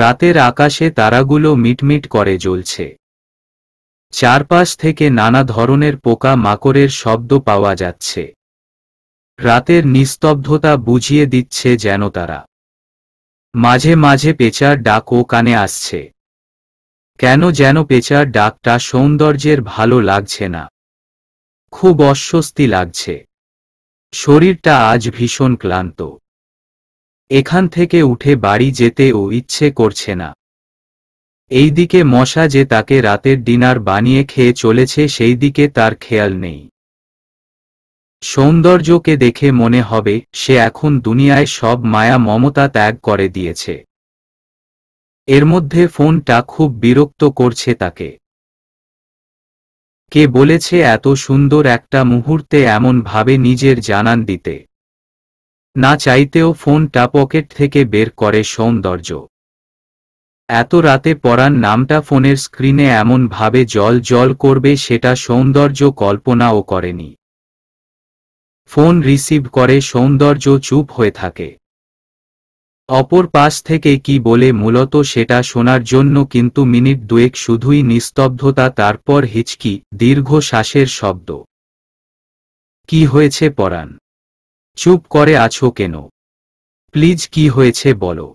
রাতের আকাশে তারাগুলো মিটমিট করে জ্বলছে চারপাশ থেকে নানা ধরনের পোকা মাকড়ের শব্দ পাওয়া যাচ্ছে রাতের নিস্তব্ধতা বুঝিয়ে দিচ্ছে যেন তারা মাঝে মাঝে পেঁচার ও কানে আসছে কেন যেন পেঁচার ডাকটা সৌন্দর্যের ভালো লাগছে না খুব অস্বস্তি লাগছে শরীরটা আজ ভীষণ ক্লান্ত এখান থেকে উঠে বাড়ি যেতে ও ইচ্ছে করছে না এইদিকে মশা যে তাকে রাতের ডিনার বানিয়ে খেয়ে চলেছে সেই দিকে তার খেয়াল নেই সৌন্দর্যকে দেখে মনে হবে সে এখন দুনিয়ায় সব মায়া মমতা ত্যাগ করে দিয়েছে এর মধ্যে ফোনটা খুব বিরক্ত করছে তাকে কে বলেছে এত সুন্দর একটা মুহূর্তে এমন ভাবে নিজের জানান দিতে না চাইতেও ফোনটা পকেট থেকে বের করে সৌন্দর্য এত রাতে পড়ার নামটা ফোনের স্ক্রিনে এমনভাবে জল জল করবে সেটা সৌন্দর্য কল্পনাও করেনি ফোন রিসিভ করে সৌন্দর্য চুপ হয়ে থাকে অপর পাশ থেকে কি বলে মূলত সেটা শোনার জন্য কিন্তু মিনিট দুয়েক শুধুই নিস্তব্ধতা তারপর হিচকি দীর্ঘ শ্বাসের শব্দ কি হয়েছে পরাণ চুপ করে আছো কেন প্লিজ কি হয়েছে বলো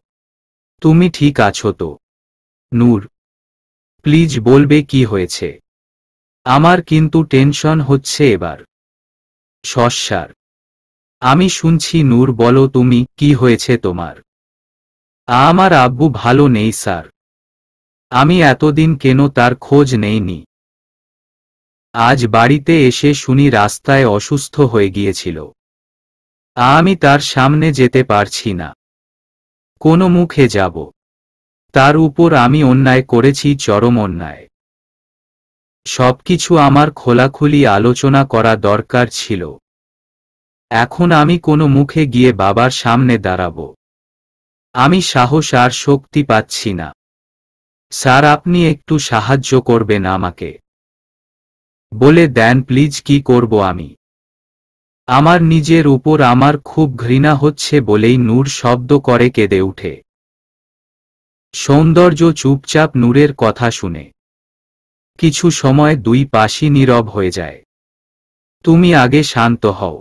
তুমি ঠিক আছো তো নূর প্লিজ বলবে কি হয়েছে আমার কিন্তু টেনশন হচ্ছে এবার সস্যার আমি শুনছি নূর বলো তুমি কি হয়েছে তোমার আমার আব্বু ভালো নেই স্যার আমি এতদিন কেন তার খোঁজ নেইনি আজ বাড়িতে এসে শুনি রাস্তায় অসুস্থ হয়ে গিয়েছিল আমি তার সামনে যেতে পারছি না কোনো মুখে যাব তার উপর আমি অন্যায় করেছি চরম অন্যায় সবকিছু আমার খোলাখুলি আলোচনা করা দরকার ছিল এখন আমি কোনো মুখে গিয়ে বাবার সামনে দাঁড়াব আমি সাহস আর শক্তি পাচ্ছি না স্যার আপনি একটু সাহায্য করবেন আমাকে বলে দেন প্লিজ কি করব আমি আমার নিজের উপর আমার খুব ঘৃণা হচ্ছে বলেই নূর শব্দ করে কেঁদে উঠে সৌন্দর্য চুপচাপ নূরের কথা শুনে কিছু সময় দুই পাশি নীরব হয়ে যায় তুমি আগে শান্ত হও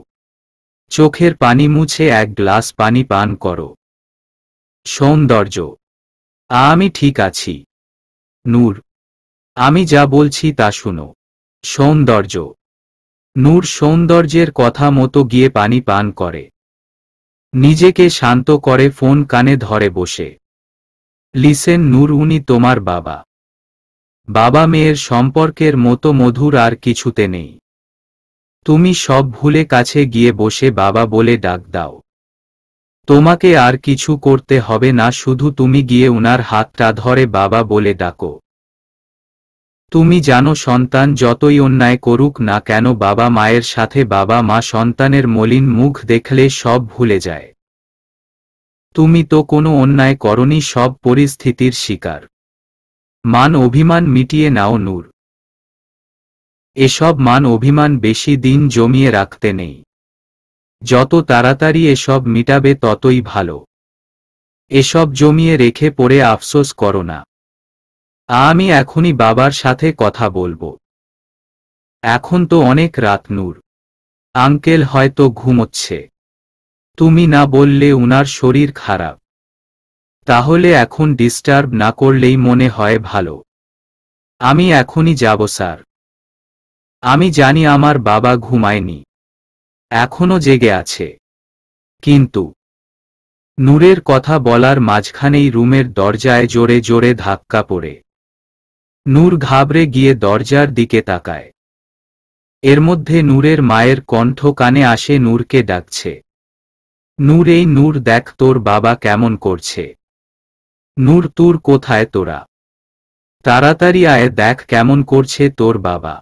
চোখের পানি মুছে এক গ্লাস পানি পান করো সৌন্দর্য আমি ঠিক আছি নূর আমি যা বলছি তা শুনো সৌন্দর্য নূর সৌন্দর্যের কথা মতো গিয়ে পানি পান করে নিজেকে শান্ত করে ফোন কানে ধরে বসে লিসেন নূর উনি তোমার বাবা বাবা মেয়ের সম্পর্কের মতো মধুর আর কিছুতে নেই তুমি সব ভুলে কাছে গিয়ে বসে বাবা বলে ডাক দাও তোমাকে আর কিছু করতে হবে না শুধু তুমি গিয়ে উনার হাতটা ধরে বাবা বলে ডাকো তুমি জানো সন্তান যতই অন্যায় করুক না কেন বাবা মায়ের সাথে বাবা মা সন্তানের মলিন মুখ দেখলে সব ভুলে যায় তুমি তো কোনো অন্যায় করনি সব পরিস্থিতির শিকার মান অভিমান মিটিয়ে নাও নূর এসব মান অভিমান বেশি দিন জমিয়ে রাখতে নেই যত তাড়াতাড়ি এসব মিটাবে ততই ভালো এসব জমিয়ে রেখে পড়ে আফসোস করো না আমি এখনই বাবার সাথে কথা বলবো এখন তো অনেক রাত নূর আঙ্কেল হয়তো ঘুমোচ্ছে তুমি না বললে উনার শরীর খারাপ তাহলে এখন ডিস্টার্ব না করলেই মনে হয় ভালো আমি এখনই যাব স্যার আমি জানি আমার বাবা ঘুমায়নি এখনো জেগে আছে কিন্তু নূরের কথা বলার মাঝখানেই রুমের দরজায় জোরে জোরে ধাক্কা পড়ে নূর ঘাবড়ে গিয়ে দরজার দিকে তাকায় এর মধ্যে নূরের মায়ের কণ্ঠ কানে আসে নূরকে ডাকছে নূর এই নূর দেখ তোর বাবা কেমন করছে নূর তোর কোথায় তোরা তাড়াতাড়ি আয় দেখ কেমন করছে তোর বাবা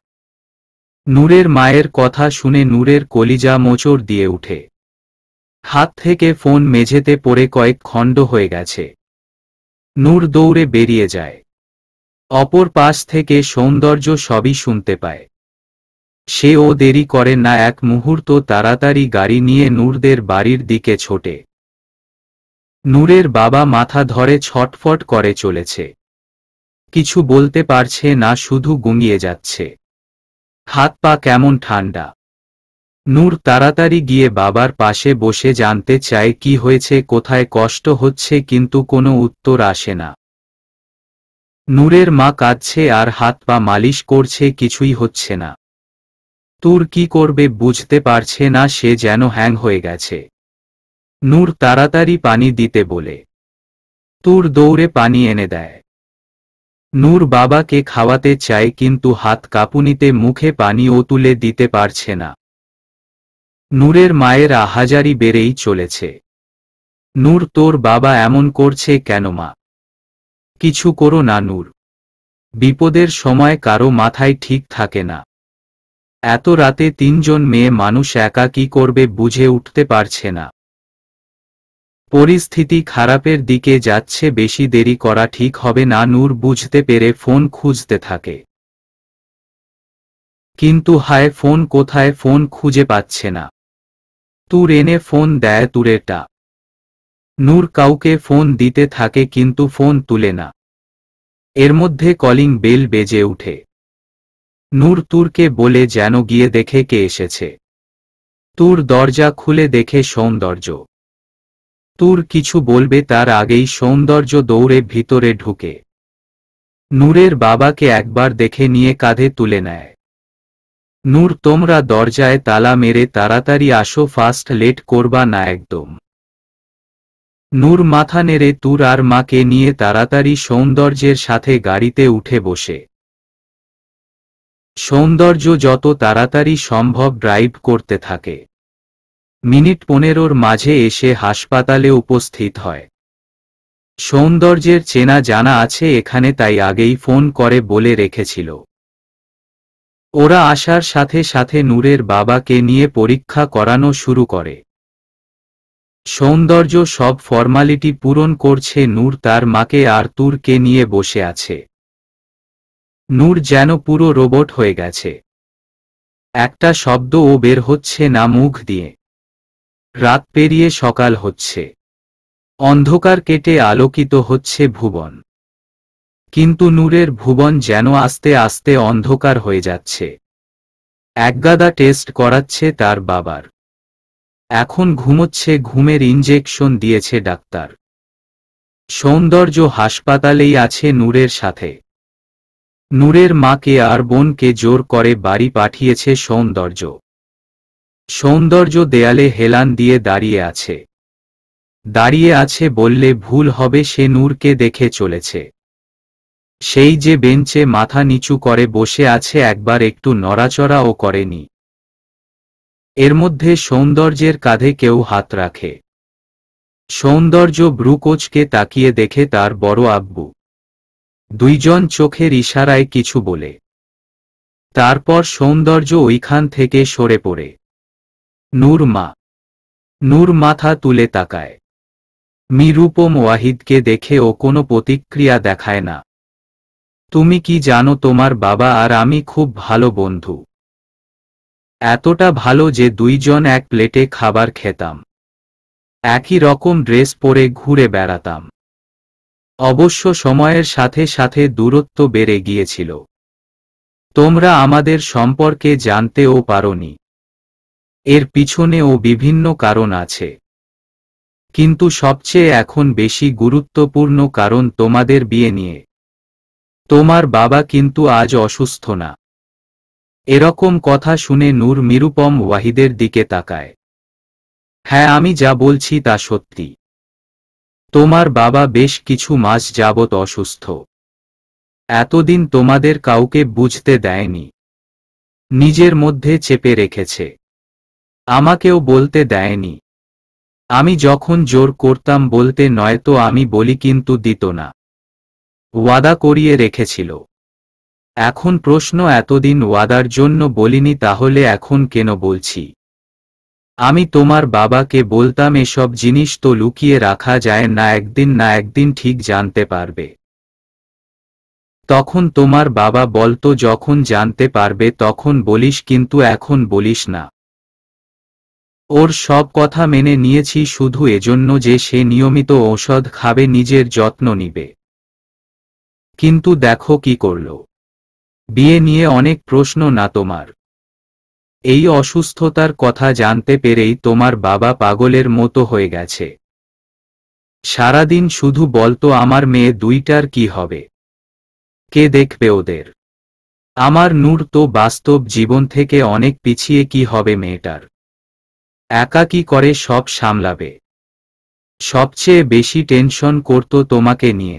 নূরের মায়ের কথা শুনে নূরের কলিজা মোচড় দিয়ে উঠে হাত থেকে ফোন মেঝেতে পড়ে কয়েক খণ্ড হয়ে গেছে নূর দৌড়ে বেরিয়ে যায় অপর পাশ থেকে সৌন্দর্য সবই শুনতে পায় সে ও দেরি করে না এক মুহূর্ত তাড়াতাড়ি গাড়ি নিয়ে নূরদের বাড়ির দিকে ছোটে নূরের বাবা মাথা ধরে ছটফট করে চলেছে কিছু বলতে পারছে না শুধু গুঙিয়ে যাচ্ছে হাত পা কেমন ঠান্ডা নূর তাড়াতাড়ি গিয়ে বাবার পাশে বসে জানতে চায় কি হয়েছে কোথায় কষ্ট হচ্ছে কিন্তু কোনো উত্তর আসে না নূরের মা কাঁদছে আর হাত পা মালিশ করছে কিছুই হচ্ছে না তুর কি করবে বুঝতে পারছে না সে যেন হ্যাং হয়ে গেছে নূর তাড়াতাড়ি পানি দিতে বলে তুর দৌড়ে পানি এনে দেয় নূর বাবাকে খাওয়াতে চায় কিন্তু হাত কাঁপুনিতে মুখে পানি ও তুলে দিতে পারছে না নূরের মায়ের আহাজারি বেড়েই চলেছে নূর তোর বাবা এমন করছে কেন মা কিছু করো না নূর বিপদের সময় কারো মাথায় ঠিক থাকে না এত রাতে তিনজন মেয়ে মানুষ একা কি করবে বুঝে উঠতে পারছে না পরিস্থিতি খারাপের দিকে যাচ্ছে বেশি দেরি করা ঠিক হবে না নূর বুঝতে পেরে ফোন খুঁজতে থাকে কিন্তু হায় ফোন কোথায় ফোন খুঁজে পাচ্ছে না তুর এনে ফোন দেয় তুরেটা নূর কাউকে ফোন দিতে থাকে কিন্তু ফোন তুলে না এর মধ্যে কলিং বেল বেজে উঠে নূর তুরকে বলে যেন গিয়ে দেখে কে এসেছে তুর দরজা খুলে দেখে সৌন্দর্য তুর কিছু বলবে তার আগেই সৌন্দর্য দৌড়ে ভিতরে ঢুকে নূরের বাবাকে একবার দেখে নিয়ে কাঁধে তুলে নেয় নূর তোমরা দরজায় তালা মেরে তাড়াতাড়ি আসো ফাস্ট লেট করবা না একদম নূর মাথা নেড়ে তুর আর মাকে নিয়ে তাড়াতাড়ি সৌন্দর্যের সাথে গাড়িতে উঠে বসে সৌন্দর্য যত তাড়াতাড়ি সম্ভব ড্রাইভ করতে থাকে মিনিট পনেরোর মাঝে এসে হাসপাতালে উপস্থিত হয় সৌন্দর্যের চেনা জানা আছে এখানে তাই আগেই ফোন করে বলে রেখেছিল ওরা আসার সাথে সাথে নূরের বাবাকে নিয়ে পরীক্ষা করানো শুরু করে সৌন্দর্য সব ফরমালিটি পূরণ করছে নূর তার মাকে আর তুরকে নিয়ে বসে আছে নূর যেন পুরো রোবট হয়ে গেছে একটা শব্দও বের হচ্ছে না মুখ দিয়ে রাত পেরিয়ে সকাল হচ্ছে অন্ধকার কেটে আলোকিত হচ্ছে ভুবন কিন্তু নূরের ভুবন যেন আস্তে আস্তে অন্ধকার হয়ে যাচ্ছে একগাদা টেস্ট করাচ্ছে তার বাবার এখন ঘুমোচ্ছে ঘুমের ইঞ্জেকশন দিয়েছে ডাক্তার সৌন্দর্য হাসপাতালেই আছে নূরের সাথে নূরের মাকে আর বোনকে জোর করে বাড়ি পাঠিয়েছে সৌন্দর্য সৌন্দর্য দেয়ালে হেলান দিয়ে দাঁড়িয়ে আছে দাঁড়িয়ে আছে বললে ভুল হবে সে নূরকে দেখে চলেছে সেই যে বেঞ্চে মাথা নিচু করে বসে আছে একবার একটু নড়াচড়াও করেনি এর মধ্যে সৌন্দর্যের কাঁধে কেউ হাত রাখে সৌন্দর্য ব্রুকোচকে তাকিয়ে দেখে তার বড় আব্বু দুইজন চোখের ইশারায় কিছু বলে তারপর সৌন্দর্য ওইখান থেকে সরে পড়ে নূর মা নূর মাথা তুলে তাকায় মিরুপম ওয়াহিদকে দেখে ও কোনো প্রতিক্রিয়া দেখায় না তুমি কি জানো তোমার বাবা আর আমি খুব ভালো বন্ধু এতটা ভালো যে দুইজন এক প্লেটে খাবার খেতাম একই রকম ড্রেস পরে ঘুরে বেড়াতাম অবশ্য সময়ের সাথে সাথে দূরত্ব বেড়ে গিয়েছিল তোমরা আমাদের সম্পর্কে জানতেও পারনি এর পিছনেও বিভিন্ন কারণ আছে কিন্তু সবচেয়ে এখন বেশি গুরুত্বপূর্ণ কারণ তোমাদের বিয়ে নিয়ে তোমার বাবা কিন্তু আজ অসুস্থ না এরকম কথা শুনে নূর মিরুপম ওয়াহিদের দিকে তাকায় হ্যাঁ আমি যা বলছি তা সত্যি তোমার বাবা বেশ কিছু মাস যাবৎ অসুস্থ এতদিন তোমাদের কাউকে বুঝতে দেয়নি নিজের মধ্যে চেপে রেখেছে আমাকেও বলতে দেয়নি আমি যখন জোর করতাম বলতে নয়তো আমি বলি কিন্তু দিত না ওয়াদা করিয়ে রেখেছিল এখন প্রশ্ন এতদিন ওয়াদার জন্য বলিনি তাহলে এখন কেন বলছি আমি তোমার বাবাকে বলতাম এসব জিনিস তো লুকিয়ে রাখা যায় না একদিন না একদিন ঠিক জানতে পারবে তখন তোমার বাবা বলতো যখন জানতে পারবে তখন বলিস কিন্তু এখন বলিস না ওর সব কথা মেনে নিয়েছি শুধু এজন্য যে সে নিয়মিত ঔষধ খাবে নিজের যত্ন নিবে কিন্তু দেখো কি করলো বিয়ে নিয়ে অনেক প্রশ্ন না তোমার এই অসুস্থতার কথা জানতে পেরেই তোমার বাবা পাগলের মতো হয়ে গেছে সারাদিন শুধু বলতো আমার মেয়ে দুইটার কি হবে কে দেখবে ওদের আমার নূর তো বাস্তব জীবন থেকে অনেক পিছিয়ে কি হবে মেয়েটার একা কি করে সব সামলাবে সবচেয়ে বেশি টেনশন করত তোমাকে নিয়ে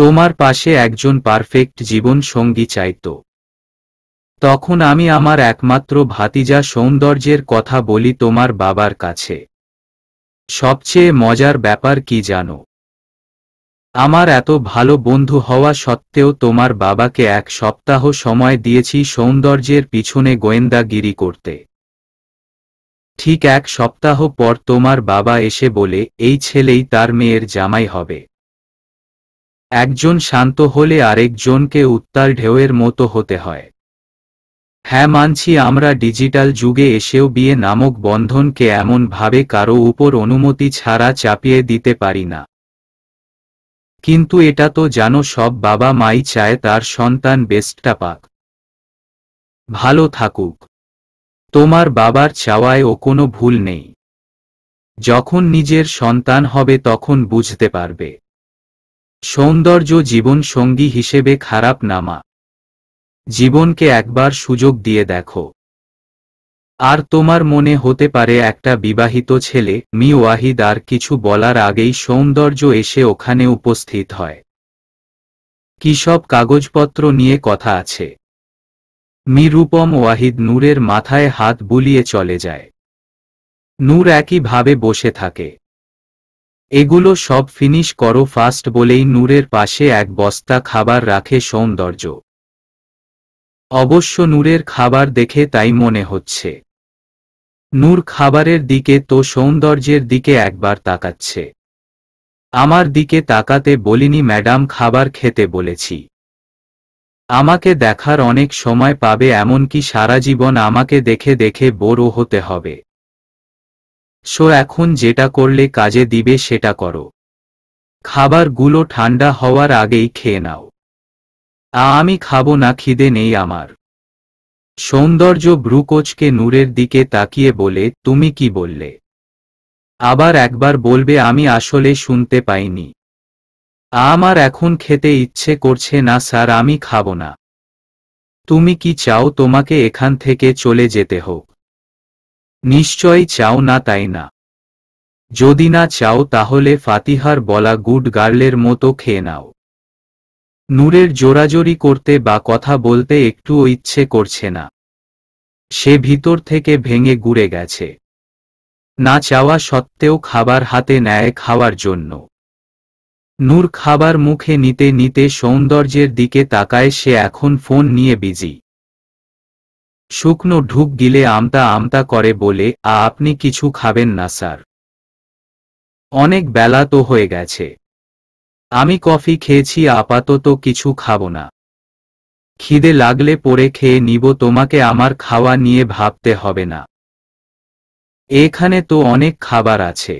তোমার পাশে একজন পারফেক্ট জীবন সঙ্গী চাইত তখন আমি আমার একমাত্র ভাতিজা সৌন্দর্যের কথা বলি তোমার বাবার কাছে সবচেয়ে মজার ব্যাপার কি জানো আমার এত ভালো বন্ধু হওয়া সত্ত্বেও তোমার বাবাকে এক সপ্তাহ সময় দিয়েছি সৌন্দর্যের পিছনে গোয়েন্দাগিরি করতে ঠিক এক সপ্তাহ পর তোমার বাবা এসে বলে এই ছেলেই তার মেয়ের জামাই হবে একজন শান্ত হলে আরেকজনকে উত্তাল ঢেউয়ের মতো হতে হয় হ্যাঁ মানছি আমরা ডিজিটাল যুগে এসেও বিয়ে নামক বন্ধনকে এমনভাবে কারো উপর অনুমতি ছাড়া চাপিয়ে দিতে পারি না কিন্তু এটা তো জানো সব বাবা মাই চায় তার সন্তান বেস্টটা পাক ভালো থাকুক তোমার বাবার চাওয়ায় ও কোনো ভুল নেই যখন নিজের সন্তান হবে তখন বুঝতে পারবে সৌন্দর্য জীবন সঙ্গী হিসেবে খারাপ নামা জীবনকে একবার সুযোগ দিয়ে দেখো আর তোমার মনে হতে পারে একটা বিবাহিত ছেলে মি ওয়াহিদ আর কিছু বলার আগেই সৌন্দর্য এসে ওখানে উপস্থিত হয় কি সব কাগজপত্র নিয়ে কথা আছে মি রূপম ওয়াহিদ নূরের মাথায় হাত বুলিয়ে চলে যায় নূর একইভাবে বসে থাকে এগুলো সব ফিনিশ করো ফাস্ট বলেই নূরের পাশে এক বস্তা খাবার রাখে সৌন্দর্য অবশ্য নূরের খাবার দেখে তাই মনে হচ্ছে নূর খাবারের দিকে তো সৌন্দর্যের দিকে একবার তাকাচ্ছে আমার দিকে তাকাতে বলিনি ম্যাডাম খাবার খেতে বলেছি আমাকে দেখার অনেক সময় পাবে এমনকি সারা জীবন আমাকে দেখে দেখে বড়ো হতে হবে সো এখন যেটা করলে কাজে দিবে সেটা করো খাবারগুলো ঠান্ডা হওয়ার আগেই খেয়ে নাও আমি খাবো না খিদে নেই আমার সৌন্দর্য ব্রুকোচকে নূরের দিকে তাকিয়ে বলে তুমি কি বললে আবার একবার বলবে আমি আসলে শুনতে পাইনি আমার এখন খেতে ইচ্ছে করছে না স্যার আমি খাবো না তুমি কি চাও তোমাকে এখান থেকে চলে যেতে হোক নিশ্চয়ই চাও না তাই না যদি না চাও তাহলে ফাতিহার বলা গুড গার্লের মতো খেয়ে নাও নূরের জোরাজোরি করতে বা কথা বলতে একটুও ইচ্ছে করছে না সে ভিতর থেকে ভেঙে গুড়ে গেছে না চাওয়া সত্ত্বেও খাবার হাতে নেয় খাওয়ার জন্য নূর খাবার মুখে নিতে নিতে সৌন্দর্যের দিকে তাকায় সে এখন ফোন নিয়ে বিজি শুকনো ঢুক গিলে আমতা আমতা করে বলে আ আপনি কিছু খাবেন না স্যার অনেক বেলা তো হয়ে গেছে আমি কফি খেয়েছি আপাতত কিছু খাব না খিদে লাগলে পরে খেয়ে নিব তোমাকে আমার খাওয়া নিয়ে ভাবতে হবে না এখানে তো অনেক খাবার আছে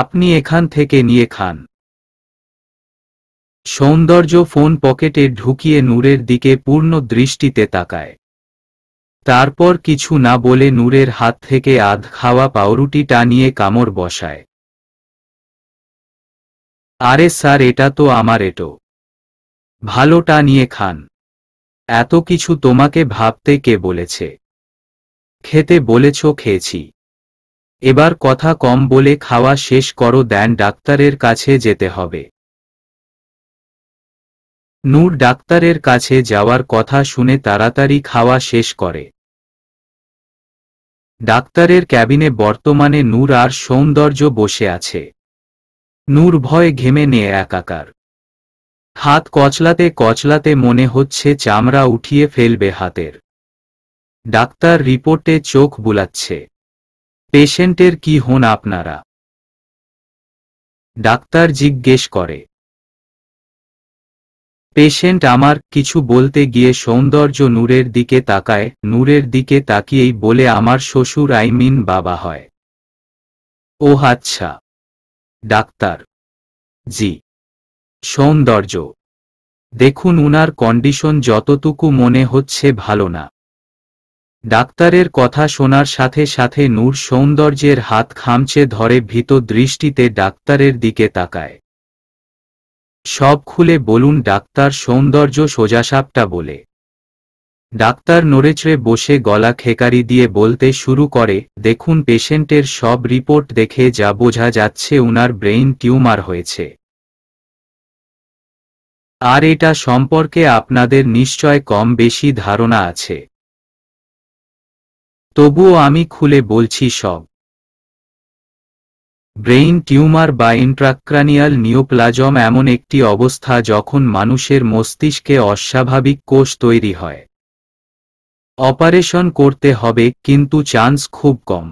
আপনি এখান থেকে নিয়ে খান সৌন্দর্য ফোন পকেটে ঢুকিয়ে নূরের দিকে পূর্ণ দৃষ্টিতে তাকায় তারপর কিছু না বলে নূরের হাত থেকে আধ খাওয়া পাউরুটি টানিয়ে কামড় বসায় আরে স্যার এটা তো আমার এটো ভালো টানিয়ে খান এত কিছু তোমাকে ভাবতে কে বলেছে খেতে বলেছ খেয়েছি এবার কথা কম বলে খাওয়া শেষ করো দেন ডাক্তারের কাছে যেতে হবে নূর ডাক্তারের কাছে যাওয়ার কথা শুনে তাড়াতাড়ি খাওয়া শেষ করে ডাক্তারের ক্যাবিনে বর্তমানে নূর আর সৌন্দর্য বসে আছে নূর ভয় ঘেমে নিয়ে একাকার হাত কচলাতে কচলাতে মনে হচ্ছে চামড়া উঠিয়ে ফেলবে হাতের ডাক্তার রিপোর্টে চোখ বুলাচ্ছে পেশেন্টের কি হন আপনারা ডাক্তার জিজ্ঞেস করে পেশেন্ট আমার কিছু বলতে গিয়ে সৌন্দর্য নূরের দিকে তাকায় নূরের দিকে তাকিয়েই বলে আমার শ্বশুর আইমিন বাবা হয় ও আচ্ছা ডাক্তার জি সৌন্দর্য দেখুন উনার কন্ডিশন যতটুকু মনে হচ্ছে ভালো না ডাক্তারের কথা শোনার সাথে সাথে নূর সৌন্দর্যের হাত খামচে ধরে ভীত দৃষ্টিতে ডাক্তারের দিকে তাকায় সব খুলে বলুন ডাক্তার সৌন্দর্য সোজাসাপটা বলে ডাক্তার নড়েচড়ে বসে গলা খেকারি দিয়ে বলতে শুরু করে দেখুন পেশেন্টের সব রিপোর্ট দেখে যা বোঝা যাচ্ছে উনার ব্রেইন টিউমার হয়েছে আর এটা সম্পর্কে আপনাদের নিশ্চয় কম বেশি ধারণা আছে তবুও আমি খুলে বলছি সব ব্রেইন টিউমার বা ইন্ট্রাক্রানিয়াল নিওপ্লাজম এমন একটি অবস্থা যখন মানুষের মস্তিষ্কে অস্বাভাবিক কোষ তৈরি হয় অপারেশন করতে হবে কিন্তু চান্স খুব কম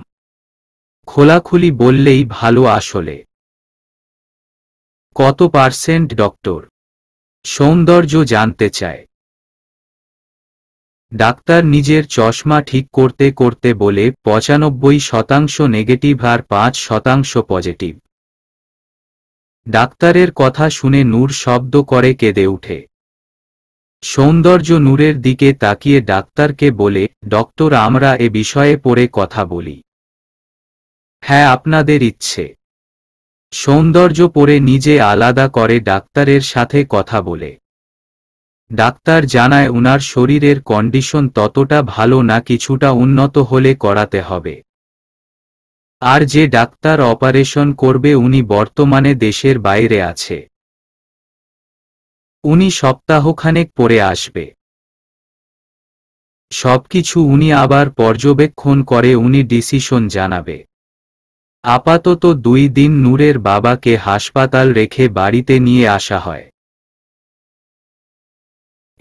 খোলাখুলি বললেই ভালো আসলে কত পার্সেন্ট ডক্টর সৌন্দর্য জানতে চায় ডাক্তার নিজের চশমা ঠিক করতে করতে বলে পঁচানব্বই শতাংশ নেগেটিভ আর পাঁচ শতাংশ পজিটিভ ডাক্তারের কথা শুনে নূর শব্দ করে কেঁদে উঠে সৌন্দর্য নূরের দিকে তাকিয়ে ডাক্তারকে বলে ডক্টর আমরা এ বিষয়ে পড়ে কথা বলি হ্যাঁ আপনাদের ইচ্ছে সৌন্দর্য পরে নিজে আলাদা করে ডাক্তারের সাথে কথা বলে ডাক্তার জানায় উনার শরীরের কন্ডিশন ততটা ভালো না কিছুটা উন্নত হলে করাতে হবে আর যে ডাক্তার অপারেশন করবে উনি বর্তমানে দেশের বাইরে আছে উনি সপ্তাহখানেক পরে আসবে সবকিছু উনি আবার পর্যবেক্ষণ করে উনি ডিসিশন জানাবে আপাতত দুই দিন নূরের বাবাকে হাসপাতাল রেখে বাড়িতে নিয়ে আসা হয়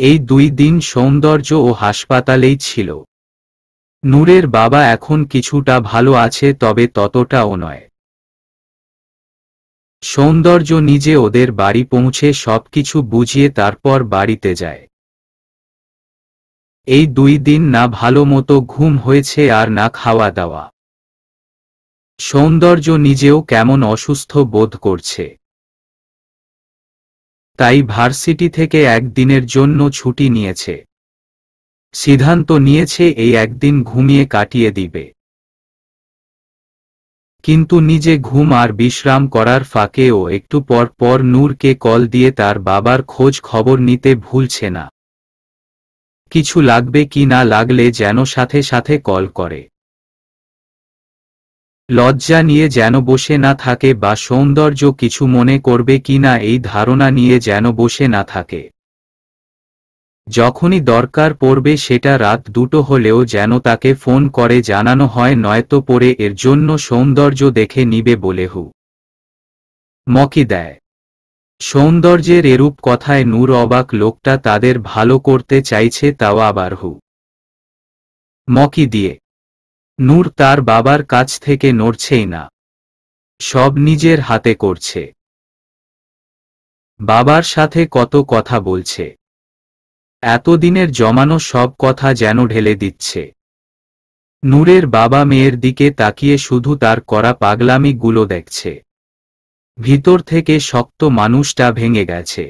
এই দুই দিন সৌন্দর্য ও হাসপাতালেই ছিল নূরের বাবা এখন কিছুটা ভালো আছে তবে ততটাও নয় সৌন্দর্য নিজে ওদের বাড়ি পৌঁছে সবকিছু বুঝিয়ে তারপর বাড়িতে যায় এই দুই দিন না ভালো মতো ঘুম হয়েছে আর না খাওয়া দাওয়া সৌন্দর্য নিজেও কেমন অসুস্থ বোধ করছে তাই ভার্সিটি থেকে একদিনের জন্য ছুটি নিয়েছে সিদ্ধান্ত নিয়েছে এই একদিন ঘুমিয়ে কাটিয়ে দিবে কিন্তু নিজে ঘুম আর বিশ্রাম করার ফাঁকেও একটু পর পর নূরকে কল দিয়ে তার বাবার খোঁজ খবর নিতে ভুলছে না কিছু লাগবে কি না লাগলে যেন সাথে সাথে কল করে লজ্জা নিয়ে যেন বসে না থাকে বা সৌন্দর্য কিছু মনে করবে কি না এই ধারণা নিয়ে যেন বসে না থাকে যখনই দরকার পড়বে সেটা রাত দুটো হলেও যেন তাকে ফোন করে জানানো হয় নয়তো পরে এর জন্য সৌন্দর্য দেখে নিবে বলে হু মকি দেয় সৌন্দর্যের এরূপ কথায় নূর অবাক লোকটা তাদের ভালো করতে চাইছে তাও আবার হু মকি দিয়ে নূর তার বাবার কাছ থেকে নড়ছেই না সব নিজের হাতে করছে বাবার সাথে কত কথা বলছে এতদিনের জমানো সব কথা যেন ঢেলে দিচ্ছে নূরের বাবা মেয়ের দিকে তাকিয়ে শুধু তার করা পাগলামিগুলো দেখছে ভিতর থেকে শক্ত মানুষটা ভেঙে গেছে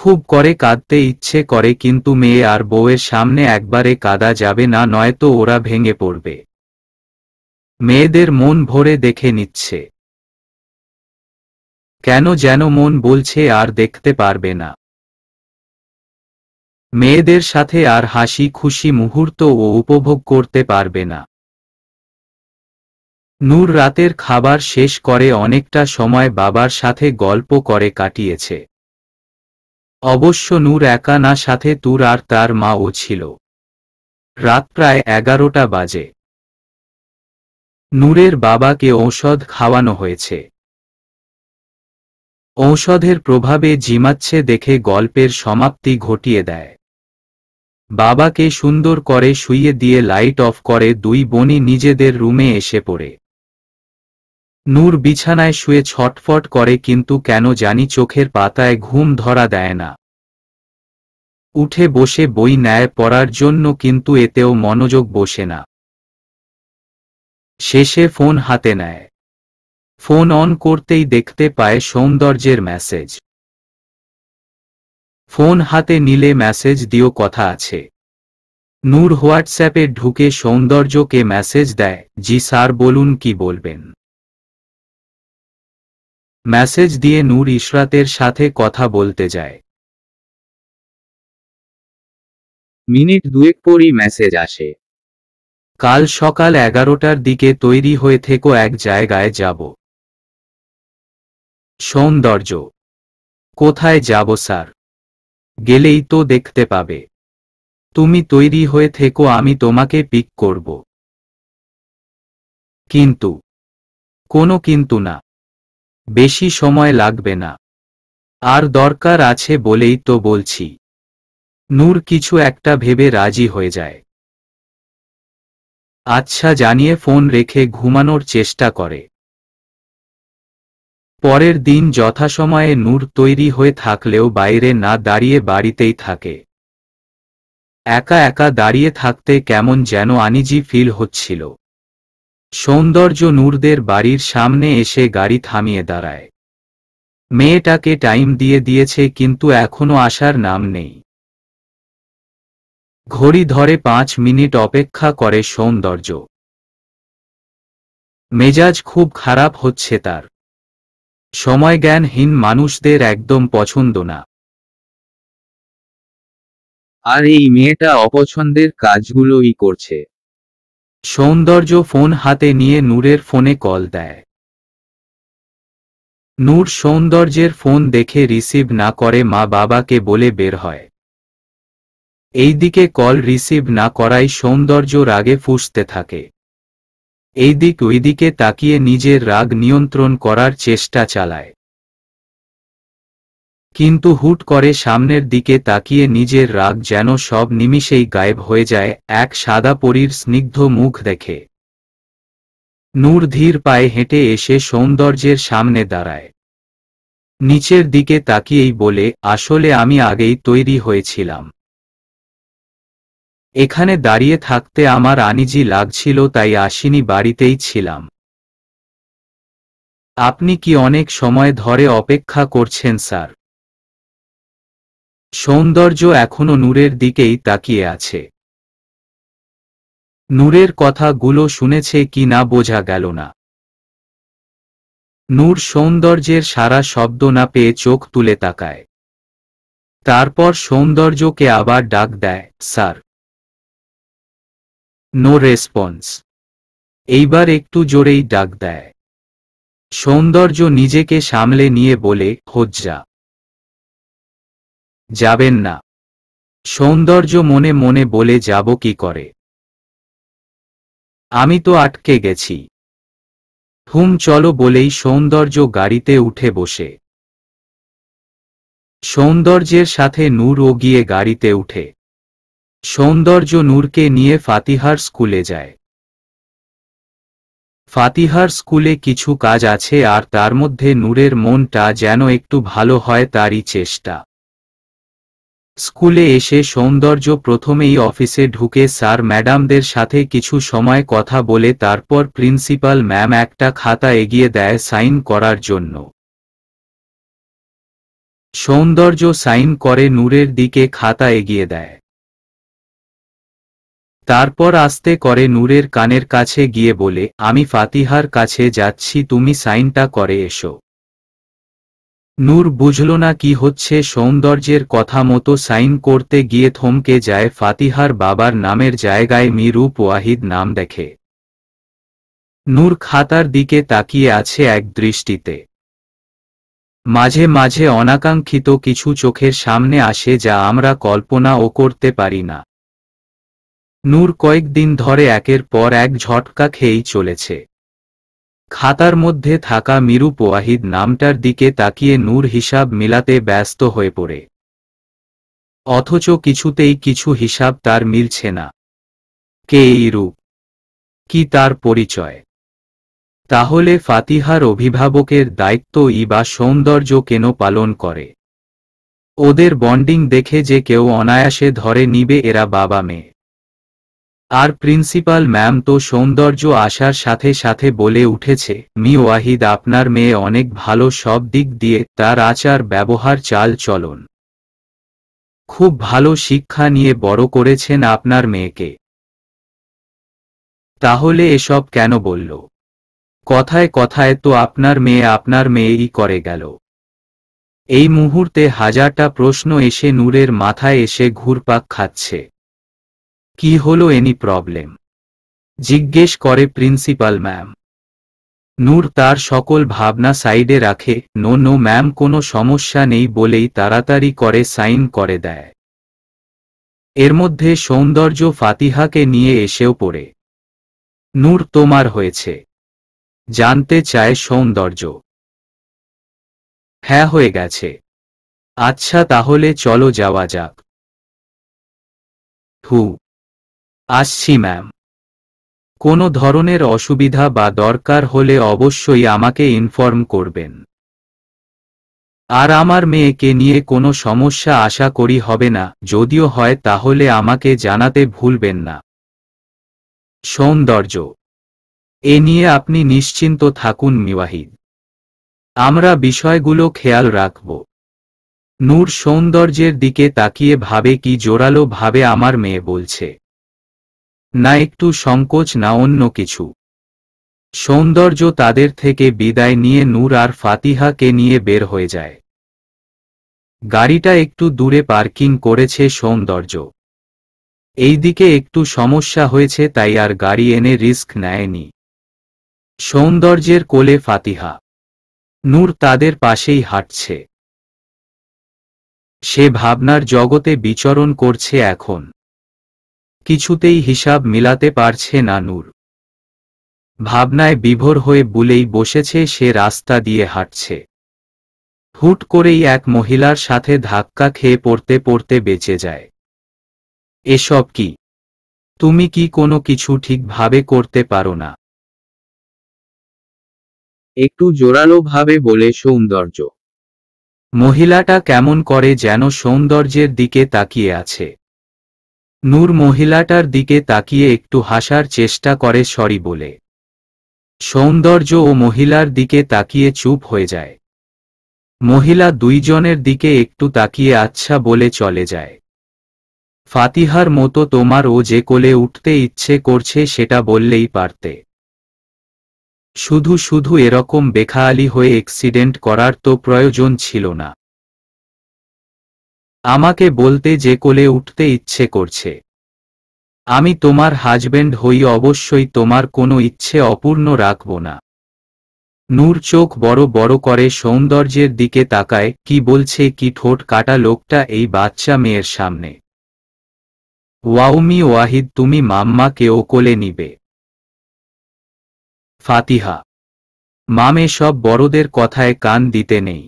খুব করে কাঁদতে ইচ্ছে করে কিন্তু মেয়ে আর বউয়ের সামনে একবারে কাদা যাবে না নয়তো ওরা ভেঙে পড়বে মেয়েদের মন ভরে দেখে নিচ্ছে কেন যেন মন বলছে আর দেখতে পারবে না মেয়েদের সাথে আর হাসি খুশি মুহূর্ত ও উপভোগ করতে পারবে না নূর রাতের খাবার শেষ করে অনেকটা সময় বাবার সাথে গল্প করে কাটিয়েছে অবশ্য নূর একা না সাথে তুর আর তার মাও ছিল রাত প্রায় এগারোটা বাজে নূরের বাবাকে ঔষধ খাওয়ানো হয়েছে ঔষধের প্রভাবে জিমাচ্ছে দেখে গল্পের সমাপ্তি ঘটিয়ে দেয় বাবাকে সুন্দর করে শুইয়ে দিয়ে লাইট অফ করে দুই বনি নিজেদের রুমে এসে পড়ে নূর বিছানায় শুয়ে ছটফট করে কিন্তু কেন জানি চোখের পাতায় ঘুম ধরা দেয় না উঠে বসে বই ন্যায় পড়ার জন্য কিন্তু এতেও মনোযোগ বসে না শেষে ফোন হাতে নেয় ফোন অন করতেই দেখতে পায় সৌন্দর্যের মেসেজ ফোন হাতে নিলে মেসেজ দিও কথা আছে নূর হোয়াটসঅ্যাপে ঢুকে সৌন্দর্যকে মেসেজ দেয় জি স্যার বলুন কি বলবেন মেসেজ দিয়ে নূর ইশরাতের সাথে কথা বলতে যায় মিনিট দুয়েক পরই মেসেজ আসে কাল সকাল এগারোটার দিকে তৈরি হয়ে থেকো এক জায়গায় যাব সৌন্দর্য কোথায় যাব স্যার গেলেই তো দেখতে পাবে তুমি তৈরি হয়ে থেকো আমি তোমাকে পিক করব কিন্তু কোনো কিন্তু না বেশি সময় লাগবে না আর দরকার আছে বলেই তো বলছি নূর কিছু একটা ভেবে রাজি হয়ে যায় আচ্ছা জানিয়ে ফোন রেখে ঘুমানোর চেষ্টা করে পরের দিন যথাসময়ে নূর তৈরি হয়ে থাকলেও বাইরে না দাঁড়িয়ে বাড়িতেই থাকে একা একা দাঁড়িয়ে থাকতে কেমন যেন আনিজি ফিল হচ্ছিল সৌন্দর্য নূরদের বাড়ির সামনে এসে গাড়ি থামিয়ে দাঁড়ায় মেয়েটাকে টাইম দিয়ে দিয়েছে কিন্তু এখনো আসার নাম নেই ঘড়ি ধরে পাঁচ মিনিট অপেক্ষা করে সৌন্দর্য মেজাজ খুব খারাপ হচ্ছে তার সময়জ্ঞানহীন মানুষদের একদম পছন্দ না আর এই মেয়েটা অপছন্দের কাজগুলোই করছে সৌন্দর্য ফোন হাতে নিয়ে নূরের ফোনে কল দেয় নূর সৌন্দর্যের ফোন দেখে রিসিভ না করে মা বাবাকে বলে বের হয় এইদিকে কল রিসিভ না করায় সৌন্দর্য রাগে ফুসতে থাকে এইদিক ওইদিকে তাকিয়ে নিজের রাগ নিয়ন্ত্রণ করার চেষ্টা চালায় কিন্তু হুট করে সামনের দিকে তাকিয়ে নিজের রাগ যেন সব নিমিষেই গায়েব হয়ে যায় এক সাদা পরীর স্নিগ্ধ মুখ দেখে নূর ধীর পায়ে হেঁটে এসে সৌন্দর্যের সামনে দাঁড়ায় নিচের দিকে তাকিয়েই বলে আসলে আমি আগেই তৈরি হয়েছিলাম এখানে দাঁড়িয়ে থাকতে আমার আনিজি লাগছিল তাই আসিনি বাড়িতেই ছিলাম আপনি কি অনেক সময় ধরে অপেক্ষা করছেন স্যার সৌন্দর্য এখনো নূরের দিকেই তাকিয়ে আছে নূরের কথাগুলো শুনেছে কি না বোঝা গেল না নূর সৌন্দর্যের সারা শব্দ না পেয়ে চোখ তুলে তাকায় তারপর সৌন্দর্যকে আবার ডাক দেয় স্যার নো রেসপন্স এইবার একটু জোরেই ডাক দেয় সৌন্দর্য নিজেকে সামলে নিয়ে বলে হজ্জা যাবেন না সৌন্দর্য মনে মনে বলে যাব কি করে আমি তো আটকে গেছি হুম চলো বলেই সৌন্দর্য গাড়িতে উঠে বসে সৌন্দর্যের সাথে ও গিয়ে গাড়িতে উঠে সৌন্দর্য নূরকে নিয়ে ফাতিহার স্কুলে যায় ফাতিহার স্কুলে কিছু কাজ আছে আর তার মধ্যে নূরের মনটা যেন একটু ভালো হয় তারই চেষ্টা স্কুলে এসে সৌন্দর্য প্রথমেই অফিসে ঢুকে স্যার ম্যাডামদের সাথে কিছু সময় কথা বলে তারপর প্রিন্সিপাল ম্যাম একটা খাতা এগিয়ে দেয় সাইন করার জন্য সৌন্দর্য সাইন করে নূরের দিকে খাতা এগিয়ে দেয় তারপর আস্তে করে নূরের কানের কাছে গিয়ে বলে আমি ফাতিহার কাছে যাচ্ছি তুমি সাইনটা করে এসো নূর বুঝল না কি হচ্ছে সৌন্দর্যের কথা মতো সাইন করতে গিয়ে থমকে যায় ফাতিহার বাবার নামের জায়গায় মিরুপ ওয়াহিদ নাম দেখে নূর খাতার দিকে তাকিয়ে আছে এক দৃষ্টিতে মাঝে মাঝে অনাকাঙ্ক্ষিত কিছু চোখের সামনে আসে যা আমরা কল্পনাও করতে পারি না নূর কয়েকদিন ধরে একের পর এক ঝটকা খেয়েই চলেছে খাতার মধ্যে থাকা মিরু পোয়াহিদ নামটার দিকে তাকিয়ে নূর হিসাব মিলাতে ব্যস্ত হয়ে পড়ে অথচ কিছুতেই কিছু হিসাব তার মিলছে না কে এই রূপ কি তার পরিচয় তাহলে ফাতিহার অভিভাবকের দায়িত্ব ই বা সৌন্দর্য কেন পালন করে ওদের বন্ডিং দেখে যে কেউ অনায়াসে ধরে নিবে এরা বাবা মেয়ে আর প্রিন্সিপাল ম্যাম তো সৌন্দর্য আসার সাথে সাথে বলে উঠেছে মি ওয়াহিদ আপনার মেয়ে অনেক ভালো সব দিক দিয়ে তার আচার ব্যবহার চাল চলন খুব ভালো শিক্ষা নিয়ে বড় করেছেন আপনার মেয়েকে তাহলে এসব কেন বলল কথায় কথায় তো আপনার মেয়ে আপনার মেয়েই করে গেল এই মুহূর্তে হাজারটা প্রশ্ন এসে নূরের মাথায় এসে ঘুরপাক খাচ্ছে কি হলো এনি প্রবলেম জিজ্ঞেস করে প্রিন্সিপাল ম্যাম নূর তার সকল ভাবনা সাইডে রাখে নো নো ম্যাম কোনো সমস্যা নেই বলেই তাড়াতাড়ি করে সাইন করে দেয় এর মধ্যে সৌন্দর্য ফাতিহাকে নিয়ে এসেও পড়ে নূর তোমার হয়েছে জানতে চায় সৌন্দর্য হ্যাঁ হয়ে গেছে আচ্ছা তাহলে চলো যাওয়া যাক হু আসছি ম্যাম কোনো ধরনের অসুবিধা বা দরকার হলে অবশ্যই আমাকে ইনফর্ম করবেন আর আমার মেয়েকে নিয়ে কোনো সমস্যা আশা করি হবে না যদিও হয় তাহলে আমাকে জানাতে ভুলবেন না সৌন্দর্য এ নিয়ে আপনি নিশ্চিন্ত থাকুন মিওয়াহিদ আমরা বিষয়গুলো খেয়াল রাখব নূর সৌন্দর্যের দিকে তাকিয়ে ভাবে কি জোরালো ভাবে আমার মেয়ে বলছে না একটু সংকোচ না অন্য কিছু সৌন্দর্য তাদের থেকে বিদায় নিয়ে নূর আর ফাতিহাকে নিয়ে বের হয়ে যায় গাড়িটা একটু দূরে পার্কিং করেছে সৌন্দর্য এইদিকে একটু সমস্যা হয়েছে তাই আর গাড়ি এনে রিস্ক নেয়নি সৌন্দর্যের কোলে ফাতিহা নূর তাদের পাশেই হাঁটছে সে ভাবনার জগতে বিচরণ করছে এখন কিছুতেই হিসাব মিলাতে পারছে না নূর ভাবনায় বিভোর হয়ে বুলেই বসেছে সে রাস্তা দিয়ে হাঁটছে হুট করেই এক মহিলার সাথে ধাক্কা খেয়ে পড়তে পড়তে বেঁচে যায় এসব কি তুমি কি কোনো কিছু ঠিকভাবে করতে পারো না একটু জোরালোভাবে বলে সৌন্দর্য মহিলাটা কেমন করে যেন সৌন্দর্যের দিকে তাকিয়ে আছে নূর মহিলাটার দিকে তাকিয়ে একটু হাসার চেষ্টা করে সরি বলে সৌন্দর্য ও মহিলার দিকে তাকিয়ে চুপ হয়ে যায় মহিলা দুইজনের দিকে একটু তাকিয়ে আচ্ছা বলে চলে যায় ফাতিহার মতো তোমার ও যে কোলে উঠতে ইচ্ছে করছে সেটা বললেই পারতে শুধু শুধু এরকম বেখালি হয়ে এক্সিডেন্ট করার তো প্রয়োজন ছিল না আমাকে বলতে যে কোলে উঠতে ইচ্ছে করছে আমি তোমার হাজবেন্ড হই অবশ্যই তোমার কোনো ইচ্ছে অপূর্ণ রাখব না নূর চোখ বড় বড় করে সৌন্দর্যের দিকে তাকায় কি বলছে কি ঠোঁট কাটা লোকটা এই বাচ্চা মেয়ের সামনে ওয়াউমি ওয়াহিদ তুমি মাম্মাকেও কোলে নিবে ফাতিহা মামে সব বড়দের কথায় কান দিতে নেই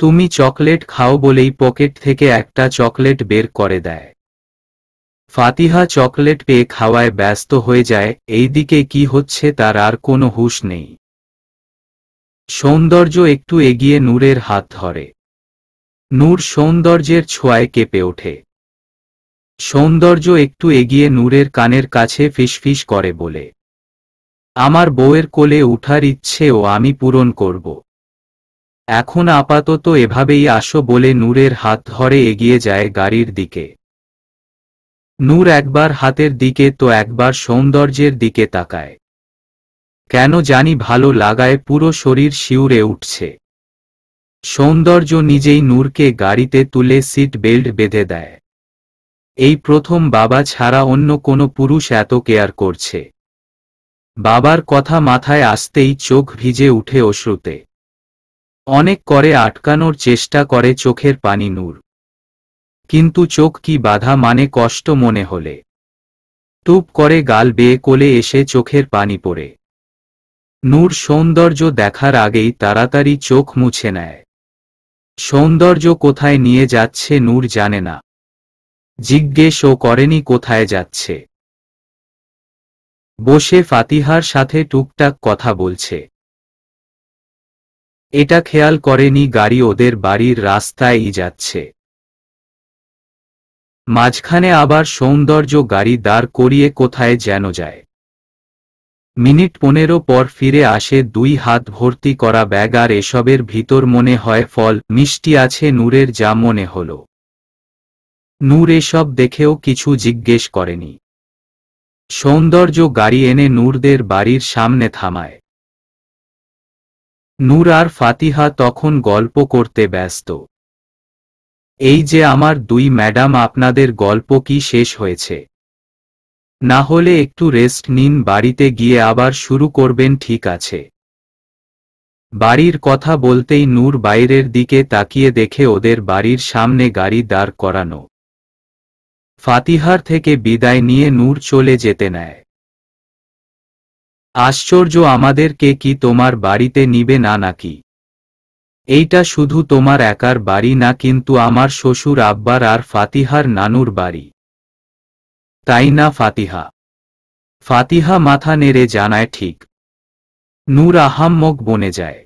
তুমি চকলেট খাও বলেই পকেট থেকে একটা চকলেট বের করে দেয় ফাতিহা চকলেট পেয়ে খাওয়ায় ব্যস্ত হয়ে যায় এইদিকে কি হচ্ছে তার আর কোনো হুশ নেই সৌন্দর্য একটু এগিয়ে নূরের হাত ধরে নূর সৌন্দর্যের ছোঁয়ায় কেঁপে ওঠে সৌন্দর্য একটু এগিয়ে নূরের কানের কাছে ফিসফিস করে বলে আমার বউয়ের কোলে উঠার ইচ্ছে ও আমি পূরণ করব এখন আপাতত এভাবেই আসো বলে নূরের হাত ধরে এগিয়ে যায় গাড়ির দিকে নূর একবার হাতের দিকে তো একবার সৌন্দর্যের দিকে তাকায় কেন জানি ভালো লাগায় পুরো শরীর শিউরে উঠছে সৌন্দর্য নিজেই নূরকে গাড়িতে তুলে সিট বেল্ট বেঁধে দেয় এই প্রথম বাবা ছাড়া অন্য কোনো পুরুষ এত কেয়ার করছে বাবার কথা মাথায় আসতেই চোখ ভিজে উঠে অশ্রুতে অনেক করে আটকানোর চেষ্টা করে চোখের পানি নূর কিন্তু চোখ কি বাধা মানে কষ্ট মনে হলে টুপ করে গাল বেয়ে কোলে এসে চোখের পানি পড়ে নূর সৌন্দর্য দেখার আগেই তাড়াতাড়ি চোখ মুছে নেয় সৌন্দর্য কোথায় নিয়ে যাচ্ছে নূর জানে না জিজ্ঞেস ও করেনি কোথায় যাচ্ছে বসে ফাতিহার সাথে টুকটাক কথা বলছে এটা খেয়াল করেনি গাড়ি ওদের বাড়ির রাস্তায়ই যাচ্ছে মাঝখানে আবার সৌন্দর্য গাড়ি দাঁড় করিয়ে কোথায় যেন যায় মিনিট পনেরো পর ফিরে আসে দুই হাত ভর্তি করা ব্যাগ আর এসবের ভিতর মনে হয় ফল মিষ্টি আছে নূরের যা মনে হল নূর এসব দেখেও কিছু জিজ্ঞেস করেনি সৌন্দর্য গাড়ি এনে নূরদের বাড়ির সামনে থামায় নূর আর ফাতিহা তখন গল্প করতে ব্যস্ত এই যে আমার দুই ম্যাডাম আপনাদের গল্প কি শেষ হয়েছে না হলে একটু রেস্ট নিন বাড়িতে গিয়ে আবার শুরু করবেন ঠিক আছে বাড়ির কথা বলতেই নূর বাইরের দিকে তাকিয়ে দেখে ওদের বাড়ির সামনে গাড়ি দাঁড় করানো ফাতিহার থেকে বিদায় নিয়ে নূর চলে যেতে নেয় আশ্চর্য আমাদেরকে কি তোমার বাড়িতে নিবে না নাকি এইটা শুধু তোমার একার বাড়ি না কিন্তু আমার শ্বশুর আব্বার আর ফাতিহার নানুর বাড়ি তাই না ফাতিহা ফাতিহা মাথা নেড়ে জানায় ঠিক নূর আহাম্মক বনে যায়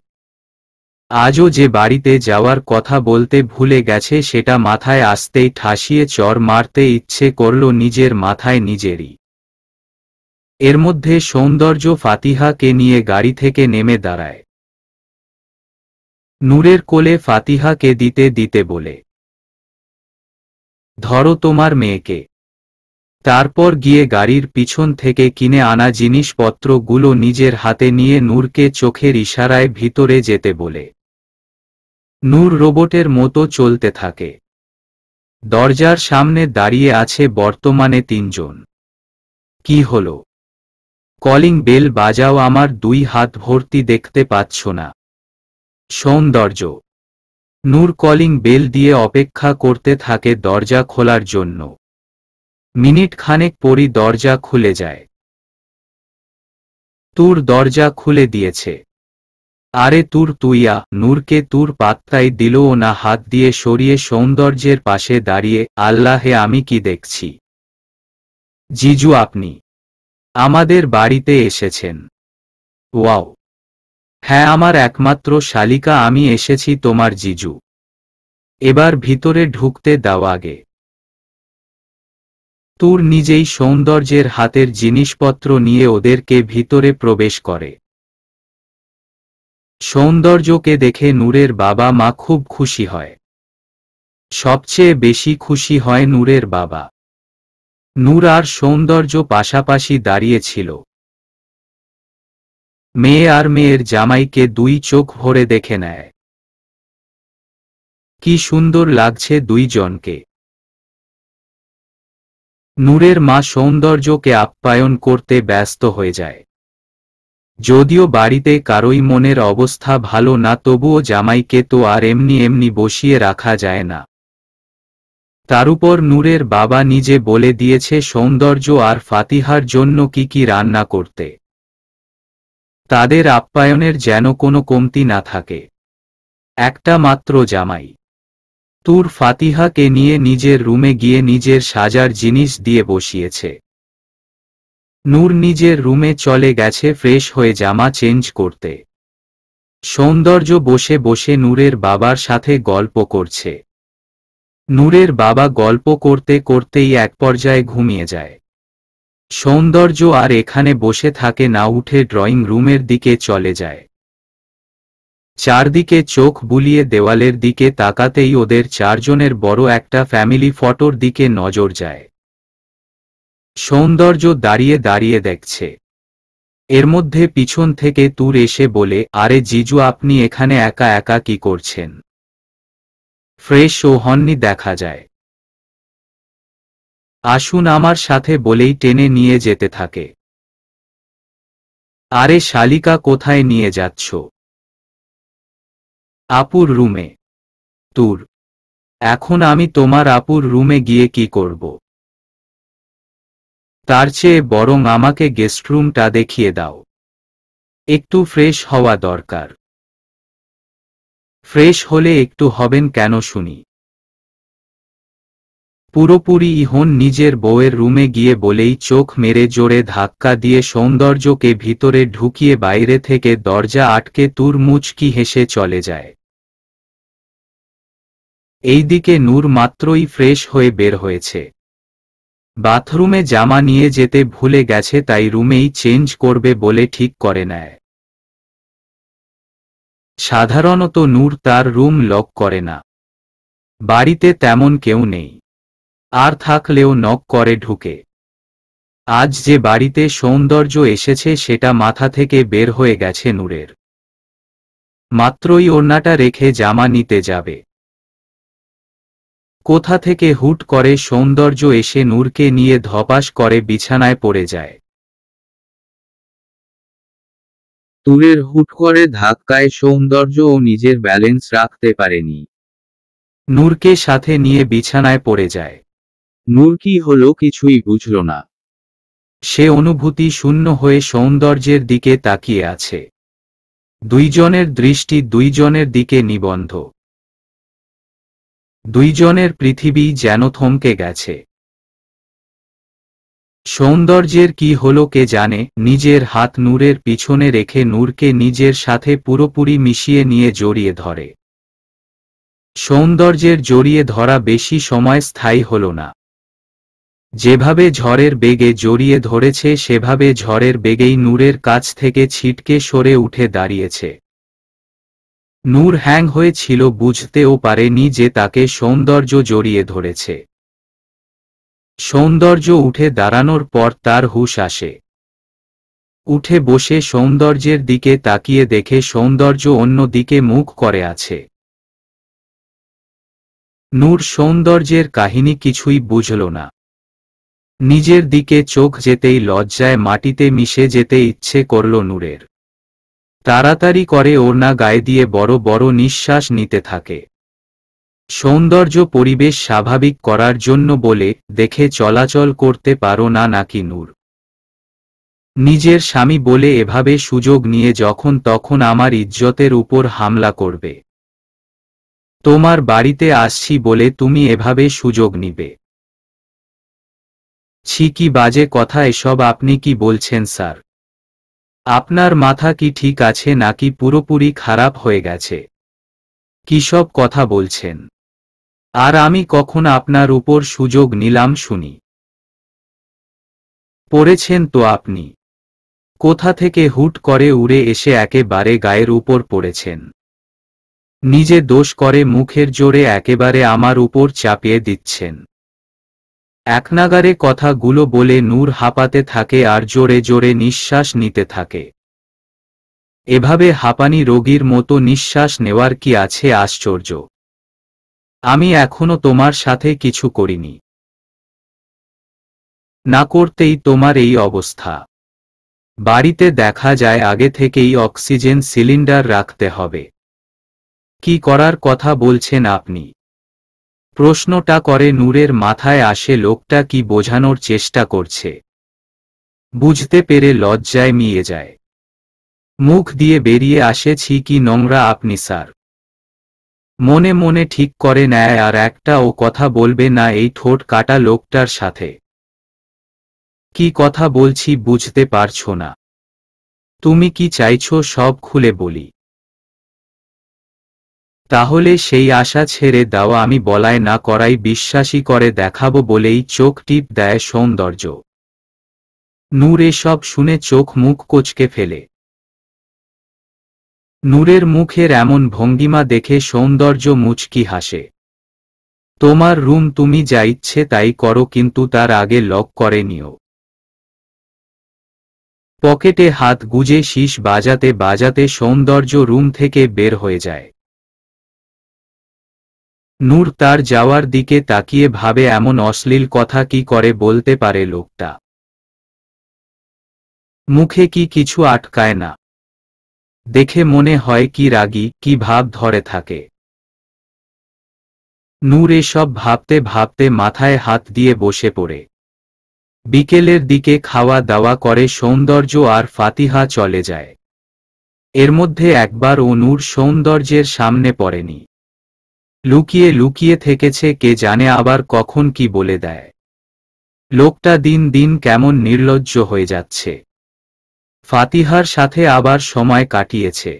আজও যে বাড়িতে যাওয়ার কথা বলতে ভুলে গেছে সেটা মাথায় আসতেই ঠাসিয়ে চর মারতে ইচ্ছে করল নিজের মাথায় নিজেরই এর মধ্যে সৌন্দর্য ফাতিহাকে নিয়ে গাড়ি থেকে নেমে দাঁড়ায় নূরের কোলে ফাতিহাকে দিতে দিতে বলে ধরো তোমার মেয়েকে তারপর গিয়ে গাড়ির পিছন থেকে কিনে আনা জিনিসপত্রগুলো নিজের হাতে নিয়ে নূরকে চোখের ইশারায় ভিতরে যেতে বলে নূর রোবটের মতো চলতে থাকে দরজার সামনে দাঁড়িয়ে আছে বর্তমানে তিনজন কি হলো কলিং বেল বাজাও আমার দুই হাত ভর্তি দেখতে পাচ্ছ না সৌন্দর্য নূর কলিং বেল দিয়ে অপেক্ষা করতে থাকে দরজা খোলার জন্য মিনিট খানেক পরই দরজা খুলে যায় তুর দরজা খুলে দিয়েছে আরে তুর তুইয়া নূরকে তুর পাত্তাই দিল না হাত দিয়ে সরিয়ে সৌন্দর্যের পাশে দাঁড়িয়ে আল্লাহে আমি কি দেখছি জিজু আপনি আমাদের বাড়িতে এসেছেন ওয়াও হ্যাঁ আমার একমাত্র শালিকা আমি এসেছি তোমার জিজু এবার ভিতরে ঢুকতে দাও আগে তুর নিজেই সৌন্দর্যের হাতের জিনিসপত্র নিয়ে ওদেরকে ভিতরে প্রবেশ করে সৌন্দর্যকে দেখে নূরের বাবা মা খুব খুশি হয় সবচেয়ে বেশি খুশি হয় নূরের বাবা নূর আর সৌন্দর্য পাশাপাশি দাঁড়িয়েছিল মেয়ে আর মেয়ের জামাইকে দুই চোখ ভরে দেখে নেয় কি সুন্দর লাগছে দুইজনকে নূরের মা সৌন্দর্যকে আপ্যায়ন করতে ব্যস্ত হয়ে যায় যদিও বাড়িতে কারোই মনের অবস্থা ভালো না তবুও জামাইকে তো আর এমনি এমনি বসিয়ে রাখা যায় না তার উপর নূরের বাবা নিজে বলে দিয়েছে সৌন্দর্য আর ফাতিহার জন্য কি কি রান্না করতে তাদের আপ্যায়নের যেন কোনো কমতি না থাকে একটা মাত্র জামাই তুর ফাতিহাকে নিয়ে নিজের রুমে গিয়ে নিজের সাজার জিনিস দিয়ে বসিয়েছে নূর নিজের রুমে চলে গেছে ফ্রেশ হয়ে জামা চেঞ্জ করতে সৌন্দর্য বসে বসে নূরের বাবার সাথে গল্প করছে নূরের বাবা গল্প করতে করতেই এক পর্যায়ে ঘুমিয়ে যায় সৌন্দর্য আর এখানে বসে থাকে না উঠে ড্রয়িং রুমের দিকে চলে যায় চারদিকে চোখ বুলিয়ে দেওয়ালের দিকে তাকাতেই ওদের চারজনের বড় একটা ফ্যামিলি ফটোর দিকে নজর যায় সৌন্দর্য দাঁড়িয়ে দাঁড়িয়ে দেখছে এর মধ্যে পিছন থেকে তুর এসে বলে আরে জিজু আপনি এখানে একা একা কি করছেন ফ্রেশ ও হননি দেখা যায় আসুন আমার সাথে বলেই টেনে নিয়ে যেতে থাকে আরে শালিকা কোথায় নিয়ে যাচ্ছ আপুর রুমে তুর এখন আমি তোমার আপুর রুমে গিয়ে কি করব তার চেয়ে বরং আমাকে গেস্টরুমটা দেখিয়ে দাও একটু ফ্রেশ হওয়া দরকার ফ্রেশ হলে একটু হবেন কেন শুনি পুরোপুরি ইহন নিজের বউয়ের রুমে গিয়ে বলেই চোখ মেরে জোরে ধাক্কা দিয়ে সৌন্দর্যকে ভিতরে ঢুকিয়ে বাইরে থেকে দরজা আটকে তুরমুচকি হেসে চলে যায় এইদিকে নূর মাত্রই ফ্রেশ হয়ে বের হয়েছে বাথরুমে জামা নিয়ে যেতে ভুলে গেছে তাই রুমেই চেঞ্জ করবে বলে ঠিক করে নেয় সাধারণত নূর তার রুম লক করে না বাড়িতে তেমন কেউ নেই আর থাকলেও নক করে ঢুকে আজ যে বাড়িতে সৌন্দর্য এসেছে সেটা মাথা থেকে বের হয়ে গেছে নূরের মাত্রই ওড়নাটা রেখে জামা নিতে যাবে কোথা থেকে হুট করে সৌন্দর্য এসে নূরকে নিয়ে ধপাস করে বিছানায় পড়ে যায় তুরের হুট করে ধাক্কায় সৌন্দর্য ও নিজের ব্যালেন্স রাখতে পারেনি নূরকে সাথে নিয়ে বিছানায় পড়ে যায় নূর কি হল কিছুই বুঝল না সে অনুভূতি শূন্য হয়ে সৌন্দর্যের দিকে তাকিয়ে আছে দুইজনের দৃষ্টি দুইজনের দিকে নিবন্ধ দুইজনের পৃথিবী যেন থমকে গেছে সৌন্দর্যের কি হলো কে জানে নিজের হাত নূরের পিছনে রেখে নূরকে নিজের সাথে পুরোপুরি মিশিয়ে নিয়ে জড়িয়ে ধরে সৌন্দর্যের জড়িয়ে ধরা বেশি সময় স্থায়ী হল না যেভাবে ঝড়ের বেগে জড়িয়ে ধরেছে সেভাবে ঝড়ের বেগেই নূরের কাছ থেকে ছিটকে সরে উঠে দাঁড়িয়েছে নূর হ্যাং হয়েছিল বুঝতেও পারেনি যে তাকে সৌন্দর্য জড়িয়ে ধরেছে সৌন্দর্য উঠে দাঁড়ানোর পর তার হুশ আসে উঠে বসে সৌন্দর্যের দিকে তাকিয়ে দেখে সৌন্দর্য অন্য দিকে মুখ করে আছে নূর সৌন্দর্যের কাহিনী কিছুই বুঝল না নিজের দিকে চোখ যেতেই লজ্জায় মাটিতে মিশে যেতে ইচ্ছে করল নূরের তাড়াতাড়ি করে না গায়ে দিয়ে বড় বড় নিঃশ্বাস নিতে থাকে সৌন্দর্য পরিবেশ স্বাভাবিক করার জন্য বলে দেখে চলাচল করতে পারো না নাকি নূর নিজের স্বামী বলে এভাবে সুযোগ নিয়ে যখন তখন আমার ইজ্জতের উপর হামলা করবে তোমার বাড়িতে আসছি বলে তুমি এভাবে সুযোগ নিবে ছি কি বাজে কথা এসব আপনি কি বলছেন স্যার আপনার মাথা কি ঠিক আছে নাকি পুরোপুরি খারাপ হয়ে গেছে কি সব কথা বলছেন আর আমি কখন আপনার উপর সুযোগ নিলাম শুনি পড়েছেন তো আপনি কোথা থেকে হুট করে উড়ে এসে একেবারে গায়ের উপর পড়েছেন নিজে দোষ করে মুখের জোরে একেবারে আমার উপর চাপিয়ে দিচ্ছেন একনাগারে কথাগুলো বলে নূর হাঁপাতে থাকে আর জোরে জোরে নিঃশ্বাস নিতে থাকে এভাবে হাঁপানি রোগীর মতো নিঃশ্বাস নেওয়ার কি আছে আশ্চর্য আমি এখনো তোমার সাথে কিছু করিনি না করতেই তোমার এই অবস্থা বাড়িতে দেখা যায় আগে থেকেই অক্সিজেন সিলিন্ডার রাখতে হবে কি করার কথা বলছেন আপনি প্রশ্নটা করে নূরের মাথায় আসে লোকটা কি বোঝানোর চেষ্টা করছে বুঝতে পেরে লজ্জায় মিয়ে যায় মুখ দিয়ে বেরিয়ে আসেছি কি নোংরা আপনি স্যার মনে মনে ঠিক করে নেয় আর একটাও কথা বলবে না এই ঠোঁট কাটা লোকটার সাথে কি কথা বলছি বুঝতে পারছ না তুমি কি চাইছো সব খুলে বলি তাহলে সেই আশা ছেড়ে দাও আমি বলায় না করাই বিশ্বাসী করে দেখাবো বলেই চোখ টিপ দেয় সৌন্দর্য নূর এসব শুনে চোখ মুখ কোচকে ফেলে নূরের মুখের এমন ভঙ্গিমা দেখে সৌন্দর্য মুচকি হাসে তোমার রুম তুমি যা ইচ্ছে তাই করো কিন্তু তার আগে লক করে নিও পকেটে হাত গুজে শীষ বাজাতে বাজাতে সৌন্দর্য রুম থেকে বের হয়ে যায় নূর তার যাওয়ার দিকে তাকিয়ে ভাবে এমন অশ্লীল কথা কি করে বলতে পারে লোকটা মুখে কি কিছু আটকায় না দেখে মনে হয় কি রাগি কি ভাব ধরে থাকে নূর এসব ভাবতে ভাবতে মাথায় হাত দিয়ে বসে পড়ে বিকেলের দিকে খাওয়া দাওয়া করে সৌন্দর্য আর ফাতিহা চলে যায় এর মধ্যে একবার ও নূর সৌন্দর্যের সামনে পড়েনি লুকিয়ে লুকিয়ে থেকেছে কে জানে আবার কখন কি বলে দেয় লোকটা দিন দিন কেমন নির্লজ্জ হয়ে যাচ্ছে ফাতিহার সাথে আবার সময় কাটিয়েছে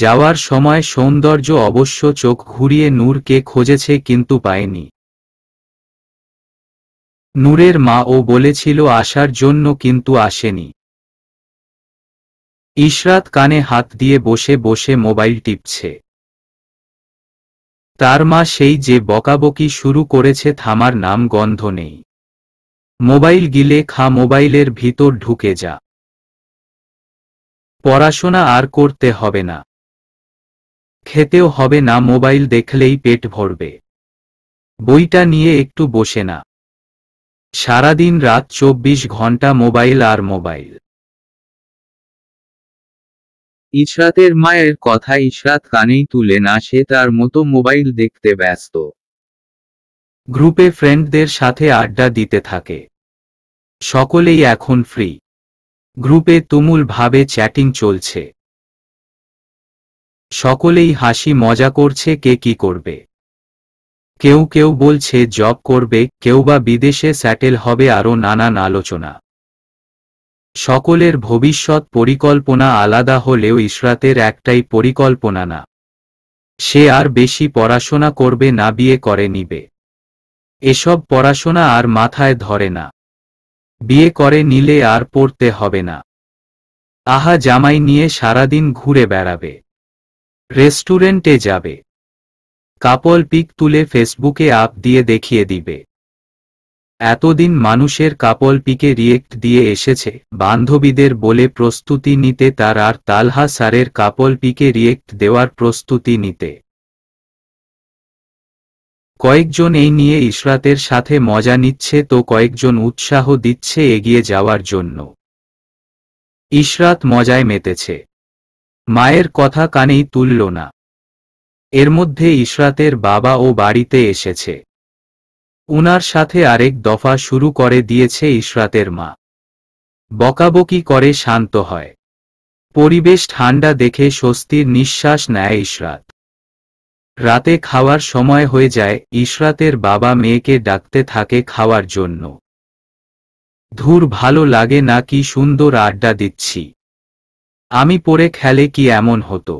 যাওয়ার সময় সৌন্দর্য অবশ্য চোখ ঘুরিয়ে নূরকে খোঁজেছে কিন্তু পায়নি নূরের মা ও বলেছিল আসার জন্য কিন্তু আসেনি ইশরাত কানে হাত দিয়ে বসে বসে মোবাইল টিপছে তার মা সেই যে বকাবকি শুরু করেছে থামার নাম গন্ধ নেই মোবাইল গিলে খা মোবাইলের ভিতর ঢুকে যা পড়াশোনা আর করতে হবে না খেতেও হবে না মোবাইল দেখলেই পেট ভরবে বইটা নিয়ে একটু বসে না সারাদিন রাত চব্বিশ ঘন্টা মোবাইল আর মোবাইল ইশরাতের মায়ের কথা ইশরাত কানেই তুলে না সে তার মতো মোবাইল দেখতে ব্যস্ত গ্রুপে ফ্রেন্ডদের সাথে আড্ডা দিতে থাকে সকলেই এখন ফ্রি গ্রুপে তুমুলভাবে চ্যাটিং চলছে সকলেই হাসি মজা করছে কে কি করবে কেউ কেউ বলছে জব করবে কেউ বা বিদেশে স্যাটেল হবে আরও নানান আলোচনা সকলের ভবিষ্যৎ পরিকল্পনা আলাদা হলেও ইসরাতের একটাই পরিকল্পনা না সে আর বেশি পড়াশোনা করবে না বিয়ে করে নিবে এসব পড়াশোনা আর মাথায় ধরে না বিয়ে করে নিলে আর পড়তে হবে না আহা জামাই নিয়ে সারাদিন ঘুরে বেড়াবে রেস্টুরেন্টে যাবে কাপল পিক তুলে ফেসবুকে আপ দিয়ে দেখিয়ে দিবে এতদিন মানুষের কাপল পিকে রিয়েক্ট দিয়ে এসেছে বান্ধবীদের বলে প্রস্তুতি নিতে তার আর তালহা স্যারের কাপল পিকে রিয়েক্ট দেওয়ার প্রস্তুতি নিতে কয়েকজন এই নিয়ে ইশরাতের সাথে মজা নিচ্ছে তো কয়েকজন উৎসাহ দিচ্ছে এগিয়ে যাওয়ার জন্য ইশরাত মজায় মেতেছে মায়ের কথা কানেই তুলল না এর মধ্যে ইশরাতের বাবা ও বাড়িতে এসেছে উনার সাথে আরেক দফা শুরু করে দিয়েছে ইশরাতের মা বকাবকি করে শান্ত হয় পরিবেশ ঠান্ডা দেখে স্বস্তির নিঃশ্বাস নেয় ইশরাত রাতে খাওয়ার সময় হয়ে যায় ইশরাতের বাবা মেয়েকে ডাকতে থাকে খাওয়ার জন্য ধুর ভালো লাগে না কি সুন্দর আড্ডা দিচ্ছি আমি পরে খেলে কি এমন হতো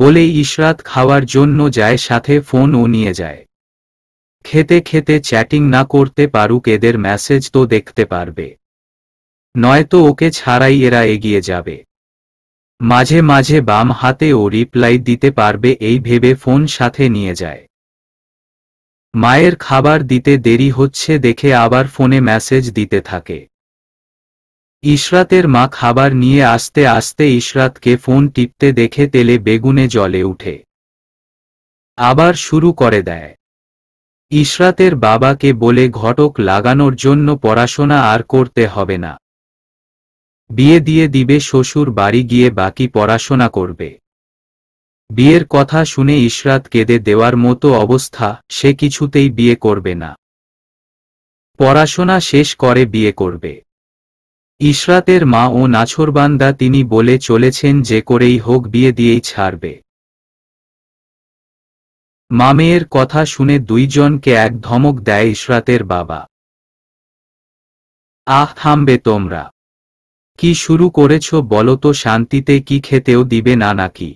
বলে ইশরাত খাওয়ার জন্য যায় সাথে ফোনও নিয়ে যায় খেতে খেতে চ্যাটিং না করতে পারুক এদের মেসেজ তো দেখতে পারবে নয়তো ওকে ছাড়াই এরা এগিয়ে যাবে মাঝে মাঝে বাম হাতে ও রিপ্লাই দিতে পারবে এই ভেবে ফোন সাথে নিয়ে যায় মায়ের খাবার দিতে দেরি হচ্ছে দেখে আবার ফোনে মেসেজ দিতে থাকে ইশরাতের মা খাবার নিয়ে আসতে আসতে ইশরাতকে ফোন টিপতে দেখে তেলে বেগুনে জলে উঠে আবার শুরু করে দেয় ইশরাতের বাবাকে বলে ঘটক লাগানোর জন্য পড়াশোনা আর করতে হবে না বিয়ে দিয়ে দিবে শ্বশুর বাড়ি গিয়ে বাকি পড়াশোনা করবে বিয়ের কথা শুনে ইশরাত কেঁদে দেওয়ার মতো অবস্থা সে কিছুতেই বিয়ে করবে না পড়াশোনা শেষ করে বিয়ে করবে ইশরাতের মা ও নাছরবান্দা তিনি বলে চলেছেন যে করেই হোক বিয়ে দিয়েই ছাড়বে মামেয়ের কথা শুনে দুইজনকে এক ধমক দেয় ইশরাতের বাবা আহ থামবে তোমরা কি শুরু করেছ বলো তো শান্তিতে কি খেতেও দিবে না নাকি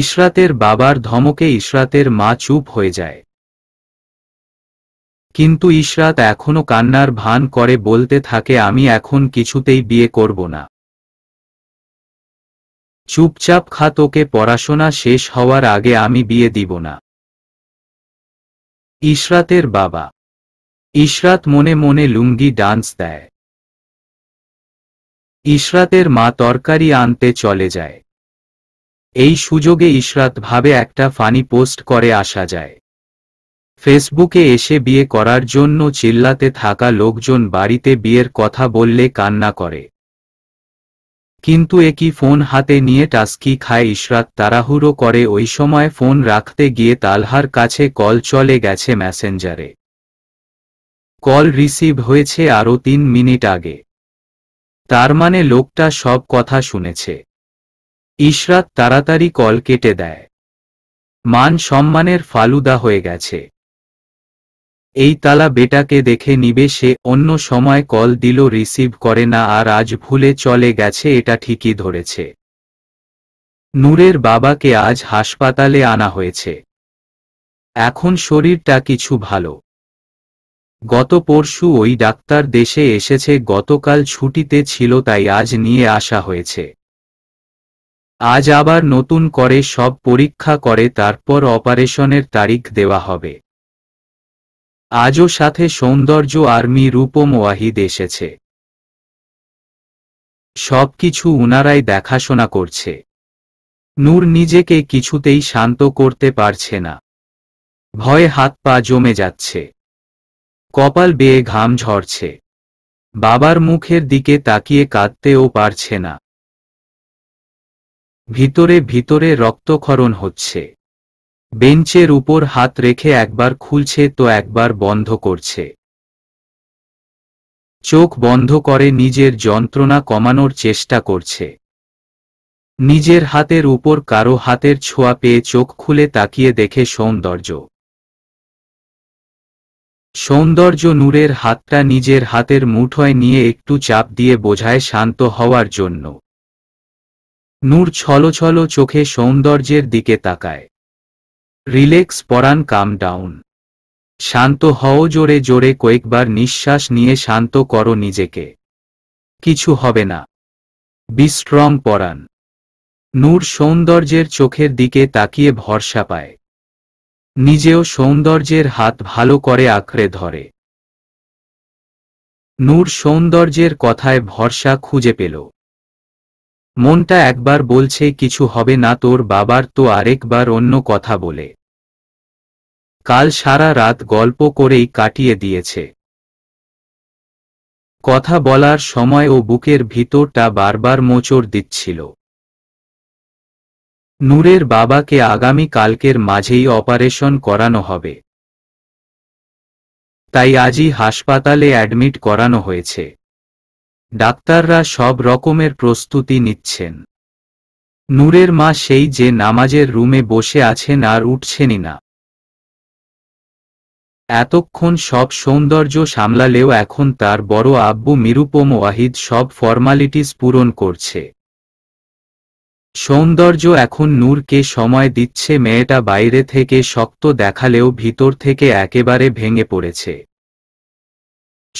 ইশরাতের বাবার ধমকে ইশরাতের মা চুপ হয়ে যায় কিন্তু ইশরাত এখনো কান্নার ভান করে বলতে থাকে আমি এখন কিছুতেই বিয়ে করব না চুপচাপ খা তোকে পড়াশোনা শেষ হওয়ার আগে আমি বিয়ে দিব না ইশরাতের বাবা ইশরাত মনে মনে লুঙ্গি ডান্স দেয় ইশরাতের মা তরকারি আনতে চলে যায় এই সুযোগে ইশরাত ভাবে একটা ফানি পোস্ট করে আসা যায় ফেসবুকে এসে বিয়ে করার জন্য চিল্লাতে থাকা লোকজন বাড়িতে বিয়ের কথা বললে কান্না করে কিন্তু একই ফোন হাতে নিয়ে টাস্কি খায় ইশরাত তাড়াহুড়ো করে ওই সময় ফোন রাখতে গিয়ে তালহার কাছে কল চলে গেছে ম্যাসেঞ্জারে কল রিসিভ হয়েছে আরও তিন মিনিট আগে তার মানে লোকটা সব কথা শুনেছে ইশরাত তাড়াতাড়ি কল কেটে দেয় মান সম্মানের ফালুদা হয়ে গেছে এই তালা বেটাকে দেখে নিবে সে অন্য সময় কল দিল রিসিভ করে না আর আজ ভুলে চলে গেছে এটা ঠিকই ধরেছে নূরের বাবাকে আজ হাসপাতালে আনা হয়েছে এখন শরীরটা কিছু ভালো গত পরশু ওই ডাক্তার দেশে এসেছে গতকাল ছুটিতে ছিল তাই আজ নিয়ে আসা হয়েছে আজ আবার নতুন করে সব পরীক্ষা করে তারপর অপারেশনের তারিখ দেওয়া হবে আজও সাথে সৌন্দর্য আর্মি রূপম ওয়াহিদ এসেছে সবকিছু উনারাই দেখাশোনা করছে নূর নিজেকে কিছুতেই শান্ত করতে পারছে না ভয়ে হাত পা জমে যাচ্ছে কপাল বেয়ে ঘাম ঝরছে বাবার মুখের দিকে তাকিয়ে কাঁদতেও পারছে না ভিতরে ভিতরে রক্তক্ষরণ হচ্ছে বেঞ্চের উপর হাত রেখে একবার খুলছে তো একবার বন্ধ করছে চোখ বন্ধ করে নিজের যন্ত্রণা কমানোর চেষ্টা করছে নিজের হাতের উপর কারো হাতের ছোঁয়া পেয়ে চোখ খুলে তাকিয়ে দেখে সৌন্দর্য সৌন্দর্য নূরের হাতটা নিজের হাতের মুঠোয় নিয়ে একটু চাপ দিয়ে বোঝায় শান্ত হওয়ার জন্য নূর ছল চোখে সৌন্দর্যের দিকে তাকায় রিলেক্স পরান কাম ডাউন শান্ত হও জোরে জোরে কয়েকবার নিঃশ্বাস নিয়ে শান্ত করো নিজেকে কিছু হবে না বিস্ট্রং পরান নূর সৌন্দর্যের চোখের দিকে তাকিয়ে ভরসা পায় নিজেও সৌন্দর্যের হাত ভালো করে আঁকড়ে ধরে নূর সৌন্দর্যের কথায় ভরসা খুঁজে পেল মনটা একবার বলছে কিছু হবে না তোর বাবার তো আরেকবার অন্য কথা বলে কাল সারা রাত গল্প করেই কাটিয়ে দিয়েছে কথা বলার সময় ও বুকের ভিতরটা বারবার মোচড় দিচ্ছিল নূরের বাবাকে আগামী কালকের মাঝেই অপারেশন করানো হবে তাই আজই হাসপাতালে অ্যাডমিট করানো হয়েছে ডাক্তাররা সব রকমের প্রস্তুতি নিচ্ছেন নূরের মা সেই যে নামাজের রুমে বসে আছেন আর উঠছেনই না এতক্ষণ সব সৌন্দর্য সামলালেও এখন তার বড় আব্বু মিরুপম ওয়াহিদ সব ফর্মালিটিস পূরণ করছে সৌন্দর্য এখন নূরকে সময় দিচ্ছে মেয়েটা বাইরে থেকে শক্ত দেখালেও ভিতর থেকে একেবারে ভেঙে পড়েছে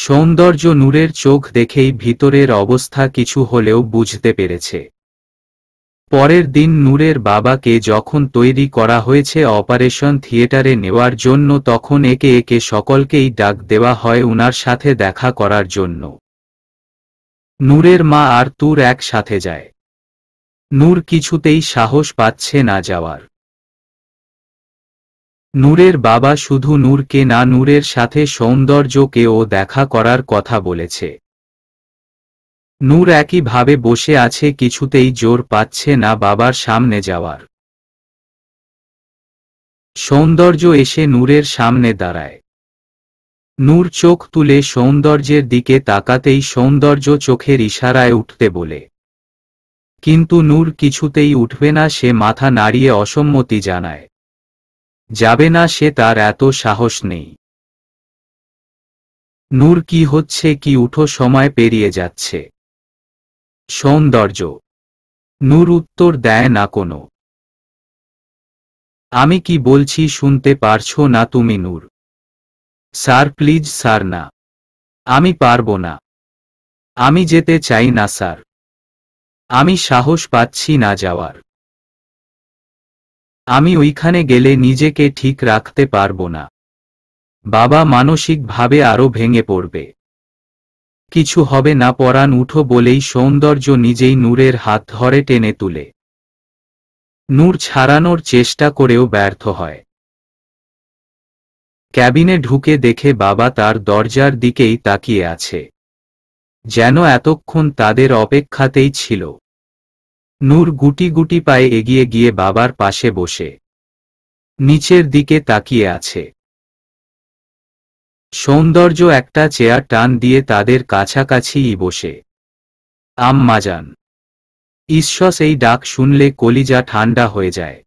সৌন্দর্য নূরের চোখ দেখেই ভিতরের অবস্থা কিছু হলেও বুঝতে পেরেছে পরের দিন নূরের বাবাকে যখন তৈরি করা হয়েছে অপারেশন থিয়েটারে নেওয়ার জন্য তখন একে একে সকলকেই ডাক দেওয়া হয় উনার সাথে দেখা করার জন্য নূরের মা আর তুর একসাথে যায় নূর কিছুতেই সাহস পাচ্ছে না যাওয়ার নূরের বাবা শুধু নূরকে না নূরের সাথে সৌন্দর্যকেও দেখা করার কথা বলেছে নূর একইভাবে বসে আছে কিছুতেই জোর পাচ্ছে না বাবার সামনে যাওয়ার সৌন্দর্য এসে নূরের সামনে দাঁড়ায় নূর চোখ তুলে সৌন্দর্যের দিকে তাকাতেই সৌন্দর্য চোখের ইশারায় উঠতে বলে কিন্তু নূর কিছুতেই উঠবে না সে মাথা নাড়িয়ে অসম্মতি জানায় যাবে না সে তার এত সাহস নেই নূর কি হচ্ছে কি উঠো সময় পেরিয়ে যাচ্ছে সৌন্দর্য নূর উত্তর দেয় না কোনো আমি কি বলছি শুনতে পারছো না তুমি নূর স্যার প্লিজ স্যার না আমি পারবো না আমি যেতে চাই না স্যার আমি সাহস পাচ্ছি না যাওয়ার আমি ওইখানে গেলে নিজেকে ঠিক রাখতে পারবো না বাবা মানসিকভাবে আরো ভেঙে পড়বে কিছু হবে না পরাণ উঠো বলেই সৌন্দর্য নিজেই নূরের হাত ধরে টেনে তুলে নূর ছাড়ানোর চেষ্টা করেও ব্যর্থ হয় ক্যাবিনে ঢুকে দেখে বাবা তার দরজার দিকেই তাকিয়ে আছে যেন এতক্ষণ তাদের অপেক্ষাতেই ছিল নূর গুটি গুটি পায়ে এগিয়ে গিয়ে বাবার পাশে বসে নিচের দিকে তাকিয়ে আছে সৌন্দর্য একটা চেয়ার টান দিয়ে তাদের কাছাকাছিই বসে আম্মাজান ঈশ্বস এই ডাক শুনলে কলিজা ঠান্ডা হয়ে যায়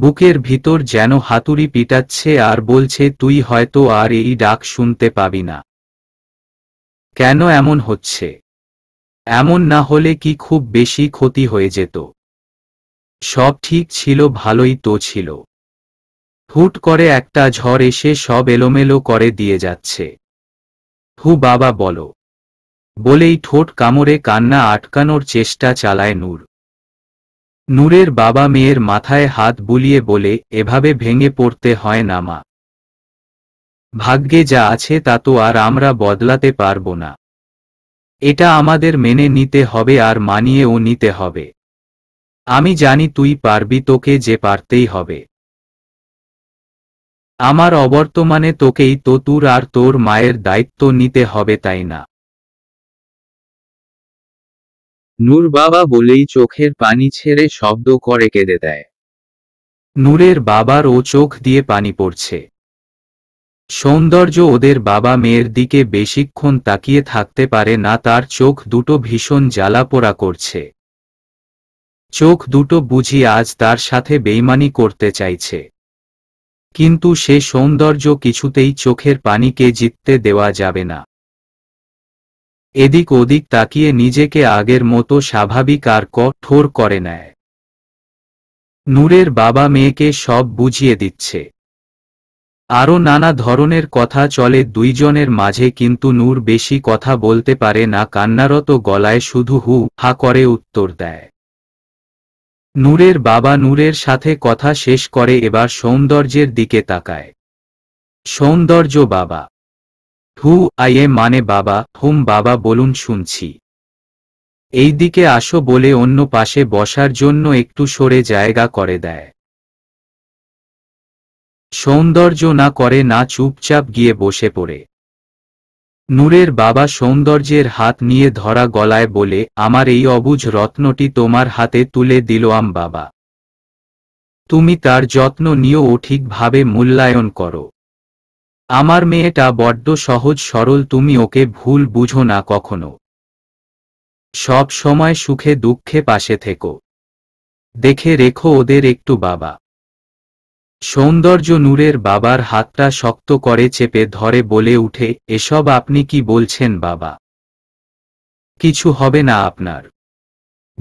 বুকের ভিতর যেন হাতুড়ি পিটাচ্ছে আর বলছে তুই হয়তো আর এই ডাক শুনতে পাবি না কেন এমন হচ্ছে এমন না হলে কি খুব বেশি ক্ষতি হয়ে যেত সব ঠিক ছিল ভালোই তো ছিল হুট করে একটা ঝড় এসে সব এলোমেলো করে দিয়ে যাচ্ছে হু বাবা বলো বলেই ঠোঁট কামড়ে কান্না আটকানোর চেষ্টা চালায় নূর নূরের বাবা মেয়ের মাথায় হাত বুলিয়ে বলে এভাবে ভেঙে পড়তে হয় না মা ভাগ্যে যা আছে তা তো আর আমরা বদলাতে পারব না এটা আমাদের মেনে নিতে হবে আর মানিয়েও নিতে হবে আমি জানি তুই পারবি তোকে যে পারতেই হবে আমার অবর্তমানে তোকেই তো তোর আর তোর মায়ের দায়িত্ব নিতে হবে তাই না নূর বাবা বলেই চোখের পানি ছেড়ে শব্দ করে কেঁদে দেয় নূরের বাবার ও চোখ দিয়ে পানি পড়ছে সৌন্দর্য ওদের বাবা মেয়ের দিকে বেশিক্ষণ তাকিয়ে থাকতে পারে না তার চোখ দুটো ভীষণ জ্বালাপোড়া করছে চোখ দুটো বুঝি আজ তার সাথে বেইমানি করতে চাইছে কিন্তু সে সৌন্দর্য কিছুতেই চোখের পানিকে জিততে দেওয়া যাবে না এদিক ওদিক তাকিয়ে নিজেকে আগের মতো স্বাভাবিক আর কঠোর করে নেয় নূরের বাবা মেয়েকে সব বুঝিয়ে দিচ্ছে আরও নানা ধরনের কথা চলে দুইজনের মাঝে কিন্তু নূর বেশি কথা বলতে পারে না কান্নারত গলায় শুধু হু হা করে উত্তর দেয় নূরের বাবা নূরের সাথে কথা শেষ করে এবার সৌন্দর্যের দিকে তাকায় সৌন্দর্য বাবা হু আইয়ে মানে বাবা হুম বাবা বলুন শুনছি এই দিকে আসো বলে অন্য পাশে বসার জন্য একটু সরে জায়গা করে দেয় সৌন্দর্য না করে না চুপচাপ গিয়ে বসে পড়ে নূরের বাবা সৌন্দর্যের হাত নিয়ে ধরা গলায় বলে আমার এই অবুজ রত্নটি তোমার হাতে তুলে দিল আম বাবা তুমি তার যত্ন নিয়েও ঠিকভাবে মূল্যায়ন করো আমার মেয়েটা বড্ড সহজ সরল তুমি ওকে ভুল বুঝো না কখনো সব সময় সুখে দুঃখে পাশে থেকো দেখে রেখো ওদের একটু বাবা সৌন্দর্য নূরের বাবার হাতটা শক্ত করে চেপে ধরে বলে উঠে এসব আপনি কি বলছেন বাবা কিছু হবে না আপনার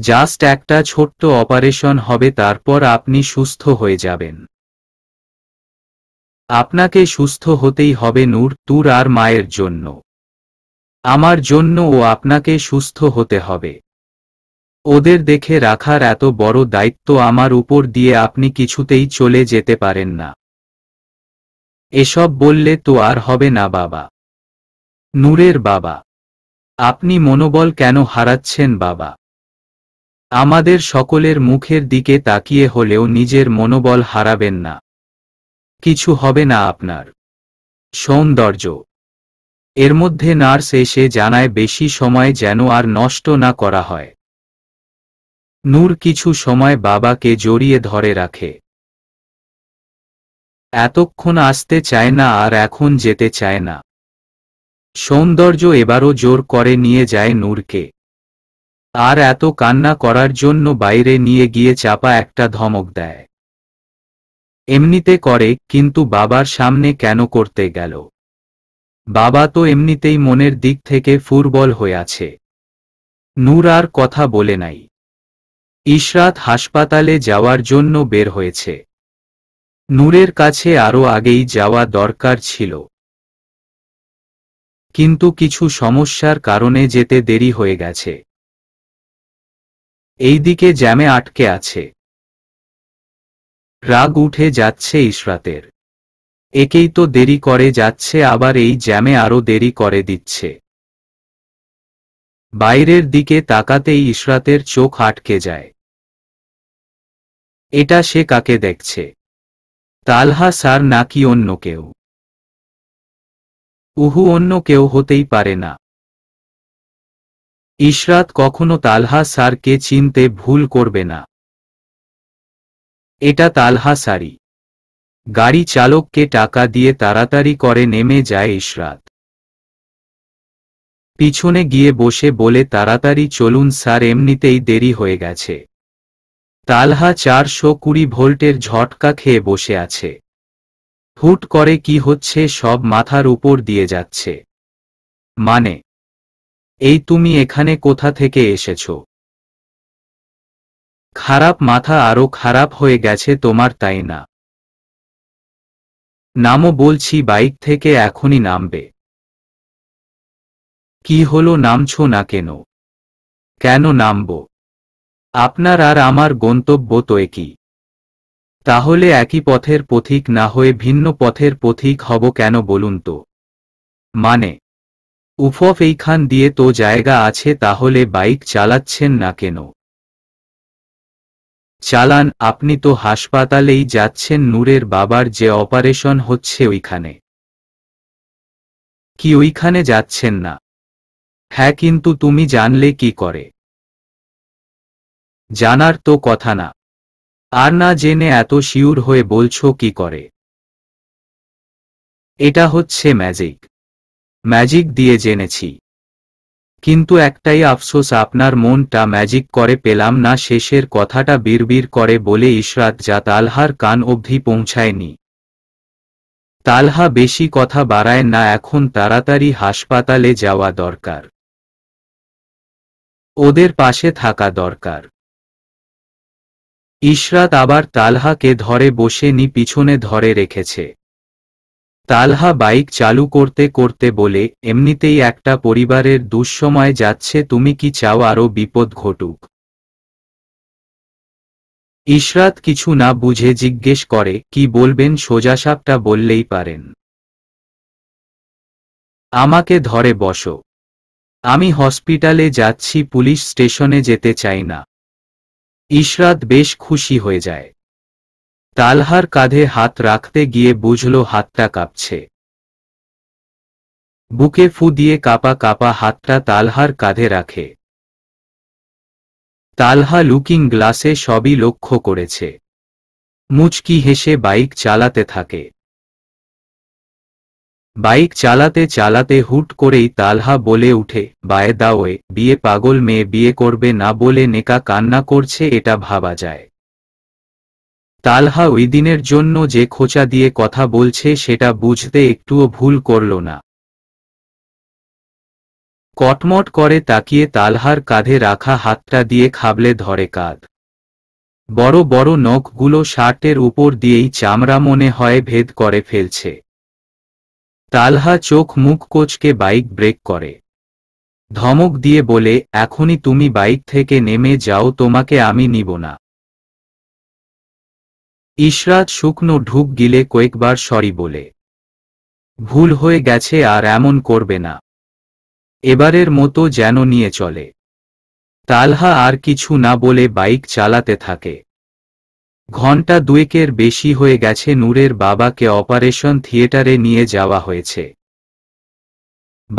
জাস্ট একটা ছোট্ট অপারেশন হবে তারপর আপনি সুস্থ হয়ে যাবেন আপনাকে সুস্থ হতেই হবে নূর তুর আর মায়ের জন্য আমার জন্য ও আপনাকে সুস্থ হতে হবে ওদের দেখে রাখার এত বড় দায়িত্ব আমার উপর দিয়ে আপনি কিছুতেই চলে যেতে পারেন না এসব বললে তো আর হবে না বাবা নূরের বাবা আপনি মনোবল কেন হারাচ্ছেন বাবা আমাদের সকলের মুখের দিকে তাকিয়ে হলেও নিজের মনোবল হারাবেন না কিছু হবে না আপনার সৌন্দর্য এর মধ্যে নার্স এসে জানায় বেশি সময় যেন আর নষ্ট না করা হয় নূর কিছু সময় বাবাকে জড়িয়ে ধরে রাখে এতক্ষণ আসতে চায় না আর এখন যেতে চায় না সৌন্দর্য এবারও জোর করে নিয়ে যায় নূরকে আর এত কান্না করার জন্য বাইরে নিয়ে গিয়ে চাপা একটা ধমক দেয় এমনিতে করে কিন্তু বাবার সামনে কেন করতে গেল বাবা তো এমনিতেই মনের দিক থেকে ফুরবল হয়ে আছে নূর আর কথা বলে নাই ইশরাত হাসপাতালে যাওয়ার জন্য বের হয়েছে নূরের কাছে আরও আগেই যাওয়া দরকার ছিল কিন্তু কিছু সমস্যার কারণে যেতে দেরি হয়ে গেছে এইদিকে জ্যামে আটকে আছে রাগ উঠে যাচ্ছে ইশরাতের একেই তো দেরি করে যাচ্ছে আবার এই জ্যামে আরও দেরি করে দিচ্ছে বাইরের দিকে তাকাতেই ইশরাতের চোখ আটকে যায় এটা সে কাকে দেখছে তালহা স্যার নাকি অন্য কেউ উহু অন্য কেউ হতেই পারে না ইশরাত কখনো তালহা স্যারকে চিনতে ভুল করবে না এটা তালহা সারি গাড়ি চালককে টাকা দিয়ে তাড়াতাড়ি করে নেমে যায় ইশরাত পিছনে গিয়ে বসে বলে তাড়াতাড়ি চলুন স্যার এমনিতেই দেরি হয়ে গেছে তালহা চারশো কুড়ি ভোল্টের ঝটকা খেয়ে বসে আছে হুট করে কি হচ্ছে সব মাথার উপর দিয়ে যাচ্ছে মানে এই তুমি এখানে কোথা থেকে এসেছ খারাপ মাথা আরো খারাপ হয়ে গেছে তোমার তাই না নামো বলছি বাইক থেকে এখনই নামবে কি হলো নামছো না কেন কেন নামবো আপনার আর আমার গন্তব্য তো একই তাহলে একই পথের পথিক না হয়ে ভিন্ন পথের পথিক হব কেন বলুন তো মানে উফফ এইখান দিয়ে তো জায়গা আছে তাহলে বাইক চালাচ্ছেন না কেন চালান আপনি তো হাসপাতালেই যাচ্ছেন নূরের বাবার যে অপারেশন হচ্ছে ওইখানে কি ওইখানে যাচ্ছেন না হ্যাঁ কিন্তু তুমি জানলে কি করে জানার তো কথা না আর না জেনে এত শিউর হয়ে বলছো কি করে এটা হচ্ছে ম্যাজিক ম্যাজিক দিয়ে জেনেছি কিন্তু একটাই আফসোস আপনার মনটা ম্যাজিক করে পেলাম না শেষের কথাটা বিড়বিড় করে বলে ইশরাত যা তালহার কান অবধি পৌঁছায়নি তালহা বেশি কথা বাড়ায় না এখন তাড়াতাড়ি হাসপাতালে যাওয়া দরকার ওদের পাশে থাকা দরকার ইশরাত আবার তালহাকে ধরে বসে নি পিছনে ধরে রেখেছে তালহা বাইক চালু করতে করতে বলে এমনিতেই একটা পরিবারের দুঃসময় যাচ্ছে তুমি কি চাও আরও বিপদ ঘটুক ইশরাত কিছু না বুঝে জিজ্ঞেস করে কি বলবেন সোজাসাপটা বললেই পারেন আমাকে ধরে বসো আমি হসপিটালে যাচ্ছি পুলিশ স্টেশনে যেতে চাই না ইশরাত বেশ খুশি হয়ে যায় তালহার কাঁধে হাত রাখতে গিয়ে বুঝল হাতটা কাঁপছে বুকে ফু দিয়ে কাপা কাপা হাতটা তালহার কাঁধে রাখে তালহা লুকিং গ্লাসে সবই লক্ষ্য করেছে মুচকি হেসে বাইক চালাতে থাকে বাইক চালাতে চালাতে হুট করেই তালহা বলে উঠে বায়ে দাওয়ে বিয়ে পাগল মেয়ে বিয়ে করবে না বলে নেকা কান্না করছে এটা ভাবা যায় তালহা ওই দিনের জন্য যে খোঁচা দিয়ে কথা বলছে সেটা বুঝতে একটুও ভুল করল না কটমট করে তাকিয়ে তালহার কাঁধে রাখা হাতটা দিয়ে খাবলে ধরে কাঁধ বড় বড় নখগুলো শার্টের উপর দিয়েই চামড়া মনে হয় ভেদ করে ফেলছে তালহা চোখ মুখ কোচকে বাইক ব্রেক করে ধমক দিয়ে বলে এখনই তুমি বাইক থেকে নেমে যাও তোমাকে আমি নিব না ইশরাত শুকনো ঢুক গিলে কয়েকবার সরি বলে ভুল হয়ে গেছে আর এমন করবে না এবারের মতো যেন নিয়ে চলে তালহা আর কিছু না বলে বাইক চালাতে থাকে ঘণ্টা দুয়েকের বেশি হয়ে গেছে নূরের বাবাকে অপারেশন থিয়েটারে নিয়ে যাওয়া হয়েছে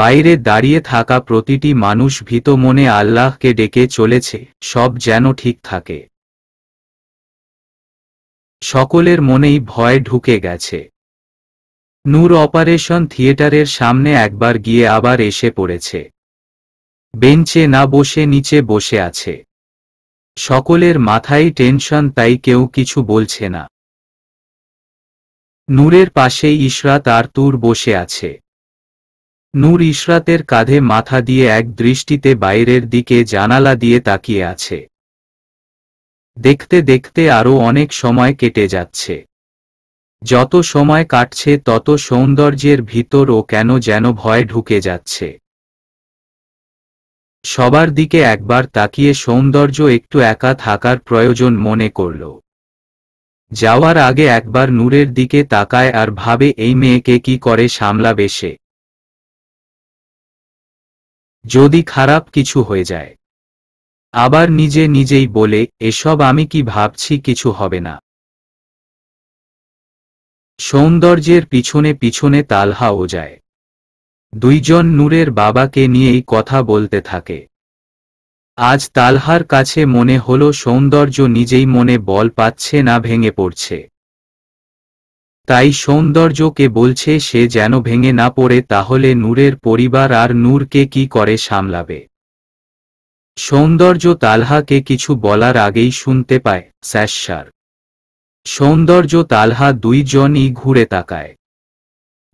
বাইরে দাঁড়িয়ে থাকা প্রতিটি মানুষ ভীত মনে আল্লাহকে ডেকে চলেছে সব যেন ঠিক থাকে সকলের মনেই ভয় ঢুকে গেছে নূর অপারেশন থিয়েটারের সামনে একবার গিয়ে আবার এসে পড়েছে বেঞ্চে না বসে নিচে বসে আছে সকলের মাথায় টেনশন তাই কেউ কিছু বলছে না নূরের পাশে ইশরাত আর তুর বসে আছে নূর ইশরাতের কাঁধে মাথা দিয়ে এক দৃষ্টিতে বাইরের দিকে জানালা দিয়ে তাকিয়ে আছে দেখতে দেখতে আরও অনেক সময় কেটে যাচ্ছে যত সময় কাটছে তত সৌন্দর্যের ভিতর ও কেন যেন ভয় ঢুকে যাচ্ছে সবার দিকে একবার তাকিয়ে সৌন্দর্য একটু একা থাকার প্রয়োজন মনে করল যাওয়ার আগে একবার নূরের দিকে তাকায় আর ভাবে এই মেয়েকে কি করে সামলাবে সে যদি খারাপ কিছু হয়ে যায় আবার নিজে নিজেই বলে এসব আমি কি ভাবছি কিছু হবে না সৌন্দর্যের পিছনে পিছনে তালহাও যায় দুইজন নূরের বাবাকে নিয়েই কথা বলতে থাকে আজ তালহার কাছে মনে হল সৌন্দর্য নিজেই মনে বল পাচ্ছে না ভেঙে পড়ছে তাই সৌন্দর্যকে বলছে সে যেন ভেঙে না পড়ে তাহলে নূরের পরিবার আর নূরকে কি করে সামলাবে সৌন্দর্য তালহাকে কিছু বলার আগেই শুনতে পায় স্যাশার সৌন্দর্য তালহা দুইজনই ঘুরে তাকায়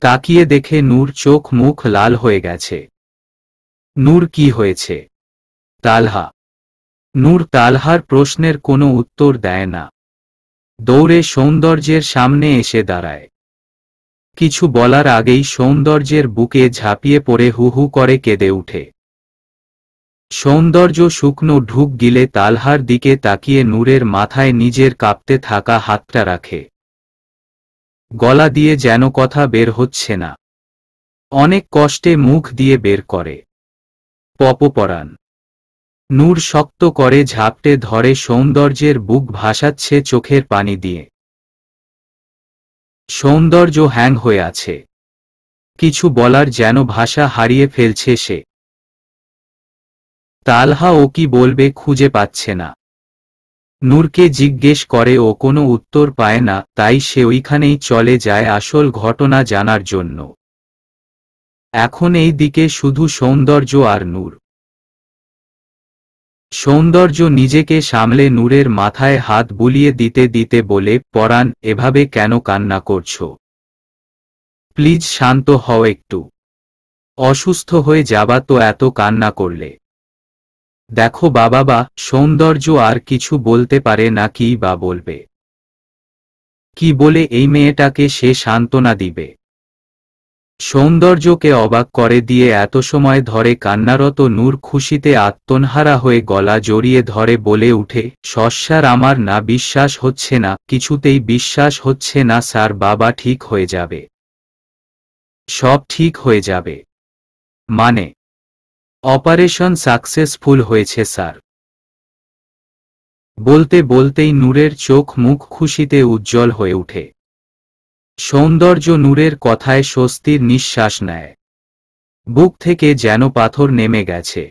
তাকিয়ে দেখে নূর চোখ মুখ লাল হয়ে গেছে নূর কি হয়েছে তালহা নূর তালহার প্রশ্নের কোনো উত্তর দেয় না দৌড়ে সৌন্দর্যের সামনে এসে দাঁড়ায় কিছু বলার আগেই সৌন্দর্যের বুকে ঝাঁপিয়ে পড়ে হুহু করে কেঁদে উঠে সৌন্দর্য শুকনো ঢুক গিলে তালহার দিকে তাকিয়ে নূরের মাথায় নিজের কাঁপতে থাকা হাতটা রাখে গলা দিয়ে যেন কথা বের হচ্ছে না অনেক কষ্টে মুখ দিয়ে বের করে পপপরাণ নূর শক্ত করে ঝাপটে ধরে সৌন্দর্যের বুক ভাসাচ্ছে চোখের পানি দিয়ে সৌন্দর্য হ্যাং হয়ে আছে কিছু বলার যেন ভাষা হারিয়ে ফেলছে সে তালহা ও কি বলবে খুঁজে পাচ্ছে না নূরকে জিজ্ঞেস করে ও কোনো উত্তর পায় না তাই সে ওইখানেই চলে যায় আসল ঘটনা জানার জন্য এখন এই দিকে শুধু সৌন্দর্য আর নূর সৌন্দর্য নিজেকে সামলে নূরের মাথায় হাত বুলিয়ে দিতে দিতে বলে পরাণ এভাবে কেন কান্না করছ প্লিজ শান্ত হও একটু অসুস্থ হয়ে যাবা তো এত কান্না করলে দেখো বাবা বা সৌন্দর্য আর কিছু বলতে পারে না কি বা বলবে কি বলে এই মেয়েটাকে সে সান্ত্বনা দিবে সৌন্দর্যকে অবাক করে দিয়ে এত সময় ধরে কান্নারত নূর খুশিতে আত্মনহারা হয়ে গলা জড়িয়ে ধরে বলে উঠে সস্যার আমার না বিশ্বাস হচ্ছে না কিছুতেই বিশ্বাস হচ্ছে না স্যার বাবা ঠিক হয়ে যাবে সব ঠিক হয়ে যাবে মানে অপারেশন সাকসেসফুল হয়েছে স্যার বলতে বলতেই নূরের চোখ মুখ খুশিতে উজ্জ্বল হয়ে ওঠে সৌন্দর্য নূরের কথায় স্বস্তির নিঃশ্বাস নেয় বুক থেকে যেন পাথর নেমে গেছে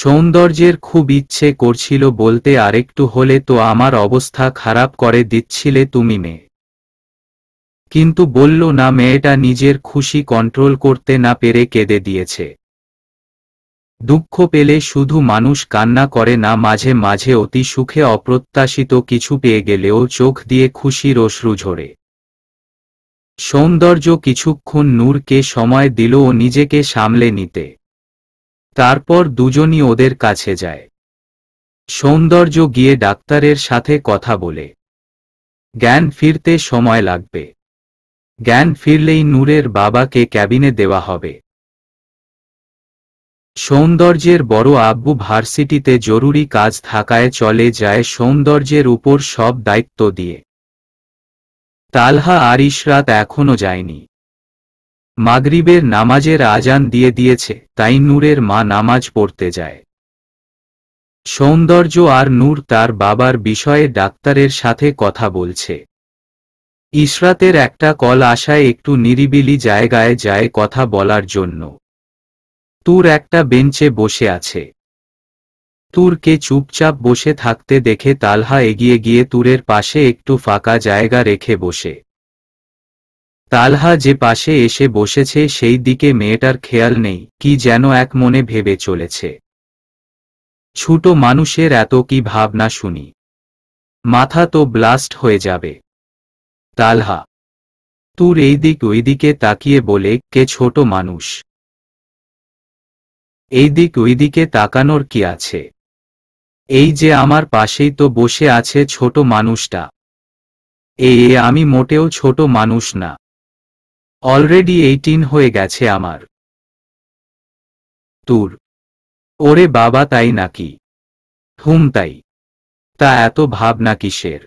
সৌন্দর্যের খুব ইচ্ছে করছিল বলতে আরেকটু হলে তো আমার অবস্থা খারাপ করে দিচ্ছিলে তুমি মেয়ে কিন্তু বলল না মেয়েটা নিজের খুশি কন্ট্রোল করতে না পেরে কেঁদে দিয়েছে দুঃখ পেলে শুধু মানুষ কান্না করে না মাঝে মাঝে অতি সুখে অপ্রত্যাশিত কিছু পেয়ে গেলেও চোখ দিয়ে খুশির অশ্রু ঝরে সৌন্দর্য কিছুক্ষণ নূরকে সময় দিল ও নিজেকে সামলে নিতে তারপর দুজনই ওদের কাছে যায় সৌন্দর্য গিয়ে ডাক্তারের সাথে কথা বলে জ্ঞান ফিরতে সময় লাগবে জ্ঞান ফিরলেই নূরের বাবাকে ক্যাবিনে দেওয়া হবে সৌন্দর্যের বড় আব্বু ভার্সিটিতে জরুরি কাজ থাকায় চলে যায় সৌন্দর্যের উপর সব দায়িত্ব দিয়ে তালহা আর ইশরাত এখনও যায়নি মাগরিবের নামাজের আজান দিয়ে দিয়েছে তাই নূরের মা নামাজ পড়তে যায় সৌন্দর্য আর নূর তার বাবার বিষয়ে ডাক্তারের সাথে কথা বলছে ইশরাতের একটা কল আসায় একটু নিরিবিলি জায়গায় যায় কথা বলার জন্য তুর একটা বেঞ্চে বসে আছে তুরকে চুপচাপ বসে থাকতে দেখে তালহা এগিয়ে গিয়ে তুরের পাশে একটু ফাঁকা জায়গা রেখে বসে তালহা যে পাশে এসে বসেছে সেই দিকে মেয়েটার খেয়াল নেই কি যেন এক মনে ভেবে চলেছে ছুটো মানুষের এত কি ভাবনা শুনি মাথা তো ব্লাস্ট হয়ে যাবে তালহা তুর এই দিক ওই দিকে তাকিয়ে বলে কে ছোট মানুষ এই দিক ওই দিকে তাকানোর কি আছে এই যে আমার পাশেই তো বসে আছে ছোট মানুষটা এ আমি মোটেও ছোট মানুষ না অলরেডি এইটিন হয়ে গেছে আমার তুর ওরে বাবা তাই নাকি হুম তাই তা এত ভাবনা কিসের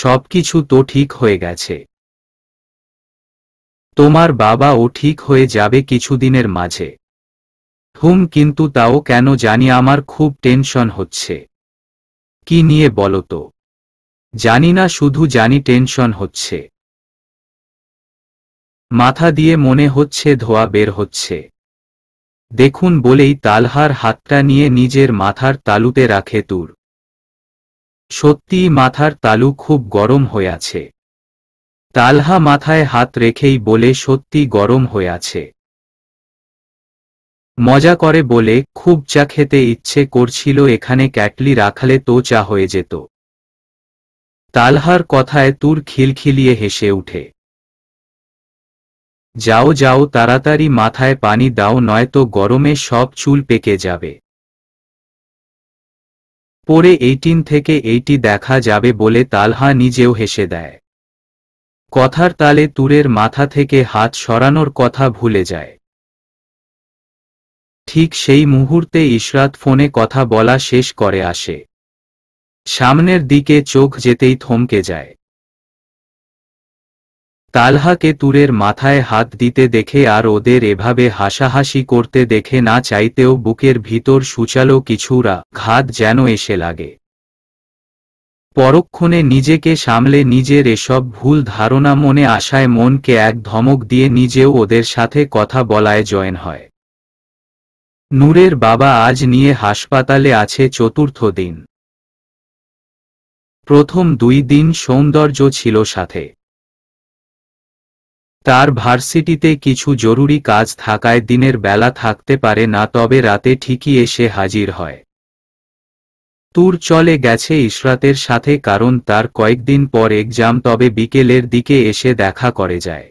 সব কিছু তো ঠিক হয়ে গেছে তোমার বাবা ও ঠিক হয়ে যাবে কিছুদিনের মাঝে হুম কিন্তু তাও কেন জানি আমার খুব টেনশন হচ্ছে কি নিয়ে বলো তো জানি না শুধু জানি টেনশন হচ্ছে মাথা দিয়ে মনে হচ্ছে ধোয়া বের হচ্ছে দেখুন বলেই তালহার হাতটা নিয়ে নিজের মাথার তালুতে রাখে তুর সত্যিই মাথার তালু খুব গরম হয়ে আছে তালহা মাথায় হাত রেখেই বলে সত্যি গরম হয়ে আছে মজা করে বলে খুব চা খেতে ইচ্ছে করছিল এখানে ক্যাটলি রাখালে তো চা হয়ে যেত তালহার কথায় তুর খিলখিলিয়ে হেসে উঠে যাও যাও তাড়াতাড়ি মাথায় পানি দাও নয়তো গরমে সব চুল পেকে যাবে পরে এইটিন থেকে এইটি দেখা যাবে বলে তালহা নিজেও হেসে দেয় কথার তালে তুরের মাথা থেকে হাত সরানোর কথা ভুলে যায় ঠিক সেই মুহূর্তে ইশরাত ফোনে কথা বলা শেষ করে আসে সামনের দিকে চোখ যেতেই থমকে যায় তালহাকে তুরের মাথায় হাত দিতে দেখে আর ওদের এভাবে হাসাহাসি করতে দেখে না চাইতেও বুকের ভিতর সুচালো কিছুরা ঘাত যেন এসে লাগে পরক্ষণে নিজেকে সামলে নিজের এসব ভুল ধারণা মনে আসায় মনকে এক ধমক দিয়ে নিজেও ওদের সাথে কথা বলায় জয়েন হয় নূরের বাবা আজ নিয়ে হাসপাতালে আছে চতুর্থ দিন প্রথম দুই দিন সৌন্দর্য ছিল সাথে তার ভার্সিটিতে কিছু জরুরি কাজ থাকায় দিনের বেলা থাকতে পারে না তবে রাতে ঠিকই এসে হাজির হয় তুর চলে গেছে ইশরাতের সাথে কারণ তার কয়েকদিন পর এক্সাম তবে বিকেলের দিকে এসে দেখা করে যায়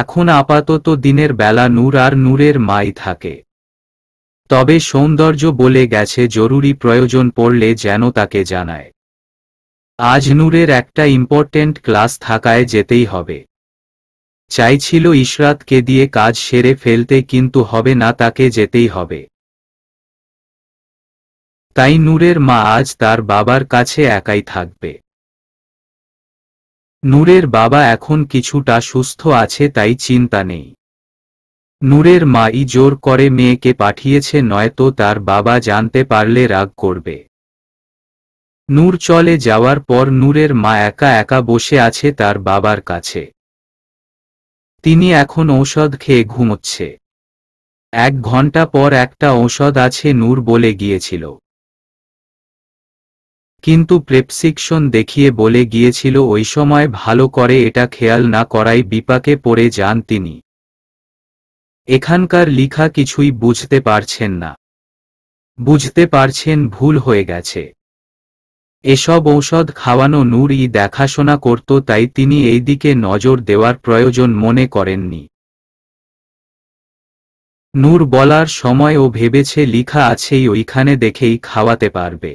এখন আপাতত দিনের বেলা নূর আর নূরের মাই থাকে তবে সৌন্দর্য বলে গেছে জরুরি প্রয়োজন পড়লে যেন তাকে জানায় আজ নূরের একটা ইম্পর্টেন্ট ক্লাস থাকায় যেতেই হবে চাইছিল ইশরাতকে দিয়ে কাজ সেরে ফেলতে কিন্তু হবে না তাকে যেতেই হবে তাই নূরের মা আজ তার বাবার কাছে একাই থাকবে নূরের বাবা এখন কিছুটা সুস্থ আছে তাই চিন্তা নেই নূরের ই জোর করে মেয়েকে পাঠিয়েছে নয়তো তার বাবা জানতে পারলে রাগ করবে নূর চলে যাওয়ার পর নূরের মা একা একা বসে আছে তার বাবার কাছে তিনি এখন ঔষধ খেয়ে ঘুমোচ্ছে এক ঘন্টা পর একটা ঔষধ আছে নূর বলে গিয়েছিল কিন্তু প্রেপসিকশন দেখিয়ে বলে গিয়েছিল ওই সময় ভালো করে এটা খেয়াল না করাই বিপাকে পড়ে যান তিনি এখানকার লিখা কিছুই বুঝতে পারছেন না বুঝতে পারছেন ভুল হয়ে গেছে এসব ঔষধ খাওয়ানো নূরই দেখাশোনা করত তাই তিনি এই দিকে নজর দেওয়ার প্রয়োজন মনে করেননি নূর বলার সময় ও ভেবেছে লিখা আছেই ওইখানে দেখেই খাওয়াতে পারবে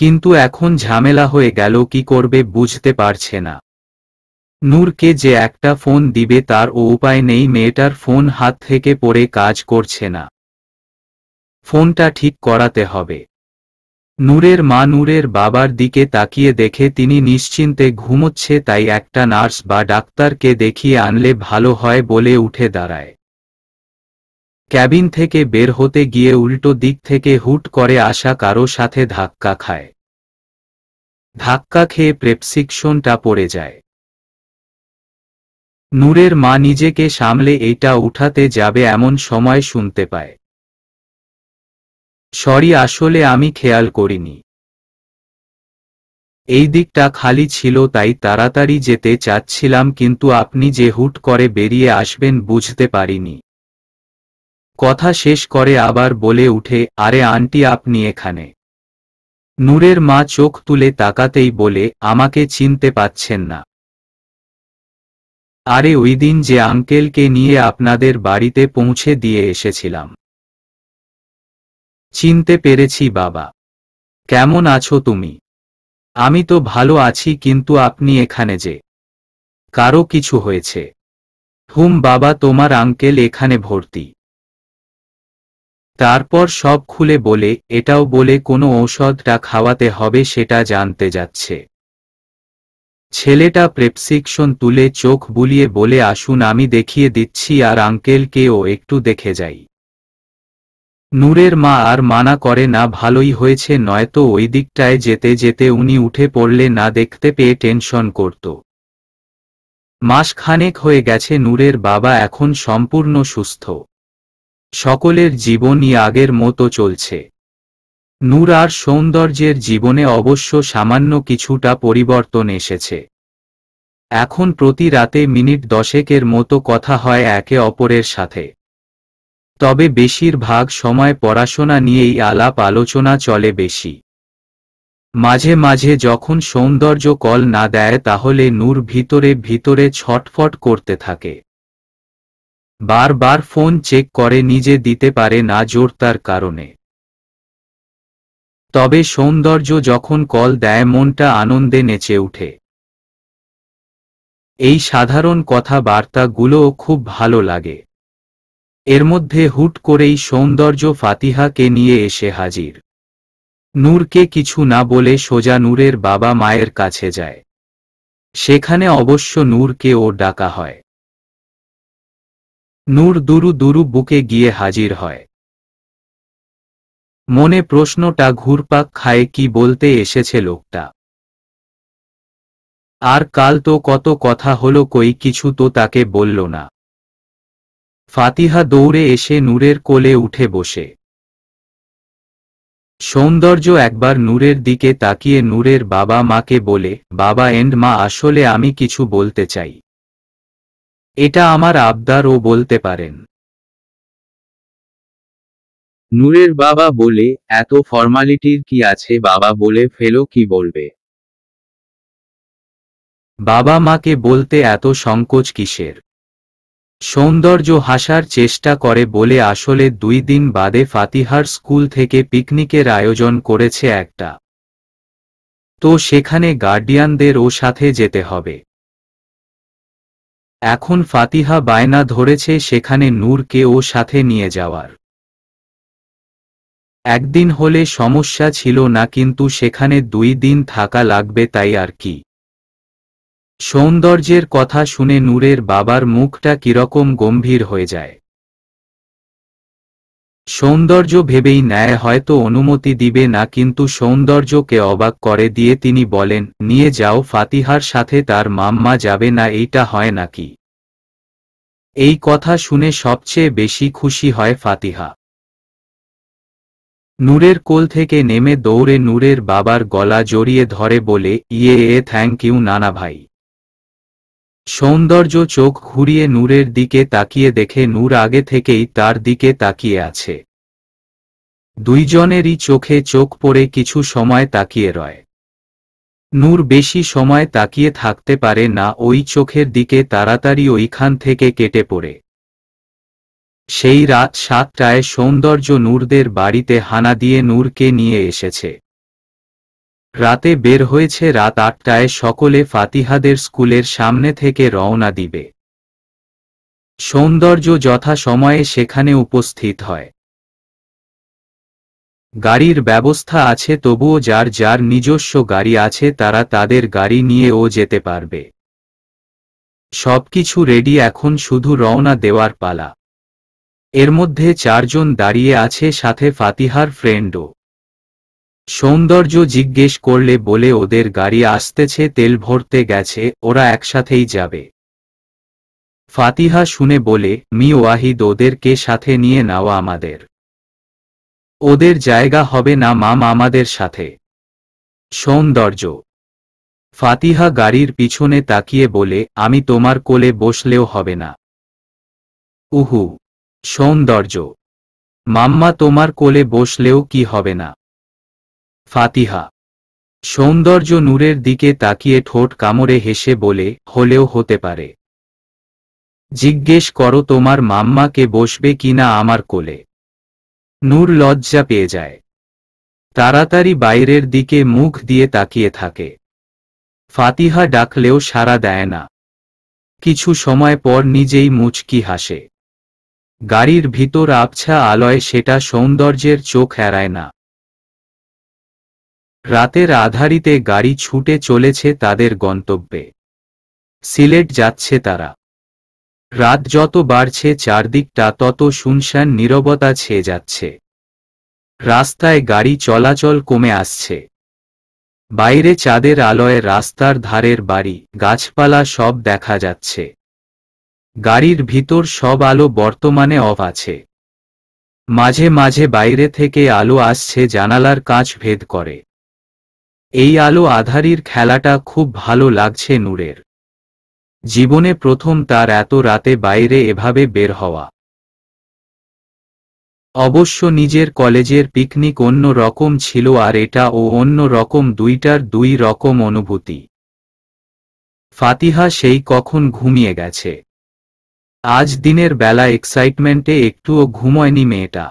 কিন্তু এখন ঝামেলা হয়ে গেল কি করবে বুঝতে পারছে না নূরকে যে একটা ফোন দিবে তার ও উপায় নেই মেয়েটার ফোন হাত থেকে পড়ে কাজ করছে না ফোনটা ঠিক করাতে হবে নূরের মা নূরের বাবার দিকে তাকিয়ে দেখে তিনি নিশ্চিন্তে ঘুমোচ্ছে তাই একটা নার্স বা ডাক্তারকে দেখিয়ে আনলে ভালো হয় বলে উঠে দাঁড়ায় ক্যাবিন থেকে বের হতে গিয়ে উল্টো দিক থেকে হুট করে আসা কারো সাথে ধাক্কা খায় ধাক্কা খেয়ে প্রেপসিকশনটা পড়ে যায় নূরের মা নিজেকে সামলে এটা উঠাতে যাবে এমন সময় শুনতে পায় সরি আসলে আমি খেয়াল করিনি এই দিকটা খালি ছিল তাই তাড়াতাড়ি যেতে চাচ্ছিলাম কিন্তু আপনি যে হুট করে বেরিয়ে আসবেন বুঝতে পারিনি কথা শেষ করে আবার বলে উঠে আরে আন্টি আপনি এখানে নূরের মা চোখ তুলে তাকাতেই বলে আমাকে চিনতে পাচ্ছেন না আরে ওই দিন যে আঙ্কেলকে নিয়ে আপনাদের বাড়িতে পৌঁছে দিয়ে এসেছিলাম চিনতে পেরেছি বাবা কেমন আছো তুমি আমি তো ভালো আছি কিন্তু আপনি এখানে যে কারো কিছু হয়েছে হুম বাবা তোমার আঙ্কেল এখানে ভর্তি তারপর সব খুলে বলে এটাও বলে কোনো ঔষধটা খাওয়াতে হবে সেটা জানতে যাচ্ছে ছেলেটা প্রেপসিকশন তুলে চোখ বুলিয়ে বলে আসুন আমি দেখিয়ে দিচ্ছি আর আঙ্কেলকেও একটু দেখে যাই নূরের মা আর মানা করে না ভালোই হয়েছে নয়তো ওই দিকটায় যেতে যেতে উনি উঠে পড়লে না দেখতে পেয়ে টেনশন করত মাসখানেক হয়ে গেছে নূরের বাবা এখন সম্পূর্ণ সুস্থ সকলের জীবনই আগের মতো চলছে নূর আর সৌন্দর্যের জীবনে অবশ্য সামান্য কিছুটা পরিবর্তন এসেছে এখন প্রতি রাতে মিনিট দশেকের মতো কথা হয় একে অপরের সাথে তবে বেশিরভাগ সময় পড়াশোনা নিয়েই আলাপ আলোচনা চলে বেশি মাঝে মাঝে যখন সৌন্দর্য কল না দেয় তাহলে নূর ভিতরে ভিতরে ছটফট করতে থাকে বারবার ফোন চেক করে নিজে দিতে পারে না তার কারণে তবে সৌন্দর্য যখন কল দেয় মনটা আনন্দে নেচে উঠে এই সাধারণ কথাবার্তাগুলোও খুব ভালো লাগে এর মধ্যে হুট করেই সৌন্দর্য ফাতিহাকে নিয়ে এসে হাজির নূরকে কিছু না বলে সোজা নূরের বাবা মায়ের কাছে যায় সেখানে অবশ্য নূরকে ও ডাকা হয় নূর দুরু দুরু বুকে গিয়ে হাজির হয় মনে প্রশ্নটা ঘুরপাক খায় কি বলতে এসেছে লোকটা আর কাল তো কত কথা হলো কই কিছু তো তাকে বলল না ফাতিহা দৌড়ে এসে নূরের কোলে উঠে বসে সৌন্দর্য একবার নূরের দিকে তাকিয়ে নূরের বাবা মাকে বলে বাবা এন্ড মা আসলে আমি কিছু বলতে চাই এটা আমার আবদারও বলতে পারেন নূরের বাবা বলে এত ফর্মালিটির কি আছে বাবা বলে ফেলো কি বলবে বাবা মাকে বলতে এত সংকোচ কিসের সৌন্দর্য হাসার চেষ্টা করে বলে আসলে দুই দিন বাদে ফাতিহার স্কুল থেকে পিকনিকের আয়োজন করেছে একটা তো সেখানে গার্ডিয়ানদের ও সাথে যেতে হবে এখন ফাতিহা বায়না ধরেছে সেখানে নূরকে ও সাথে নিয়ে যাওয়ার একদিন হলে সমস্যা ছিল না কিন্তু সেখানে দুই দিন থাকা লাগবে তাই আর কি সৌন্দর্যের কথা শুনে নূরের বাবার মুখটা কিরকম গম্ভীর হয়ে যায় সৌন্দর্য ভেবেই ন্যায় হয়তো অনুমতি দিবে না কিন্তু সৌন্দর্যকে অবাক করে দিয়ে তিনি বলেন নিয়ে যাও ফাতিহার সাথে তার মাম্মা যাবে না এইটা হয় নাকি এই কথা শুনে সবচেয়ে বেশি খুশি হয় ফাতিহা নূরের কোল থেকে নেমে দৌড়ে নূরের বাবার গলা জড়িয়ে ধরে বলে ইয়ে এ থ্যাংক ইউ নানা ভাই সৌন্দর্য চোখ ঘুরিয়ে নূরের দিকে তাকিয়ে দেখে নূর আগে থেকেই তার দিকে তাকিয়ে আছে দুইজনেরই চোখে চোখ পড়ে কিছু সময় তাকিয়ে রয় নূর বেশি সময় তাকিয়ে থাকতে পারে না ওই চোখের দিকে তাড়াতাড়ি ওইখান থেকে কেটে পড়ে সেই রাত সাতটায় সৌন্দর্য নূরদের বাড়িতে হানা দিয়ে নূরকে নিয়ে এসেছে রাতে বের হয়েছে রাত আটটায় সকলে ফাতিহাদের স্কুলের সামনে থেকে রওনা দিবে সৌন্দর্য যথা সময়ে সেখানে উপস্থিত হয় গাড়ির ব্যবস্থা আছে তবুও যার যার নিজস্ব গাড়ি আছে তারা তাদের গাড়ি নিয়েও যেতে পারবে সবকিছু রেডি এখন শুধু রওনা দেওয়ার পালা এর মধ্যে চারজন দাঁড়িয়ে আছে সাথে ফাতিহার ফ্রেন্ডও সৌন্দর্য জিজ্ঞেস করলে বলে ওদের গাড়ি আসতেছে তেল ভরতে গেছে ওরা একসাথেই যাবে ফাতিহা শুনে বলে মি ওয়াহিদ ওদেরকে সাথে নিয়ে নাও আমাদের ওদের জায়গা হবে না মাম আমাদের সাথে সৌন্দর্য ফাতিহা গাড়ির পিছনে তাকিয়ে বলে আমি তোমার কোলে বসলেও হবে না উহু সৌন্দর্য মাম্মা তোমার কোলে বসলেও কি হবে না ফাতিহা সৌন্দর্য নূরের দিকে তাকিয়ে ঠোঁট কামড়ে হেসে বলে হলেও হতে পারে জিজ্ঞেস করো তোমার মাম্মাকে বসবে কিনা আমার কোলে নূর লজ্জা পেয়ে যায় তাড়াতাড়ি বাইরের দিকে মুখ দিয়ে তাকিয়ে থাকে ফাতিহা ডাকলেও সাড়া দেয় না কিছু সময় পর নিজেই মুচকি হাসে গাড়ির ভিতর আবছা আলয় সেটা সৌন্দর্যের চোখ এড়ায় না রাতের আধারিতে গাড়ি ছুটে চলেছে তাদের গন্তব্যে সিলেট যাচ্ছে তারা রাত যত বাড়ছে চারদিকটা তত শুনশান নীরবতা ছেয়ে যাচ্ছে রাস্তায় গাড়ি চলাচল কমে আসছে বাইরে চাঁদের আলোয় রাস্তার ধারের বাড়ি গাছপালা সব দেখা যাচ্ছে গাড়ির ভিতর সব আলো বর্তমানে অফ আছে মাঝে মাঝে বাইরে থেকে আলো আসছে জানালার কাঁচ ভেদ করে এই আলো আধারির খেলাটা খুব ভালো লাগছে নূরের জীবনে প্রথম তার এত রাতে বাইরে এভাবে বের হওয়া অবশ্য নিজের কলেজের পিকনিক অন্য রকম ছিল আর এটা ও অন্য রকম দুইটার দুই রকম অনুভূতি ফাতিহা সেই কখন ঘুমিয়ে গেছে আজ দিনের বেলা এক্সাইটমেন্টে একটুও ঘুময়নি মেয়েটা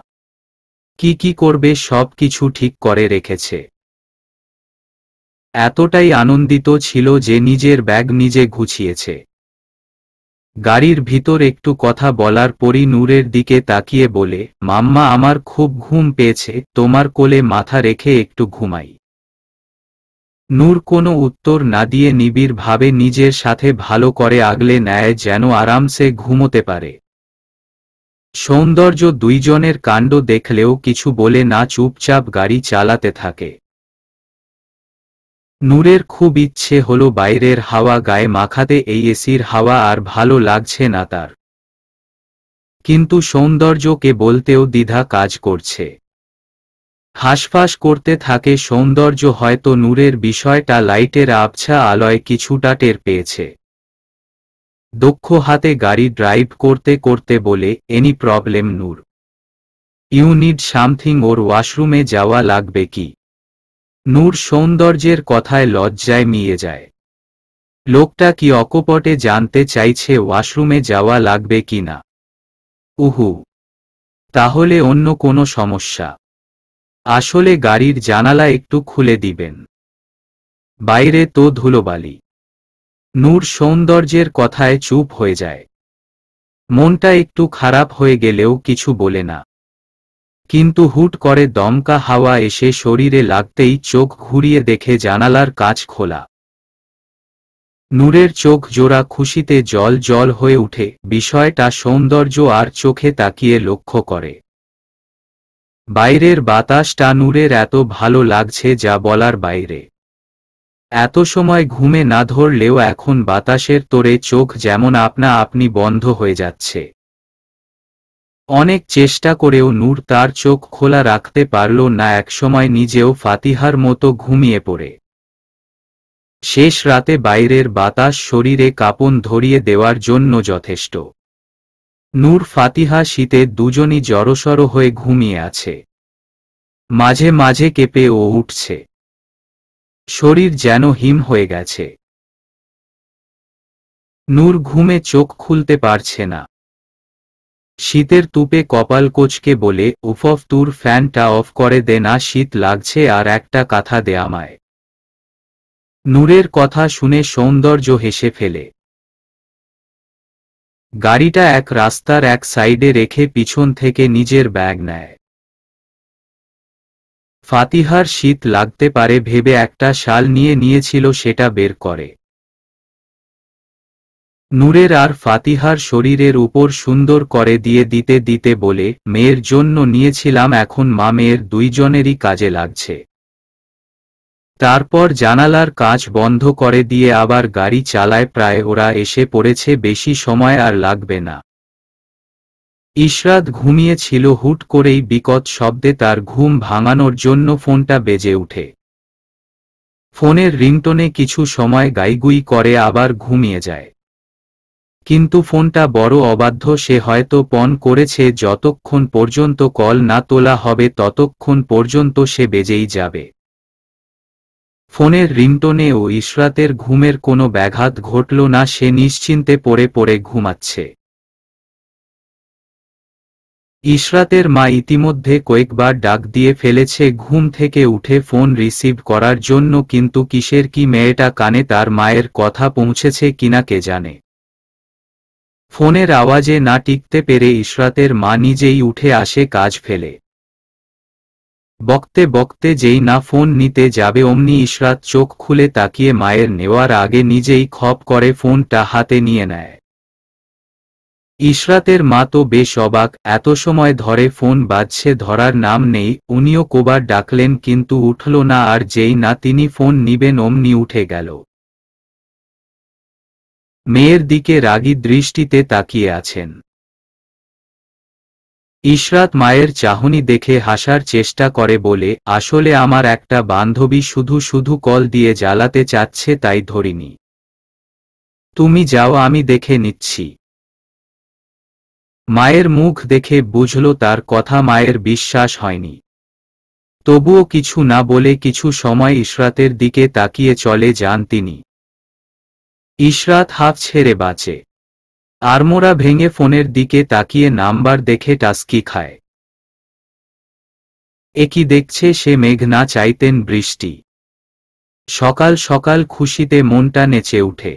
কি কি করবে সব কিছু ঠিক করে রেখেছে এতটাই আনন্দিত ছিল যে নিজের ব্যাগ নিজে গুছিয়েছে গাড়ির ভিতর একটু কথা বলার পরই নূরের দিকে তাকিয়ে বলে মাম্মা আমার খুব ঘুম পেয়েছে তোমার কোলে মাথা রেখে একটু ঘুমাই নূর কোনো উত্তর না দিয়ে নিবিড়ভাবে নিজের সাথে ভালো করে আগলে নেয় যেন আরামসে ঘুমোতে পারে সৌন্দর্য দুইজনের কাণ্ড দেখলেও কিছু বলে না চুপচাপ গাড়ি চালাতে থাকে নূরের খুব ইচ্ছে হল বাইরের হাওয়া গায়ে মাখাতে এই এসির হাওয়া আর ভালো লাগছে না তার কিন্তু সৌন্দর্যকে বলতেও দ্বিধা কাজ করছে হাঁসফাঁস করতে থাকে সৌন্দর্য হয়তো নূরের বিষয়টা লাইটের আবছা আলয় কিছুটা টের পেয়েছে দক্ষ হাতে গাড়ি ড্রাইভ করতে করতে বলে any problem nor you need something or ওয়াশরুমে যাওয়া লাগবে কি নূর সৌন্দর্যের কথায় লজ্জায় মিয়ে যায় লোকটা কি অকপটে জানতে চাইছে ওয়াশরুমে যাওয়া লাগবে কি না উহু তাহলে অন্য কোনো সমস্যা আসলে গাড়ির জানালা একটু খুলে দিবেন বাইরে তো ধুলোবালি নূর সৌন্দর্যের কথায় চুপ হয়ে যায় মনটা একটু খারাপ হয়ে গেলেও কিছু বলে না কিন্তু হুট করে দমকা হাওয়া এসে শরীরে লাগতেই চোখ ঘুরিয়ে দেখে জানালার কাজ খোলা নূরের চোখ জোড়া খুশিতে জল জল হয়ে উঠে বিষয়টা সৌন্দর্য আর চোখে তাকিয়ে লক্ষ্য করে বাইরের বাতাসটা নূরের এত ভালো লাগছে যা বলার বাইরে এত সময় ঘুমে না ধরলেও এখন বাতাসের তোরে চোখ যেমন আপনা আপনি বন্ধ হয়ে যাচ্ছে অনেক চেষ্টা করেও নূর তার চোখ খোলা রাখতে পারল না একসময় নিজেও ফাতিহার মতো ঘুমিয়ে পড়ে শেষ রাতে বাইরের বাতাস শরীরে কাঁপন ধরিয়ে দেওয়ার জন্য যথেষ্ট নূর ফাতিহা শীতে দুজনই জড়সড় হয়ে ঘুমিয়ে আছে মাঝে মাঝে কেঁপে ও উঠছে শরীর যেন হিম হয়ে গেছে নূর ঘুমে চোখ খুলতে পারছে না শীতের তুপে কপাল কোচকে বলে উফফ তুর ফ্যানটা অফ করে দে না শীত লাগছে আর একটা কথা দে আমায় নূরের কথা শুনে সৌন্দর্য হেসে ফেলে গাড়িটা এক রাস্তার এক সাইডে রেখে পিছন থেকে নিজের ব্যাগ নেয় ফাতিহার শীত লাগতে পারে ভেবে একটা শাল নিয়ে নিয়েছিল সেটা বের করে নূরের আর ফাতিহার শরীরের উপর সুন্দর করে দিয়ে দিতে দিতে বলে মেয়ের জন্য নিয়েছিলাম এখন মা মেয়ের দুইজনেরই কাজে লাগছে তারপর জানালার কাজ বন্ধ করে দিয়ে আবার গাড়ি চালায় প্রায় ওরা এসে পড়েছে বেশি সময় আর লাগবে না ইশরাত ঘুমিয়েছিল হুট করেই বিকট শব্দে তার ঘুম ভাঙানোর জন্য ফোনটা বেজে উঠে ফোনের রিংটনে কিছু সময় গাইগুই করে আবার ঘুমিয়ে যায় কিন্তু ফোনটা বড় অবাধ্য সে হয়তো পণ করেছে যতক্ষণ পর্যন্ত কল না তোলা হবে ততক্ষণ পর্যন্ত সে বেজেই যাবে ফোনের রিংটোনে ও ইশরাতের ঘুমের কোনো ব্যাঘাত ঘটল না সে নিশ্চিন্তে পড়ে পড়ে ঘুমাচ্ছে ইশরাতের মা ইতিমধ্যে কয়েকবার ডাক দিয়ে ফেলেছে ঘুম থেকে উঠে ফোন রিসিভ করার জন্য কিন্তু কিসের কি মেয়েটা কানে তার মায়ের কথা পৌঁছেছে কিনা কে জানে ফোনের আওয়াজে না টিকতে পেরে ইশরাতের মা নিজেই উঠে আসে কাজ ফেলে বকতে বকতে যেই না ফোন নিতে যাবে অমনি ইশরাত চোখ খুলে তাকিয়ে মায়ের নেওয়ার আগে নিজেই খপ করে ফোনটা হাতে নিয়ে নেয় ইশরাতের মা তো বেশ অবাক এত সময় ধরে ফোন বাজছে ধরার নাম নেই উনিও কোবার ডাকলেন কিন্তু উঠল না আর যেই না তিনি ফোন নিবেন অমনি উঠে গেল মেয়ের দিকে রাগী দৃষ্টিতে তাকিয়ে আছেন ইশরাত মায়ের চাহনি দেখে হাসার চেষ্টা করে বলে আসলে আমার একটা বান্ধবী শুধু শুধু কল দিয়ে জ্বালাতে চাচ্ছে তাই ধরিনি তুমি যাও আমি দেখে নিচ্ছি মায়ের মুখ দেখে বুঝল তার কথা মায়ের বিশ্বাস হয়নি তবুও কিছু না বলে কিছু সময় ইশরাতের দিকে তাকিয়ে চলে যান তিনি ইশরাত হাফ ছেড়ে বাঁচে আরমোরা ভেঙে ফোনের দিকে তাকিয়ে নাম্বার দেখে টাস্কি খায় একই দেখছে সে মেঘ না চাইতেন বৃষ্টি সকাল সকাল খুশিতে মনটা নেচে উঠে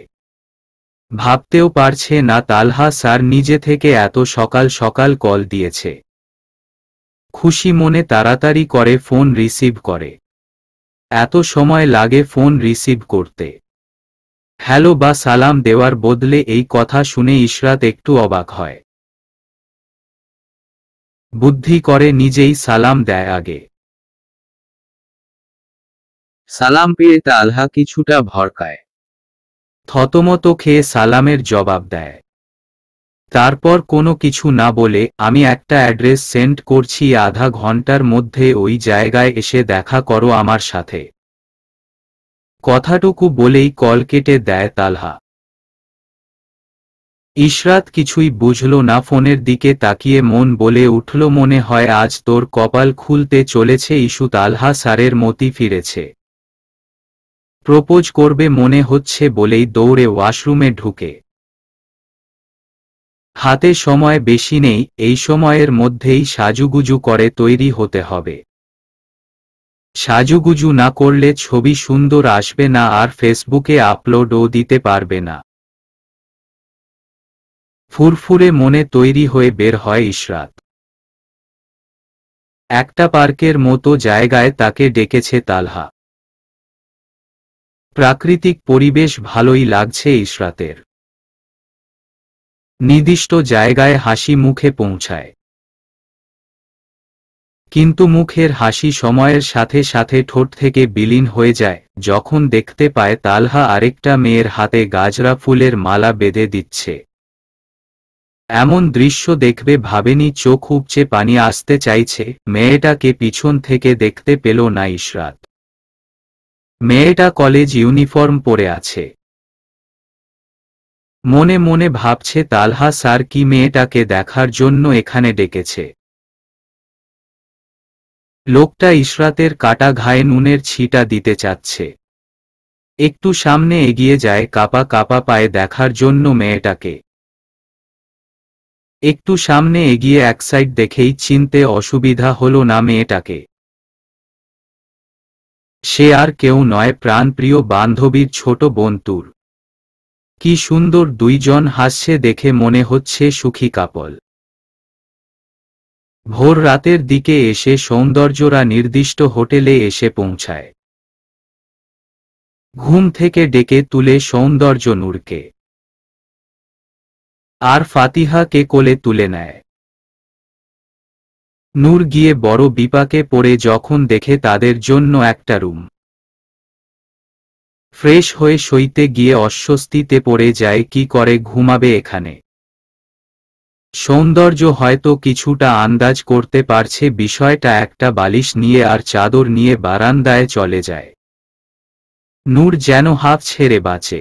ভাবতেও পারছে না তালহা স্যার নিজে থেকে এত সকাল সকাল কল দিয়েছে খুশি মনে তাড়াতাড়ি করে ফোন রিসিভ করে এত সময় লাগে ফোন রিসিভ করতে হ্যালো বা সালাম দেওয়ার বদলে এই কথা শুনে ইশরাত একটু অবাক হয় বুদ্ধি করে নিজেই সালাম দেয় আগে সালাম পেয়ে আল্লাহ কিছুটা ভরকায় থতমত খেয়ে সালামের জবাব দেয় তারপর কোনো কিছু না বলে আমি একটা অ্যাড্রেস সেন্ড করছি আধা ঘন্টার মধ্যে ওই জায়গায় এসে দেখা করো আমার সাথে কথাটুকু বলেই কল কেটে দেয় তালহা ইশরাত কিছুই বুঝল না ফোনের দিকে তাকিয়ে মন বলে উঠল মনে হয় আজ তোর কপাল খুলতে চলেছে ইস্যু তালহা সারের মতি ফিরেছে প্রপোজ করবে মনে হচ্ছে বলেই দৌড়ে ওয়াশরুমে ঢুকে হাতে সময় বেশি নেই এই সময়ের মধ্যেই সাজুগুজু করে তৈরি হতে হবে সাজুগুজু না করলে ছবি সুন্দর আসবে না আর ফেসবুকে আপলোডও দিতে পারবে না ফুরফুরে মনে তৈরি হয়ে বের হয় ইশরাত একটা পার্কের মতো জায়গায় তাকে ডেকেছে তালহা প্রাকৃতিক পরিবেশ ভালোই লাগছে ইশরাতের নির্দিষ্ট জায়গায় হাসি মুখে পৌঁছায় কিন্তু মুখের হাসি সময়ের সাথে সাথে ঠোঁট থেকে বিলীন হয়ে যায় যখন দেখতে পায় তালহা আরেকটা মেয়ের হাতে গাজরা ফুলের মালা বেঁধে দিচ্ছে এমন দৃশ্য দেখবে ভাবেনি চোখ উপচে পানি আসতে চাইছে মেয়েটাকে পিছন থেকে দেখতে পেল না ইশরাত মেয়েটা কলেজ ইউনিফর্ম পরে আছে মনে মনে ভাবছে তালহা স্যার কি মেয়েটাকে দেখার জন্য এখানে ডেকেছে লোকটা ইশরাতের কাটা ঘায়ে নুনের ছিটা দিতে চাচ্ছে একটু সামনে এগিয়ে যায় কাপা কাপা পায়ে দেখার জন্য মেয়েটাকে একটু সামনে এগিয়ে এক সাইড দেখেই চিনতে অসুবিধা হল না মেয়েটাকে সে আর কেউ নয় প্রাণপ্রিয় বান্ধবীর ছোট বন্তুর কি সুন্দর দুইজন হাসছে দেখে মনে হচ্ছে সুখী কাপল ভোর রাতের দিকে এসে সৌন্দর্যরা নির্দিষ্ট হোটেলে এসে পৌঁছায় ঘুম থেকে ডেকে তুলে সৌন্দর্য নূরকে আর ফাতিহাকে কোলে তুলে নেয় নূর গিয়ে বড় বিপাকে পড়ে যখন দেখে তাদের জন্য একটা রুম ফ্রেশ হয়ে সইতে গিয়ে অস্বস্তিতে পড়ে যায় কি করে ঘুমাবে এখানে সৌন্দর্য হয়তো কিছুটা আন্দাজ করতে পারছে বিষয়টা একটা বালিশ নিয়ে আর চাদর নিয়ে বারান্দায় চলে যায় নূর যেন হাফ ছেড়ে বাঁচে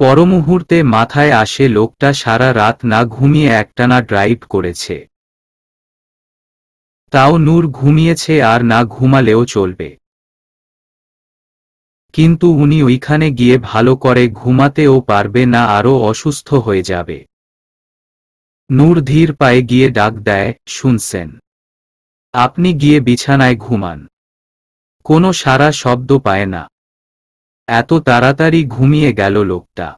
পরমুহূর্তে মাথায় আসে লোকটা সারা রাত না ঘুমিয়ে একটানা ড্রাইভ করেছে তাও নূর ঘুমিয়েছে আর না ঘুমালেও চলবে কিন্তু উনি ওইখানে গিয়ে ভালো করে ঘুমাতেও পারবে না আরও অসুস্থ হয়ে যাবে নূর ধীর পায়ে গিয়ে ডাক দেয় শুনছেন আপনি গিয়ে বিছানায় ঘুমান কোনো সারা শব্দ পায় না এত তাড়াতাড়ি ঘুমিয়ে গেল লোকটা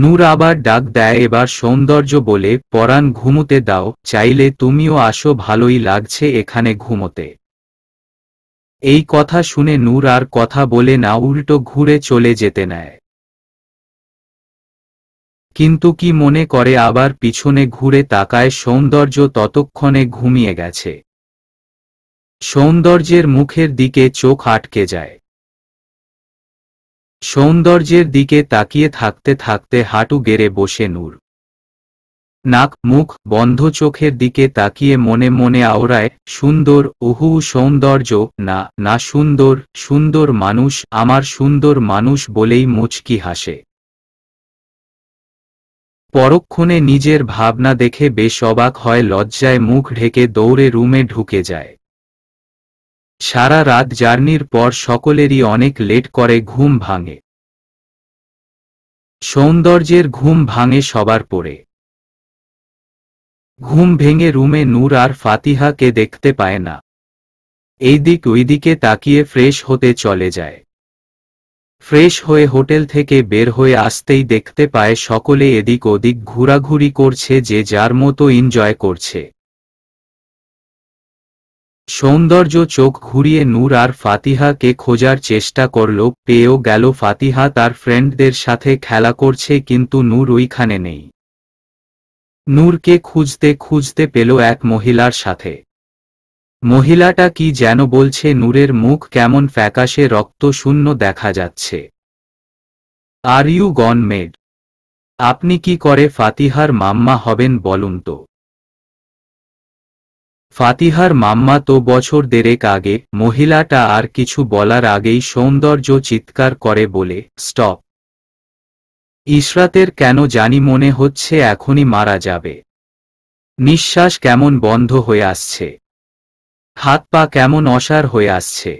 নূর আবার ডাক দেয় এবার সৌন্দর্য বলে পরাণ ঘুমুতে দাও চাইলে তুমিও আসো ভালোই লাগছে এখানে ঘুমোতে এই কথা শুনে নূর আর কথা বলে না উল্টো ঘুরে চলে যেতে নেয় কিন্তু কি মনে করে আবার পিছনে ঘুরে তাকায় সৌন্দর্য ততক্ষণে ঘুমিয়ে গেছে সৌন্দর্যের মুখের দিকে চোখ আটকে যায় সৌন্দর্যের দিকে তাকিয়ে থাকতে থাকতে হাঁটু গেড়ে বসে নূর নাক মুখ বন্ধ চোখের দিকে তাকিয়ে মনে মনে আওড়ায় সুন্দর উহু সৌন্দর্য না না সুন্দর সুন্দর মানুষ আমার সুন্দর মানুষ বলেই মুচকি হাসে পরক্ষণে নিজের ভাবনা দেখে বেশ অবাক হয় লজ্জায় মুখ ঢেকে দৌড়ে রুমে ঢুকে যায় সারা রাত জার্নির পর সকলেরই অনেক লেট করে ঘুম ভাঙে সৌন্দর্যের ঘুম ভাঙে সবার পরে ঘুম ভেঙে রুমে নূর আর ফাতিহাকে দেখতে পায় না এইদিক ওইদিকে তাকিয়ে ফ্রেশ হতে চলে যায় ফ্রেশ হয়ে হোটেল থেকে বের হয়ে আসতেই দেখতে পায় সকলে এদিক ওদিক ঘোরাঘুরি করছে যে যার মতো এনজয় করছে সৌন্দর্য চোখ ঘুরিয়ে নূর আর ফাতিহাকে খোঁজার চেষ্টা করল পেয়েও গেল ফাতিহা তার ফ্রেন্ডদের সাথে খেলা করছে কিন্তু নূর ওইখানে নেই নূরকে খুঁজতে খুঁজতে পেল এক মহিলার সাথে মহিলাটা কি যেন বলছে নূরের মুখ কেমন ফ্যাকাশে রক্ত শূন্য দেখা যাচ্ছে আর ইউ গন মেড আপনি কি করে ফাতিহার মাম্মা হবেন বলুন তো ফাতিহার মাম্মা তো বছর দেড়েক আগে মহিলাটা আর কিছু বলার আগেই সৌন্দর্য চিৎকার করে বলে স্টপ ইশরাতের কেন জানি মনে হচ্ছে এখনই মারা যাবে নিঃশ্বাস কেমন বন্ধ হয়ে আসছে হাত পা কেমন অসার হয়ে আসছে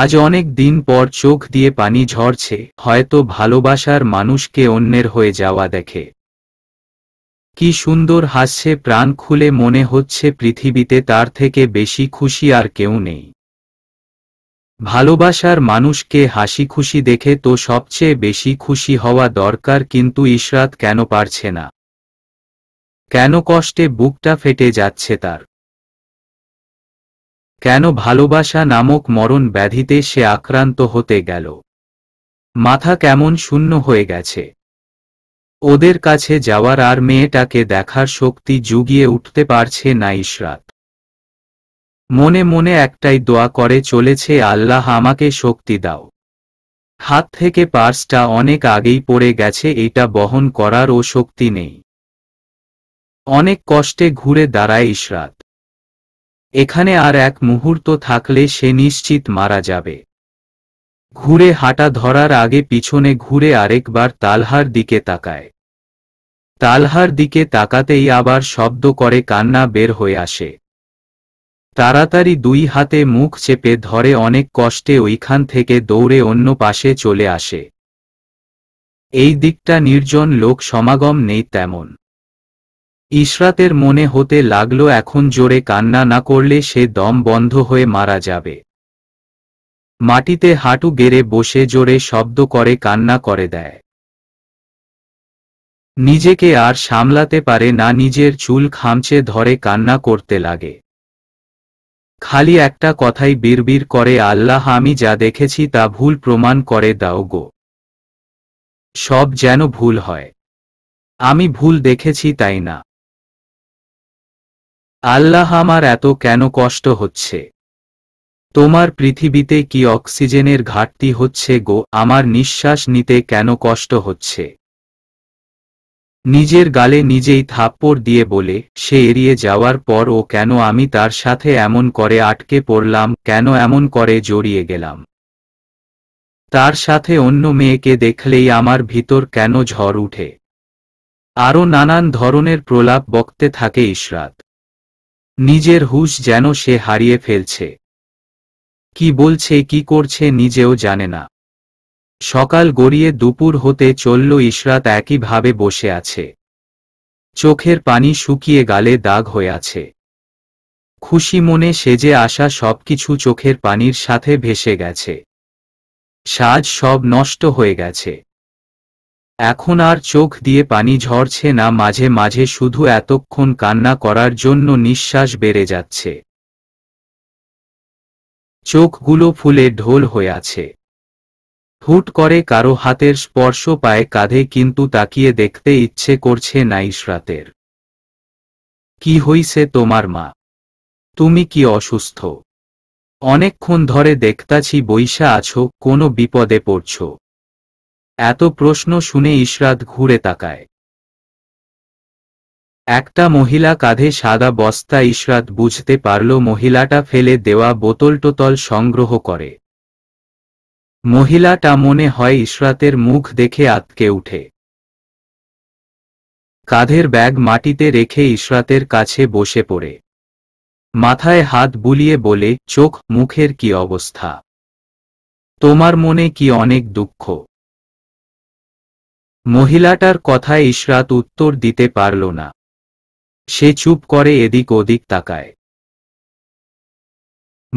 আজ অনেক দিন পর চোখ দিয়ে পানি ঝরছে হয়তো ভালোবাসার মানুষকে অন্যের হয়ে যাওয়া দেখে কি সুন্দর হাসছে প্রাণ খুলে মনে হচ্ছে পৃথিবীতে তার থেকে বেশি খুশি আর কেউ নেই ভালোবাসার মানুষকে হাসি খুশি দেখে তো সবচেয়ে বেশি খুশি হওয়া দরকার কিন্তু ইশরাত কেন পারছে না কেন কষ্টে বুকটা ফেটে যাচ্ছে তার কেন ভালোবাসা নামক মরণ ব্যাধিতে সে আক্রান্ত হতে গেল মাথা কেমন শূন্য হয়ে গেছে ওদের কাছে যাওয়ার আর মেয়েটাকে দেখার শক্তি জুগিয়ে উঠতে পারছে না ইশরাত মনে মনে একটাই দোয়া করে চলেছে আল্লাহ আমাকে শক্তি দাও হাত থেকে পার্সটা অনেক আগেই পড়ে গেছে এটা বহন করার ও শক্তি নেই অনেক কষ্টে ঘুরে দাঁড়ায় ইশরাত এখানে আর এক মুহূর্ত থাকলে সে নিশ্চিত মারা যাবে ঘুরে হাঁটা ধরার আগে পিছনে ঘুরে আরেকবার তালহার দিকে তাকায় তালহার দিকে তাকাতেই আবার শব্দ করে কান্না বের হয়ে আসে তাড়াতাড়ি দুই হাতে মুখ চেপে ধরে অনেক কষ্টে ওইখান থেকে দৌড়ে অন্য পাশে চলে আসে এই দিকটা নির্জন লোক সমাগম নেই তেমন ইশরাতের মনে হতে লাগলো এখন জোরে কান্না না করলে সে দম বন্ধ হয়ে মারা যাবে মাটিতে হাঁটু গেড়ে বসে জোরে শব্দ করে কান্না করে দেয় নিজেকে আর সামলাতে পারে না নিজের চুল খামচে ধরে কান্না করতে লাগে খালি একটা কথাই বিড়বিড় করে আল্লাহ আমি যা দেখেছি তা ভুল প্রমাণ করে দাও গো সব যেন ভুল হয় আমি ভুল দেখেছি তাই না আল্লাহ আমার এত কেন কষ্ট হচ্ছে তোমার পৃথিবীতে কি অক্সিজেনের ঘাটতি হচ্ছে গো আমার নিঃশ্বাস নিতে কেন কষ্ট হচ্ছে নিজের গালে নিজেই থাপ্পড় দিয়ে বলে সে এড়িয়ে যাওয়ার পর ও কেন আমি তার সাথে এমন করে আটকে পড়লাম কেন এমন করে জড়িয়ে গেলাম তার সাথে অন্য মেয়েকে দেখলেই আমার ভিতর কেন ঝড় উঠে আরও নানান ধরনের প্রলাপ বকতে থাকে ইশরাত নিজের হুশ যেন সে হারিয়ে ফেলছে কি বলছে কি করছে নিজেও জানে না সকাল গড়িয়ে দুপুর হতে চলল ইশরাত একইভাবে বসে আছে চোখের পানি শুকিয়ে গালে দাগ হয়ে আছে খুশি মনে সেজে আসা সবকিছু চোখের পানির সাথে ভেসে গেছে সাজ সব নষ্ট হয়ে গেছে এখন আর চোখ দিয়ে পানি ঝরছে না মাঝে মাঝে শুধু এতক্ষণ কান্না করার জন্য নিঃশ্বাস বেড়ে যাচ্ছে চোখগুলো ফুলে ঢোল হয়ে আছে হুট করে কারো হাতের স্পর্শ পায় কাঁধে কিন্তু তাকিয়ে দেখতে ইচ্ছে করছে না ইশরাতের কি হইছে তোমার মা তুমি কি অসুস্থ অনেকক্ষণ ধরে দেখতাছি বৈশা আছো কোনো বিপদে পড়ছ এত প্রশ্ন শুনে ইশরাত ঘুরে তাকায় একটা মহিলা কাঁধে সাদা বস্তা ইশরাত বুঝতে পারল মহিলাটা ফেলে দেওয়া বোতলটোতল সংগ্রহ করে মহিলাটা মনে হয় ইশরাতের মুখ দেখে আতকে উঠে কাঁধের ব্যাগ মাটিতে রেখে ইশরাতের কাছে বসে পড়ে মাথায় হাত বুলিয়ে বলে চোখ মুখের কি অবস্থা তোমার মনে কি অনেক দুঃখ মহিলাটার কথায় ইশরাত উত্তর দিতে পারল না সে চুপ করে এদিক ওদিক তাকায়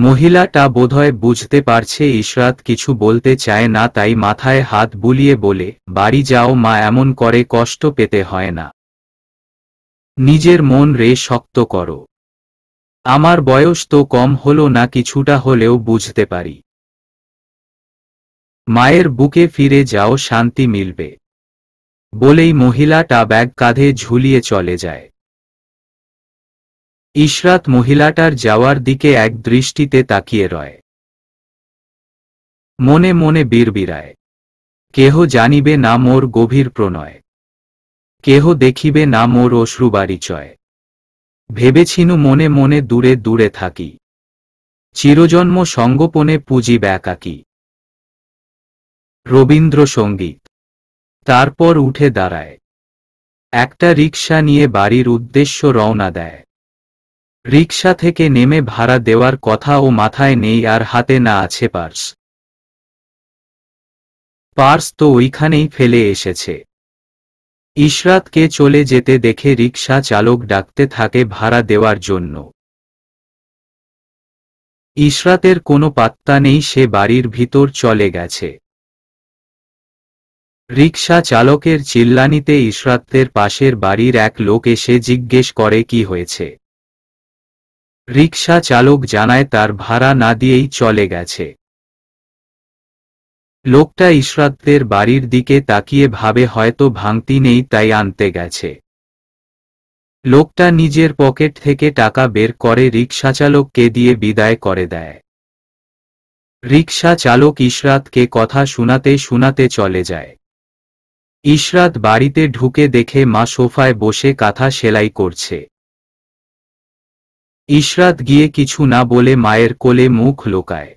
মহিলাটা বোধহয় বুঝতে পারছে ইশরাত কিছু বলতে চায় না তাই মাথায় হাত বুলিয়ে বলে বাড়ি যাও মা এমন করে কষ্ট পেতে হয় না নিজের মন রে শক্ত করো আমার বয়স তো কম হল না কিছুটা হলেও বুঝতে পারি মায়ের বুকে ফিরে যাও শান্তি মিলবে বলেই মহিলাটা ব্যাগ কাঁধে ঝুলিয়ে চলে যায় ইশরাত মহিলাটার যাওয়ার দিকে এক দৃষ্টিতে তাকিয়ে রয় মনে মনে বীরবিরায় কেহ জানিবে না মোর গভীর প্রণয় কেহ দেখিবে না মোর অশ্রুবারিচয় ভেবেছিনু মনে মনে দূরে দূরে থাকি চিরজন্ম সঙ্গোপনে পুঁজি ব্যাকাকি রবীন্দ্রসঙ্গীত তারপর উঠে দাঁড়ায় একটা রিক্সা নিয়ে বাড়ির উদ্দেশ্য রওনা দেয় রিক্সা থেকে নেমে ভাড়া দেওয়ার কথা ও মাথায় নেই আর হাতে না আছে পার্স পার্স তো ওইখানেই ফেলে এসেছে ইশরাতকে চলে যেতে দেখে রিক্সা চালক ডাকতে থাকে ভাড়া দেওয়ার জন্য ইশরাতের কোনো পাত্তা নেই সে বাড়ির ভিতর চলে গেছে রিকশা চালকের চিল্লানিতে ইশরাতের পাশের বাড়ির এক লোক এসে জিজ্ঞেস করে কি হয়েছে রিকশা চালক জানায় তার ভাড়া না দিয়েই চলে গেছে লোকটা ইশরাতের বাড়ির দিকে তাকিয়ে ভাবে হয়তো ভাঙতি নেই তাই আনতে গেছে লোকটা নিজের পকেট থেকে টাকা বের করে চালককে দিয়ে বিদায় করে দেয় রিকশা চালক ইশরাতকে কথা শোনাতে শোনাতে চলে যায় ইশরাত বাড়িতে ঢুকে দেখে মা সোফায় বসে কাঁথা সেলাই করছে ইশরাত গিয়ে কিছু না বলে মায়ের কোলে মুখ লোকায়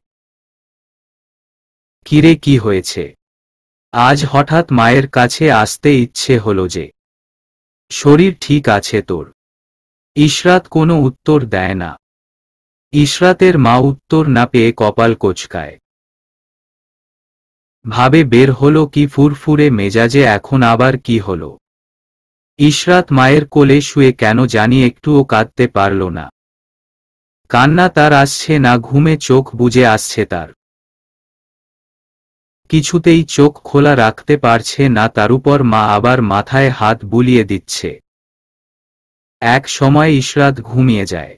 কিরে কি হয়েছে আজ হঠাৎ মায়ের কাছে আসতে ইচ্ছে হল যে শরীর ঠিক আছে তোর ইশরাত কোনো উত্তর দেয় না ইশরাতের মা উত্তর না পেয়ে কপাল কোচকায় ভাবে বের হলো কি ফুরফুরে মেজাজে এখন আবার কি হল ইশরাত মায়ের কোলে শুয়ে কেন জানি একটুও কাঁদতে পারল না কান্না তার আসছে না ঘুমে চোখ বুঝে আসছে তার কিছুতেই চোখ খোলা রাখতে পারছে না তার উপর মা আবার মাথায় হাত বুলিয়ে দিচ্ছে এক সময় ইশরাত ঘুমিয়ে যায়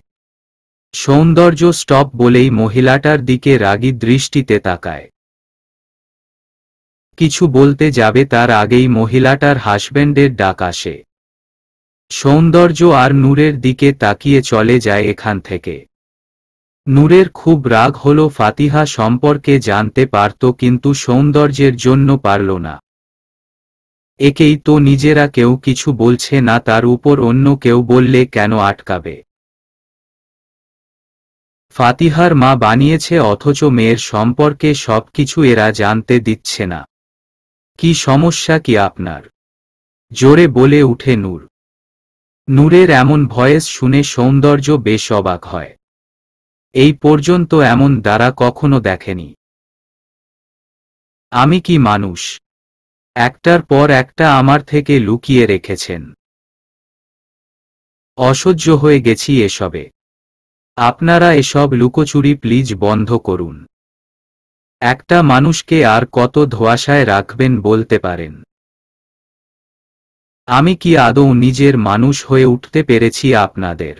সৌন্দর্য স্টপ বলেই মহিলাটার দিকে রাগি দৃষ্টিতে তাকায় কিছু বলতে যাবে তার আগেই মহিলাটার হাজব্যান্ডের ডাক আসে সৌন্দর্য আর নূরের দিকে তাকিয়ে চলে যায় এখান থেকে নূরের খুব রাগ হল ফাতিহা সম্পর্কে জানতে পারত কিন্তু সৌন্দর্যের জন্য পারল না একেই তো নিজেরা কেউ কিছু বলছে না তার উপর অন্য কেউ বললে কেন আটকাবে ফাতিহার মা বানিয়েছে অথচ মেয়ের সম্পর্কে সব কিছু এরা জানতে দিচ্ছে না কি সমস্যা কি আপনার জোরে বলে উঠে নূর নূরের এমন ভয়েস শুনে সৌন্দর্য বেশ অবাক হয় এই পর্যন্ত এমন দ্বারা কখনো দেখেনি আমি কি মানুষ একটার পর একটা আমার থেকে লুকিয়ে রেখেছেন অসহ্য হয়ে গেছি এসবে আপনারা এসব লুকোচুরি প্লিজ বন্ধ করুন একটা মানুষকে আর কত ধোয়াশায় রাখবেন বলতে পারেন আমি কি আদৌ নিজের মানুষ হয়ে উঠতে পেরেছি আপনাদের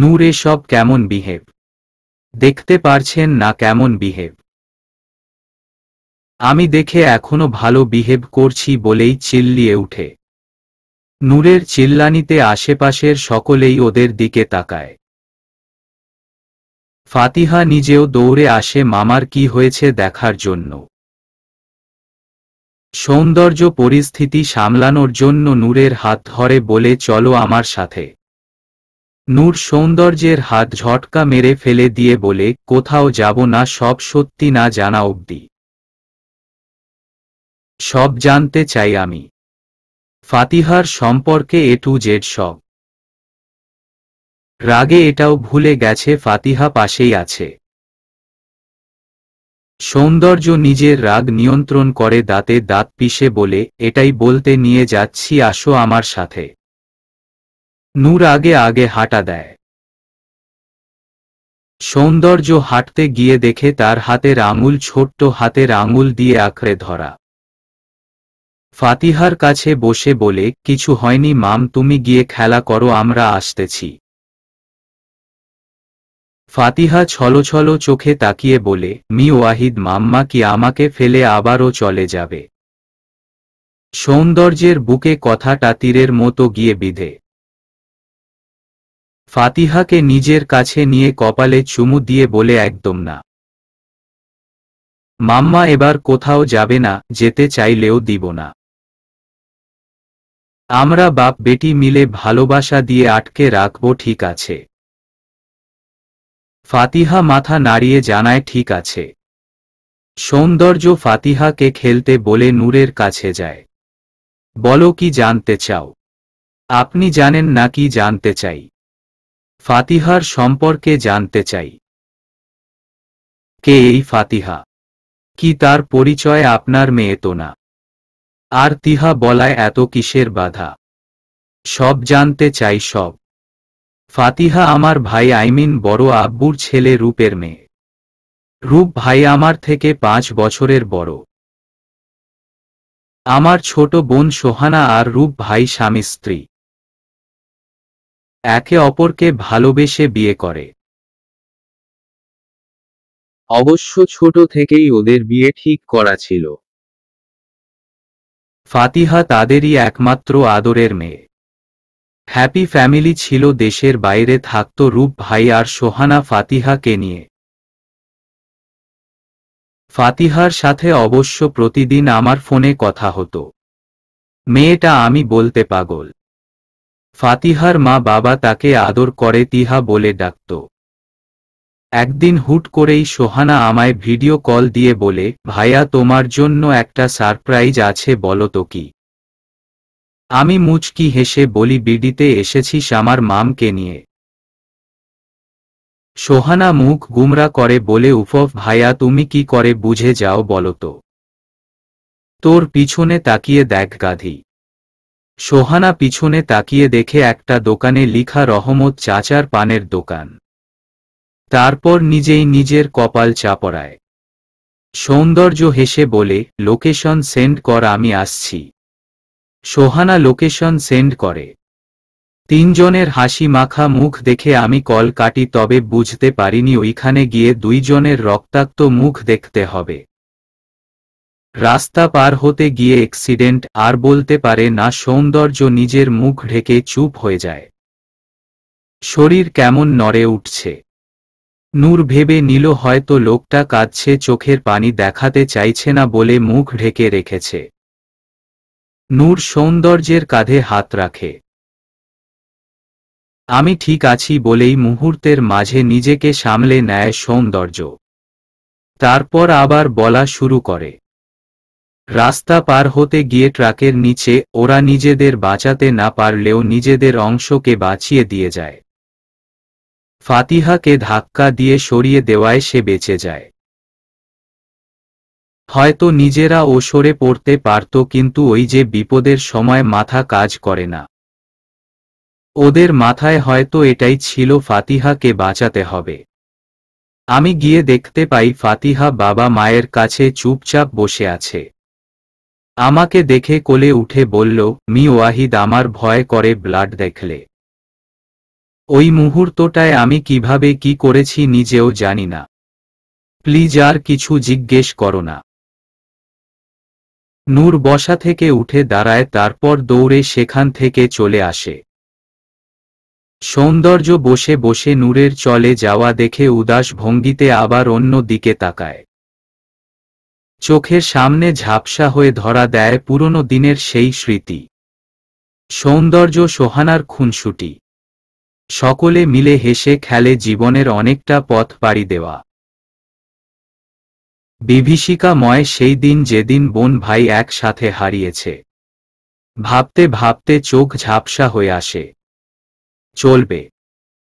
নূরে সব কেমন বিহেভ দেখতে পারছেন না কেমন বিহেভ আমি দেখে এখনো ভালো বিহেভ করছি বলেই চিল্লিয়ে উঠে নূরের চিল্লানিতে আশেপাশের সকলেই ওদের দিকে তাকায় ফাতিহা নিজেও দৌড়ে আসে মামার কি হয়েছে দেখার জন্য সৌন্দর্য পরিস্থিতি সামলানোর জন্য নূরের হাত ধরে বলে চলো আমার সাথে নূর সৌন্দর্যের হাত ঝটকা মেরে ফেলে দিয়ে বলে কোথাও যাব না সব সত্যি না জানা অব্দি সব জানতে চাই আমি ফাতিহার সম্পর্কে এ টু জেড সব রাগে এটাও ভুলে গেছে ফাতিহা পাশেই আছে সৌন্দর্য নিজের রাগ নিয়ন্ত্রণ করে দাঁতে দাঁত পিষে বলে এটাই বলতে নিয়ে যাচ্ছি আসো আমার সাথে নূর আগে আগে হাঁটা দেয় সৌন্দর্য হাঁটতে গিয়ে দেখে তার হাতের আঙুল ছোট্ট হাতের আঙুল দিয়ে আঁকড়ে ধরা ফাতিহার কাছে বসে বলে কিছু হয়নি মাম তুমি গিয়ে খেলা করো আমরা আসতেছি ফাতিহা ছলো ছলো চোখে তাকিয়ে বলে মি ওয়াহিদ মাম্মা কি আমাকে ফেলে আবারও চলে যাবে সৌন্দর্যের বুকে কথাটা তীরের মতো গিয়ে বিধে ফাতিহাকে নিজের কাছে নিয়ে কপালে চুমু দিয়ে বলে একদম না মাম্মা এবার কোথাও যাবে না যেতে চাইলেও দিব না আমরা বাপ বেটি মিলে ভালোবাসা দিয়ে আটকে রাখব ঠিক আছে ফাতিহা মাথা নাড়িয়ে জানায় ঠিক আছে সৌন্দর্য ফাতিহাকে খেলতে বলে নূরের কাছে যায় বলো কি জানতে চাও আপনি জানেন না কি জানতে চাই ফাতিহার সম্পর্কে জানতে চাই কে এই ফাতিহা কি তার পরিচয় আপনার মেয়ে তো না আর তিহা বলায় এত কিসের বাধা সব জানতে চাই সব ফাতিহা আমার ভাই আইমিন বড় আব্বুর ছেলে রূপের মেয়ে রূপ ভাই আমার থেকে পাঁচ বছরের বড় আমার ছোট বোন সোহানা আর রূপ ভাই স্বামী স্ত্রী একে অপরকে ভালোবেসে বিয়ে করে অবশ্য ছোট থেকেই ওদের বিয়ে ঠিক করা ছিল ফাতিহা তাদেরই একমাত্র আদরের মেয়ে হ্যাপি ফ্যামিলি ছিল দেশের বাইরে থাকত রূপ ভাই আর সোহানা ফাতিহাকে নিয়ে ফাতিহার সাথে অবশ্য প্রতিদিন আমার ফোনে কথা হতো মেয়েটা আমি বলতে পাগল ফাতিহার মা বাবা তাকে আদর করে তিহা বলে ডাকত একদিন হুট করেই সোহানা আমায় ভিডিও কল দিয়ে বলে ভাইয়া তোমার জন্য একটা সারপ্রাইজ আছে বলো তো কি আমি মুচকি হেসে বলি বিডিতে এসেছিস আমার মামকে নিয়ে সোহানা মুখ গুমরা করে বলে উফফ ভাইয়া তুমি কি করে বুঝে যাও বলতো তোর পিছনে তাকিয়ে দেখ গাধি সোহানা পিছনে তাকিয়ে দেখে একটা দোকানে লিখা রহমত চাচার পানের দোকান তারপর নিজেই নিজের কপাল চাপড়ায় সৌন্দর্য হেসে বলে লোকেশন সেন্ড কর আমি আসছি সোহানা লোকেশন সেন্ড করে তিনজনের হাসি মাখা মুখ দেখে আমি কল কাটি তবে বুঝতে পারিনি ওইখানে গিয়ে দুইজনের রক্তাক্ত মুখ দেখতে হবে রাস্তা পার হতে গিয়ে এক্সিডেন্ট আর বলতে পারে না সৌন্দর্য নিজের মুখ ঢেকে চুপ হয়ে যায় শরীর কেমন নড়ে উঠছে নূর ভেবে নিল হয়তো লোকটা কাঁদছে চোখের পানি দেখাতে চাইছে না বলে মুখ ঢেকে রেখেছে নূর সৌন্দর্যের কাঁধে হাত রাখে আমি ঠিক আছি বলেই মুহূর্তের মাঝে নিজেকে সামলে নেয় সৌন্দর্য তারপর আবার বলা শুরু করে রাস্তা পার হতে গিয়ে ট্রাকের নিচে ওরা নিজেদের বাঁচাতে না পারলেও নিজেদের অংশকে বাঁচিয়ে দিয়ে যায় ফাতিহাকে ধাক্কা দিয়ে সরিয়ে দেওয়ায় সে বেঁচে যায় হয়তো নিজেরা ও সরে পড়তে পারত কিন্তু ওই যে বিপদের সময় মাথা কাজ করে না ওদের মাথায় হয়তো এটাই ছিল ফাতিহাকে বাঁচাতে হবে আমি গিয়ে দেখতে পাই ফাতিহা বাবা মায়ের কাছে চুপচাপ বসে আছে আমাকে দেখে কোলে উঠে বলল মি ওয়াহিদ আমার ভয় করে ব্লাড দেখলে ওই মুহূর্তটায় আমি কিভাবে কি করেছি নিজেও জানি না প্লিজ আর কিছু জিজ্ঞেস করো না নূর বসা থেকে উঠে দাঁড়ায় তারপর দৌড়ে সেখান থেকে চলে আসে সৌন্দর্য বসে বসে নূরের চলে যাওয়া দেখে উদাস ভঙ্গিতে আবার অন্য দিকে তাকায় চোখের সামনে ঝাপসা হয়ে ধরা দেয় পুরনো দিনের সেই স্মৃতি সৌন্দর্য সোহানার খুনসুটি সকলে মিলে হেসে খেলে জীবনের অনেকটা পথ পাড়ি দেওয়া বিভীষিকা ময় সেই দিন যেদিন বোন ভাই একসাথে হারিয়েছে ভাবতে ভাবতে চোখ ঝাপসা হয়ে আসে চলবে